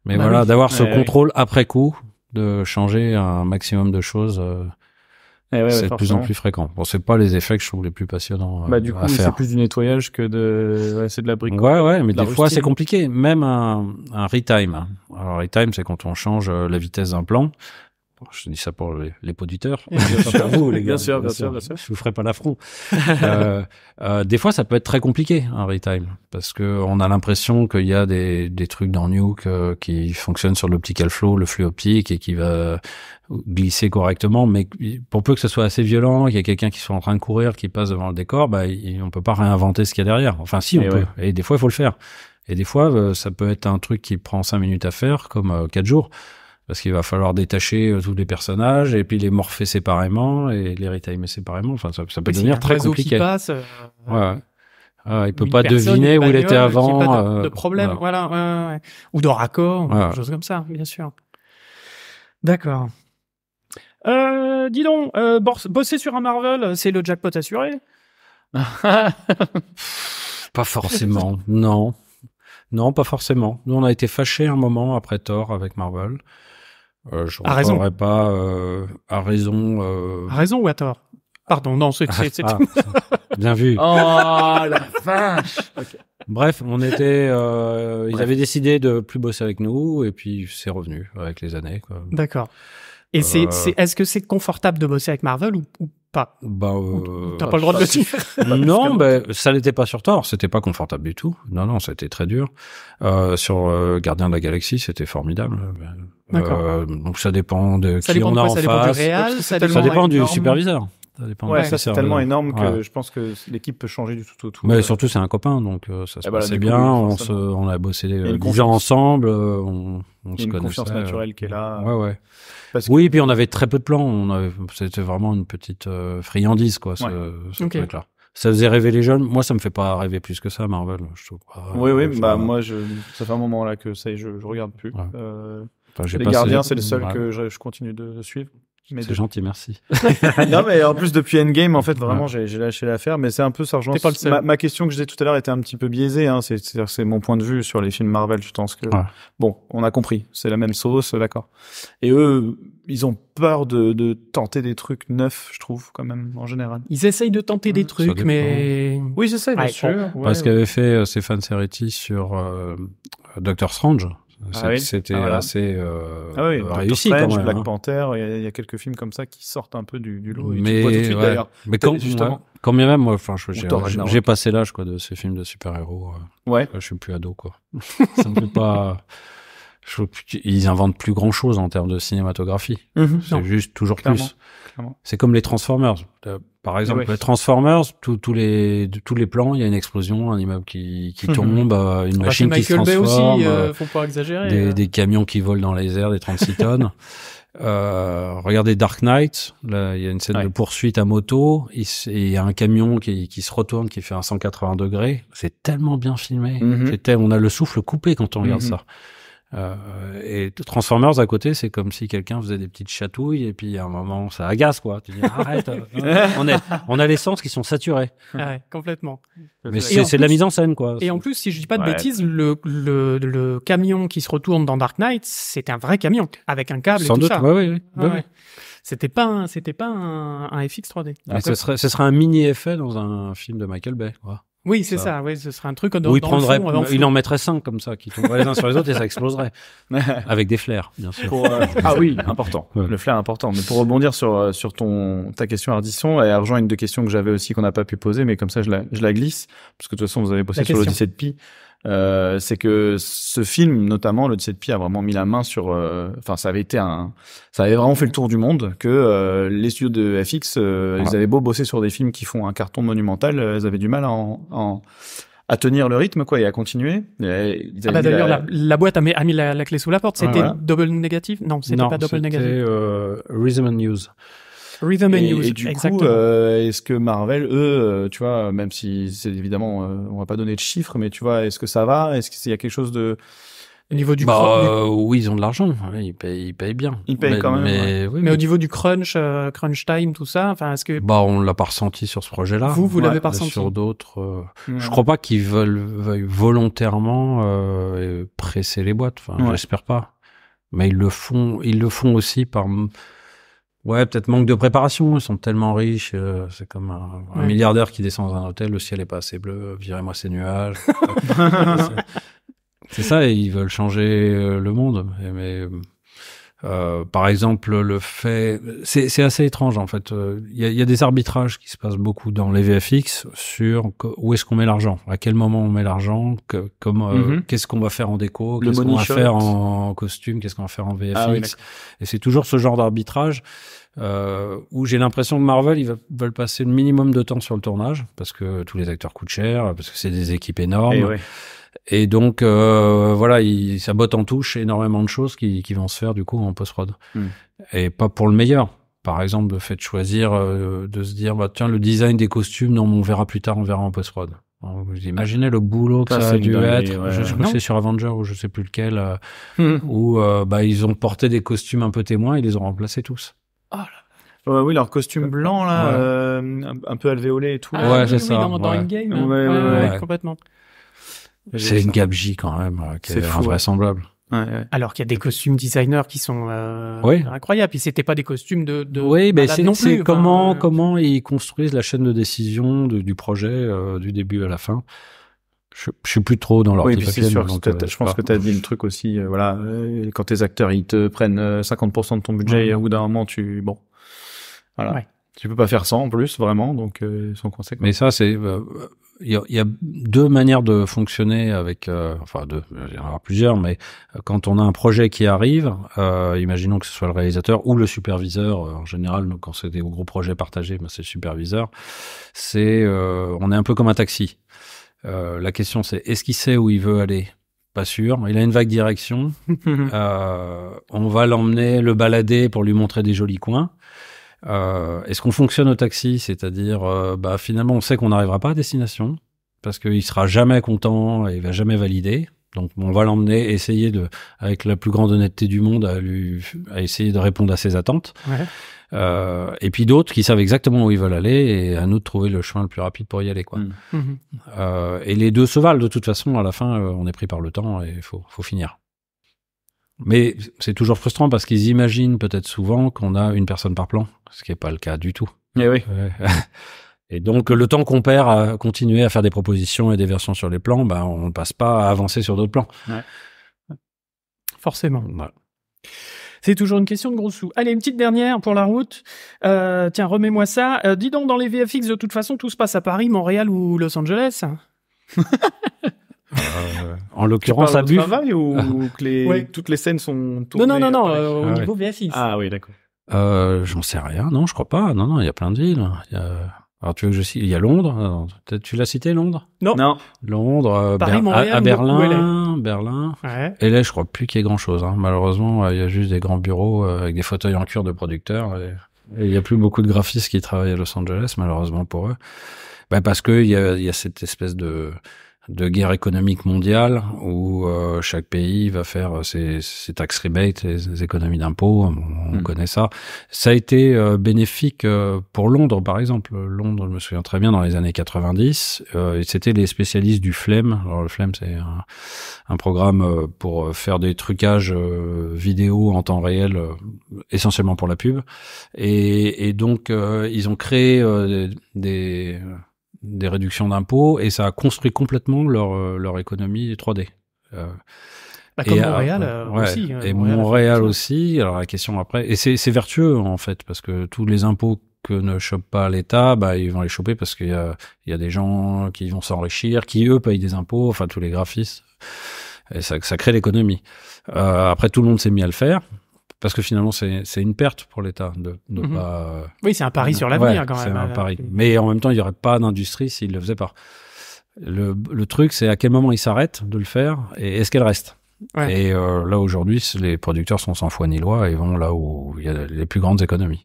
Mais bah voilà, d'avoir ce contrôle après coup de changer un maximum de choses. Euh, eh c'est de plus en plus fréquent. Bon, c'est pas les effets que je trouve les plus passionnants. Bah, du euh, coup, c'est plus du nettoyage que de, ouais, c'est de la brique. Ouais, ouais, mais des fois, c'est compliqué. Même un, un retime. Alors, retime, c'est quand on change euh, la vitesse d'un plan. Je dis ça pour les, les auditeurs. Bien sûr, vous, Bien sûr, bien, sûr, Je vous ferai pas l'affront. Euh, euh, des fois, ça peut être très compliqué un time, parce que on a l'impression qu'il y a des, des trucs dans Nuke euh, qui fonctionnent sur l'optical flow, le flux optique et qui va glisser correctement, mais pour peu que ce soit assez violent, qu'il y ait quelqu'un qui soit en train de courir, qui passe devant le décor, bah, il, on peut pas réinventer ce qu'il y a derrière. Enfin, si, on eh peut. Et des fois, il faut le faire. Et des fois, ça peut être un truc qui prend cinq minutes à faire, comme quatre jours parce qu'il va falloir détacher euh, tous les personnages et puis les morpher séparément et les retimer séparément. Enfin, ça, peut devenir très compliqué. Il ne euh, ah, il peut pas deviner où il était avant. Il pas euh, de, problème, voilà, ou de raccord, choses comme ça, bien sûr. D'accord. dis donc, bosser sur un Marvel, c'est le jackpot assuré Pas forcément, non. Non, pas forcément. Nous, on a été fâchés un moment après Thor avec Marvel. Euh, je raison. pas à raison. Euh, euh. raison ou à tort Pardon, non, c'est. Ah, ah, bien vu. Oh la vache Bref, on était. Ils avaient décidé de plus bosser avec nous et puis c'est revenu avec les années. D'accord. Et c'est, est, ce que c'est confortable de bosser avec Marvel ou, pas bah, T'as pas le droit de le dire. non, mais ça n'était pas sur tort. C'était pas confortable du tout. Non, non, c'était très dur. sur Gardien de la Galaxie, c'était formidable. Euh, donc ça dépend de qui on a en face. ça, dépend, du superviseur. Ça dépend c'est tellement énorme que je pense que l'équipe peut changer du tout au tout. Mais surtout c'est un copain donc euh, ça se eh ben, bien, on, se, on a bossé euh, déjà ensemble, on, on se une confiance naturelle qui est là. Ouais ouais. oui, puis on avait très peu de plans, c'était vraiment une petite friandise quoi ce, truc là. Ça faisait rêver les jeunes. Moi, ça me fait pas rêver plus que ça, Marvel. Je trouve. oui, oui. Bah, moi, je, ça fait un moment là que ça, je, je regarde plus les Gardiens, c'est le seul que je, continue de, suivre. C'est gentil, merci. non, mais en plus, depuis Endgame, en fait, vraiment, j'ai lâché l'affaire, mais c'est un peu ça Ma, ma, question que je disais tout à l'heure était un petit peu biaisée, hein. c'est-à-dire c'est mon point de vue sur les films Marvel, je pense que... Bon, on a compris, c'est la même sauce, d'accord. Et eux, ils ont peur de, tenter des trucs neufs, je trouve, quand même, en général. Ils essayent de tenter des trucs, mais... Oui, sais, bien sûr. Parce qu'avait fait euh, Stéphane Serretti sur euh, Doctor Strange ah c'était ah assez euh, ah réussi quand même. Black hein. Panther, il y, a quelques films comme ça qui sortent un peu du, lot. mais, quand, justement, quand même, moi, enfin, j'ai passé l'âge quoi de ces films de super-héros. Euh. Ouais. Je suis plus ado quoi. ça me pas. Je, ils inventent plus grand chose en termes de cinématographie. Mhm, c'est juste toujours plus. C'est comme les Transformers. Euh, par exemple, Transformers, tous les tous les plans, il y a une explosion, un immeuble qui, qui mhm. tombe, euh, une ah, machine qui se transforme, aussi, euh, euh, faut pas exagérer, des, des, camions qui volent dans les airs, des 36 tonnes. Euh, regardez Dark Knight, là, il y a une scène de poursuite à moto, il, y a un camion qui, qui, se retourne, qui fait un 180 degrés. C'est tellement bien filmé. Mhm. On a le souffle coupé quand on regarde mhm. ça. Euh, et Transformers à côté, c'est comme si quelqu'un faisait des petites chatouilles et puis à un moment, ça agace quoi. Tu dis arrête, euh, on, est, on a les sens qui sont saturés. Ah ouais, complètement. Mais c'est de la mise en scène quoi. Et en plus, si je dis pas de bêtises, le, le, le, camion qui se retourne dans Dark Knight, c'était un vrai camion avec un câble Sans doute. ça. Ouais, c'était pas, c'était pas un, un FX 3D. ce serait, serait un mini effet dans un film de Michael Bay. Quoi. Oui, c'est ça. Oui, ce serait un truc. Dans, où il euh, en il mettrait cinq comme ça, qui tomberaient les uns sur les autres et ça exploserait. Avec des flares, bien sûr. Euh, ah oui, important. Le flair important. Mais pour rebondir sur euh, sur ton ta question Ardisson et argent une des questions que j'avais aussi qu'on n'a pas pu poser, mais comme ça je la, je la glisse parce que de toute façon vous avez posé sur le de Pi. Euh, c'est que ce film, notamment le pierre a vraiment mis la main sur. Euh, enfin, ça avait été un, ça avait vraiment fait le tour du monde que euh, les studios de FX, ils avaient beau bosser sur des films qui font un carton monumental, ils avaient du mal à en, à tenir le rythme quoi et à continuer. Ah bah D'ailleurs, la... boîte a mis, la, clé sous la porte. C'était double négatif Non, c'était pas double négatif. C'était Rhythm and News. Rhythm and et, du exactement. coup, euh, est-ce que Marvel, eux, euh, tu vois, même si c'est évidemment, On euh, on va pas donner de chiffres, mais tu vois, est-ce que ça va Est-ce qu'il y a quelque chose de au niveau du, bah, oui ils ont de l'argent ils payent ils payent bien ils payent quand même mais, au niveau du crunch crunch time tout ça enfin est-ce que bah on l'a pas ressenti sur ce projet là vous vous ne l'avez pas ressenti sur d'autres je crois pas qu'ils veulent, volontairement presser les boîtes enfin j'espère pas mais ils le font ils le font aussi par Ouais, peut-être manque de préparation. Ils sont tellement riches. Euh, c'est comme un, milliardaire qui descend dans un hôtel. Le ciel est pas assez bleu. Virez-moi ces nuages. c'est ça. ils veulent changer euh, le monde. Mais euh, par exemple, le fait, c'est assez étrange en fait. Il euh, y, a, y, a des arbitrages qui se passent beaucoup dans les VFX sur où est-ce qu'on met l'argent, à quel moment on met l'argent, que, comme euh, mm-hmm. qu'est-ce qu'on va faire en déco, qu'est-ce qu'on va faire en, costume, qu'est-ce qu'on va faire en VFX. Ah Et c'est toujours ce genre d'arbitrage. Euh, où j'ai l'impression que Marvel, ils veulent passer le minimum de temps sur le tournage, parce que tous les acteurs coûtent cher, parce que c'est des équipes énormes. Eh et donc, euh, voilà, ça botte en touche énormément de choses qui, vont se faire du coup en post-prod. Hmm. Et pas pour le meilleur. Par exemple, le fait de choisir, euh, de se dire, bah, tiens, le design des costumes, non, on verra plus tard, on verra en post-prod. imaginez le boulot que ça, a dû être. je, sur Avenger ou je sais plus lequel, euh, hmm. où bah, ils ont porté des costumes un peu témoins, ils les ont remplacés tous. ah là oui, leur costume blanc, là, un peu alvéolé et tout. Ah, ouais, c'est oui, ça. Dans, hein. Ouais, complètement. C'est une gabegie quand même, euh, c'est qui est, hein. invraisemblable. Alors qu'il y a des costumes designers qui sont euh, incroyables. Et c'était pas des costumes de. de oui, mais c'est comment euh. comment ils construisent la chaîne de décision du projet du début à la fin. Je, ne suis plus trop dans leur oui, je pense que tu as dit le truc aussi. voilà, quand tes acteurs ils te prennent 50% de ton budget, au bout d'un moment tu bon, voilà. Tu peux pas faire ça en plus, vraiment, donc son conseil. Mais ça, c'est il y, a, deux manières de fonctionner avec, euh, enfin deux, il y en aura plusieurs, mais euh, quand on a un projet qui arrive, euh, imaginons que ce soit le réalisateur ou le superviseur, en général, quand c'est des gros projets partagés, ben, c'est le superviseur, c'est, on est un peu comme un taxi. la question c'est, est-ce qu'il sait où il veut aller pas sûr. Il a une vague direction. on va l'emmener, le balader pour lui montrer des jolis coins. Euh, est-ce qu'on fonctionne au taxi C'est-à-dire, euh, bah, finalement, on sait qu'on n'arrivera pas à destination parce qu'il sera jamais content et il va jamais valider. Donc on va l'emmener, essayer de, avec la plus grande honnêteté du monde, à, essayer de répondre à ses attentes. Euh, et puis d'autres qui savent exactement où ils veulent aller et à nous de trouver le chemin le plus rapide pour y aller. Quoi. Mm. Mm-hmm. et les deux se valent de toute façon. À la fin, on est pris par le temps et il faut finir. Mais c'est toujours frustrant parce qu'ils imaginent peut-être souvent qu'on a une personne par plan, ce qui n'est pas le cas du tout. Et eh oui. Et donc, le temps qu'on perd à continuer à faire des propositions et des versions sur les plans, ben, on ne passe pas à avancer sur d'autres plans. Forcément. C'est toujours une question de gros sous. Allez, une petite dernière pour la route. Euh, tiens, remets-moi ça. Euh, dis donc, dans les VFX, de toute façon, tout se passe à Paris, Montréal ou Los Angeles Euh, en l'occurrence, à Buff. ou, ah. que toutes les scènes sont tournées Non, non, non, euh, au ah niveau VFX. Ah oui, d'accord. Euh, j'en sais rien, non, je crois pas. Non, non, il y a plein de villes. y a... Alors tu veux que je cite Il y a Londres. Tu l'as cité Londres Non. Non. Londres, à, Berlin, Berlin. Et là, je crois plus qu'il y ait grand chose. Hein. Malheureusement, il y a juste des grands bureaux avec des fauteuils en cuir de producteurs. il n'y a plus beaucoup de graphistes qui travaillent à Los Angeles, malheureusement pour eux. Ben, parce que il y a, cette espèce de de guerre économique mondiale où euh, chaque pays va faire euh, ses, ses tax rebates, ses, économies d'impôts, on, hmm. connaît ça. Ça a été euh, bénéfique pour Londres, par exemple. Londres, je me souviens très bien, dans les années 90, c'était les spécialistes du FLEM. Alors le FLEM, c'est un, programme pour faire des trucages vidéo en temps réel, essentiellement pour la pub. Et, et donc, ils ont créé des des réductions d'impôts et ça a construit complètement leur, euh, leur économie 3D. Euh, bah, comme euh, hein, et, Montréal aussi. Et Montréal, aussi. Alors la question après, et c'est vertueux en fait parce que tous les impôts que ne chope pas l'État, bah, ils vont les choper parce qu'il y, y a, des gens qui vont s'enrichir, qui eux payent des impôts, enfin tous les graphistes. Et ça, ça crée l'économie. Euh, après, tout le monde s'est mis à le faire. Parce que finalement, c'est une perte pour l'État de mhm. Oui, c'est un pari sur l'avenir quand même. C'est un euh, pari. Mais en même temps, il n'y aurait pas d'industrie s'il ne le faisait pas. Le, le truc, c'est à quel moment il s'arrête de le faire et est-ce qu'elle reste Et euh, là, aujourd'hui, les producteurs sont sans foi ni loi et vont là où il y a les plus grandes économies.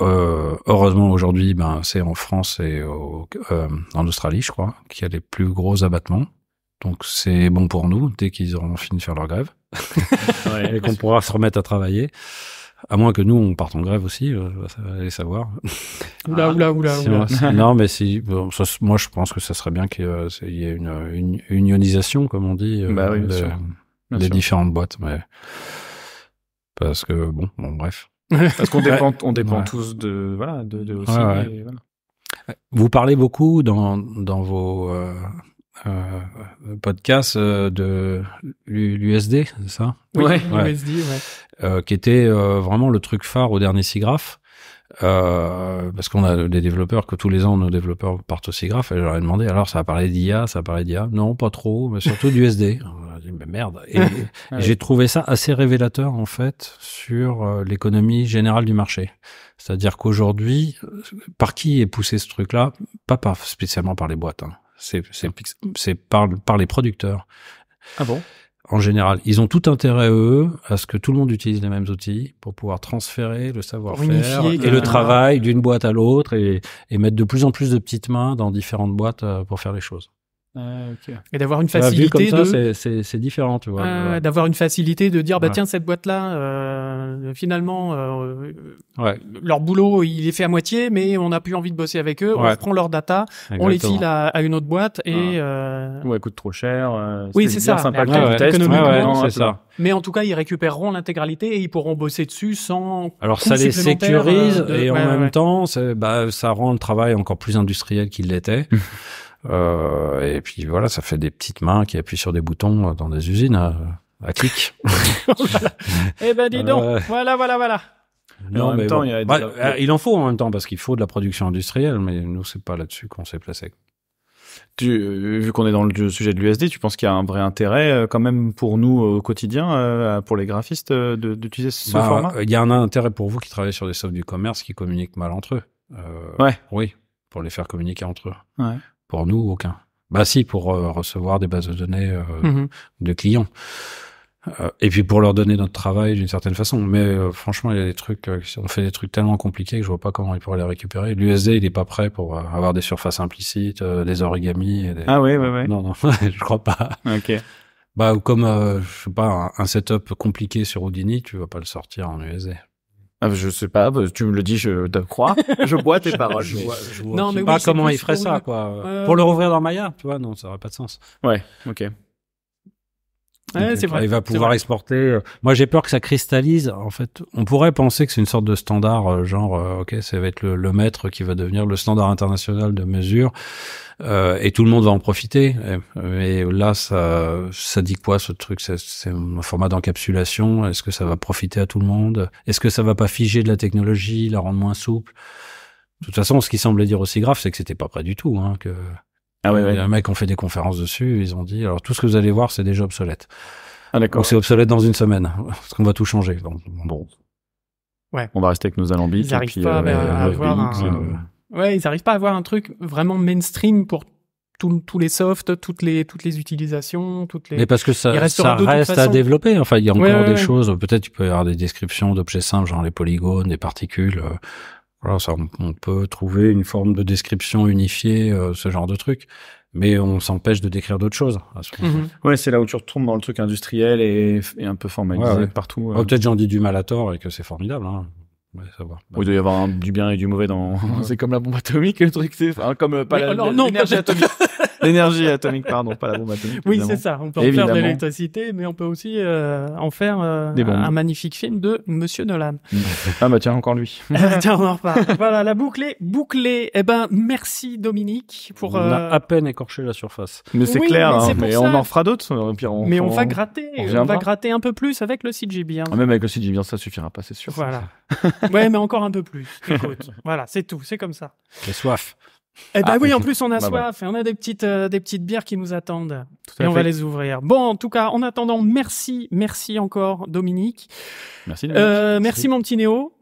Euh, heureusement, aujourd'hui, ben, c'est en France et en Australie, je crois, qu'il y a les plus gros abattements. Donc c'est bon pour nous dès qu'ils auront fini de faire leur grève et qu'on pourra se remettre à travailler. À moins que nous, on parte en grève aussi, euh, ça va aller savoir. Oula, oula, oula, non, mais si, moi, je pense que ça serait bien qu'il y ait euh, une, unionisation, comme on dit, des, euh, bah différentes boîtes. Mais... Parce que, bon, bref. Parce qu'on dépend, on dépend tous de, voilà, de, Vous parlez beaucoup dans, dans vos, euh, podcast euh, de l'USD, c'est ça Oui, l'USD, ouais. Euh, qui était vraiment le truc phare au dernier SIGGRAPH. Euh, parce qu'on a des développeurs que tous les ans nos développeurs partent au SIGGRAPH et je leur ai demandé alors ça a parlé d'IA, ça a parlé d'IA Non, pas trop, mais surtout d'USD. SD. Dit, mais merde. Ah et, j'ai trouvé ça assez révélateur en fait sur l'économie générale du marché. C'est-à-dire qu'aujourd'hui, par qui est poussé ce truc-là Pas par, spécialement par les boîtes. Hein. C'est par, par les producteurs. Ah bon en général. Ils ont tout intérêt, eux, à ce que tout le monde utilise les mêmes outils pour pouvoir transférer le savoir-faire et le travail d'une boîte à l'autre et, mettre de plus en plus de petites mains dans différentes boîtes euh, pour faire les choses. Ah, et d'avoir une facilité de... c'est différent, tu vois. D'avoir une facilité de dire bah tiens cette boîte là, euh, finalement, euh, leur boulot il est fait à moitié, mais on n'a plus envie de bosser avec eux. On prend leur data, on les file à, une autre boîte et. Euh... Ouais, coûte trop cher. Euh, oui, c'est ça. Sympa c'est ça. Mais en tout cas, ils récupéreront l'intégralité et ils pourront bosser dessus sans. Alors ça les euh, sécurise et en même temps, bah, ça rend le travail encore plus industriel qu'il l'était. Euh, et puis voilà, ça fait des petites mains qui appuient sur des boutons dans des usines euh, à, clic. eh ben dis donc, voilà, voilà, voilà. en temps, il, en faut en même temps parce qu'il faut de la production industrielle, mais nous c'est pas là-dessus qu'on s'est placé. Tu, euh, vu qu'on est dans le sujet de l'USD, tu penses qu'il y a un vrai intérêt quand même pour nous au quotidien, pour les graphistes, d'utiliser ce bah, format Il y a un intérêt pour vous qui travaillez sur des softs du commerce qui communiquent mal entre eux. ouais. Oui, pour les faire communiquer entre eux. Ouais. Pour nous, aucun. Bah si, pour euh, recevoir des bases de données euh, mhm. de clients. Euh, et puis pour leur donner notre travail d'une certaine façon. Mais franchement, il y a des trucs, on fait des trucs tellement compliqués que je vois pas comment ils pourraient les récupérer. L'USD, il est pas prêt pour avoir des surfaces implicites, des origamis. Et Ah oui, oui, oui. Non, non, je crois pas. Ok. Bah, ou comme, je sais pas, un, setup compliqué sur Houdini, tu vas pas le sortir en USD. Ah, je sais pas, bah, tu me le dis, je te crois. Je bois tes paroles. Je vois, sais pas comment il ferait ça, quoi. Pour le rouvrir dans Maya, tu vois, non, ça aurait pas de sens. Ouais, ok. Ouais, c'est vrai. Il va pouvoir exporter. Euh, moi, j'ai peur que ça cristallise. En fait, on pourrait penser que c'est une sorte de standard, euh, genre, euh, ok, ça va être le, maître qui va devenir le standard international de mesure, euh, et tout le monde va en profiter. Mais là, ça, ça dit quoi ce truc C'est un format d'encapsulation. Est-ce que ça va profiter à tout le monde Est-ce que ça va pas figer de la technologie, la rendre moins souple De toute façon, ce qui semblait dire aussi grave, c'est que c'était pas prêt du tout, hein, que ah ouais, ouais. Les mecs ont fait des conférences dessus, ils ont dit, alors tout ce que vous allez voir, c'est déjà obsolète. Ah d'accord. Donc c'est obsolète dans une semaine, parce qu'on va tout changer. Donc, bon. Ouais. On va rester avec nos alambics. Ils n'arrivent pas à, euh, avoir un... Euh, ouais, ils n'arrivent pas à avoir un truc vraiment mainstream pour tous les softs, toutes les toutes les utilisations, toutes les. Mais parce que ça, ça reste à développer. Enfin, il y a encore des choses. Peut-être tu peux avoir des descriptions d'objets simples, genre les polygones, des particules. Euh, voilà, ça, on, peut trouver une forme de description unifiée, euh, ce genre de truc. Mais on s'empêche de décrire d'autres choses. Mhm. Ouais, c'est là où tu retombes dans le truc industriel et, et un peu formalisé partout. Ah, euh. Peut-être j'en dis du mal à tort et que c'est formidable. Hein. il doit y avoir du bien et du mauvais dans. c'est comme la bombe atomique, le truc, c'est. Hein, comme euh, non, atomique. L'énergie atomique, pardon, pas la bombe atomique. Oui, c'est ça. On peut en faire de l'électricité, mais on peut aussi euh, en faire euh, un magnifique film de Monsieur Nolan. ah bah tiens, encore lui. Ah, tiens, on en reparle. voilà, la boucle est bouclée. Eh ben, merci Dominique pour. On a euh, à peine écorché la surface. Mais c'est clair. Mais, hein, on en fera d'autres. mais on, va gratter. On, va gratter un peu plus avec le CGB. Ah, même avec le bien ça suffira pas, c'est sûr. Voilà. ouais, mais encore un peu plus. Écoute, voilà, c'est tout. C'est comme ça. J'ai soif. Eh ben ah, oui, en plus on a bah, soif bah. et on a des petites euh, des petites bières qui nous attendent. et on va les ouvrir. Bon, en tout cas, en attendant, merci, merci encore Dominique. Merci. Euh, merci mon petit Néo.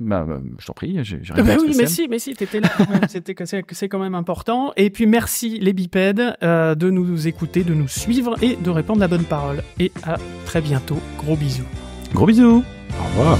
Bah, bah, je t'en prie, j'ai rien bah oui, mais si, mais si, t'étais là. C'était c'est quand même important. Et puis merci les bipèdes euh, de nous écouter, de nous suivre et de répandre la bonne parole. Et à très bientôt. Gros bisous. Gros bisous. Au revoir.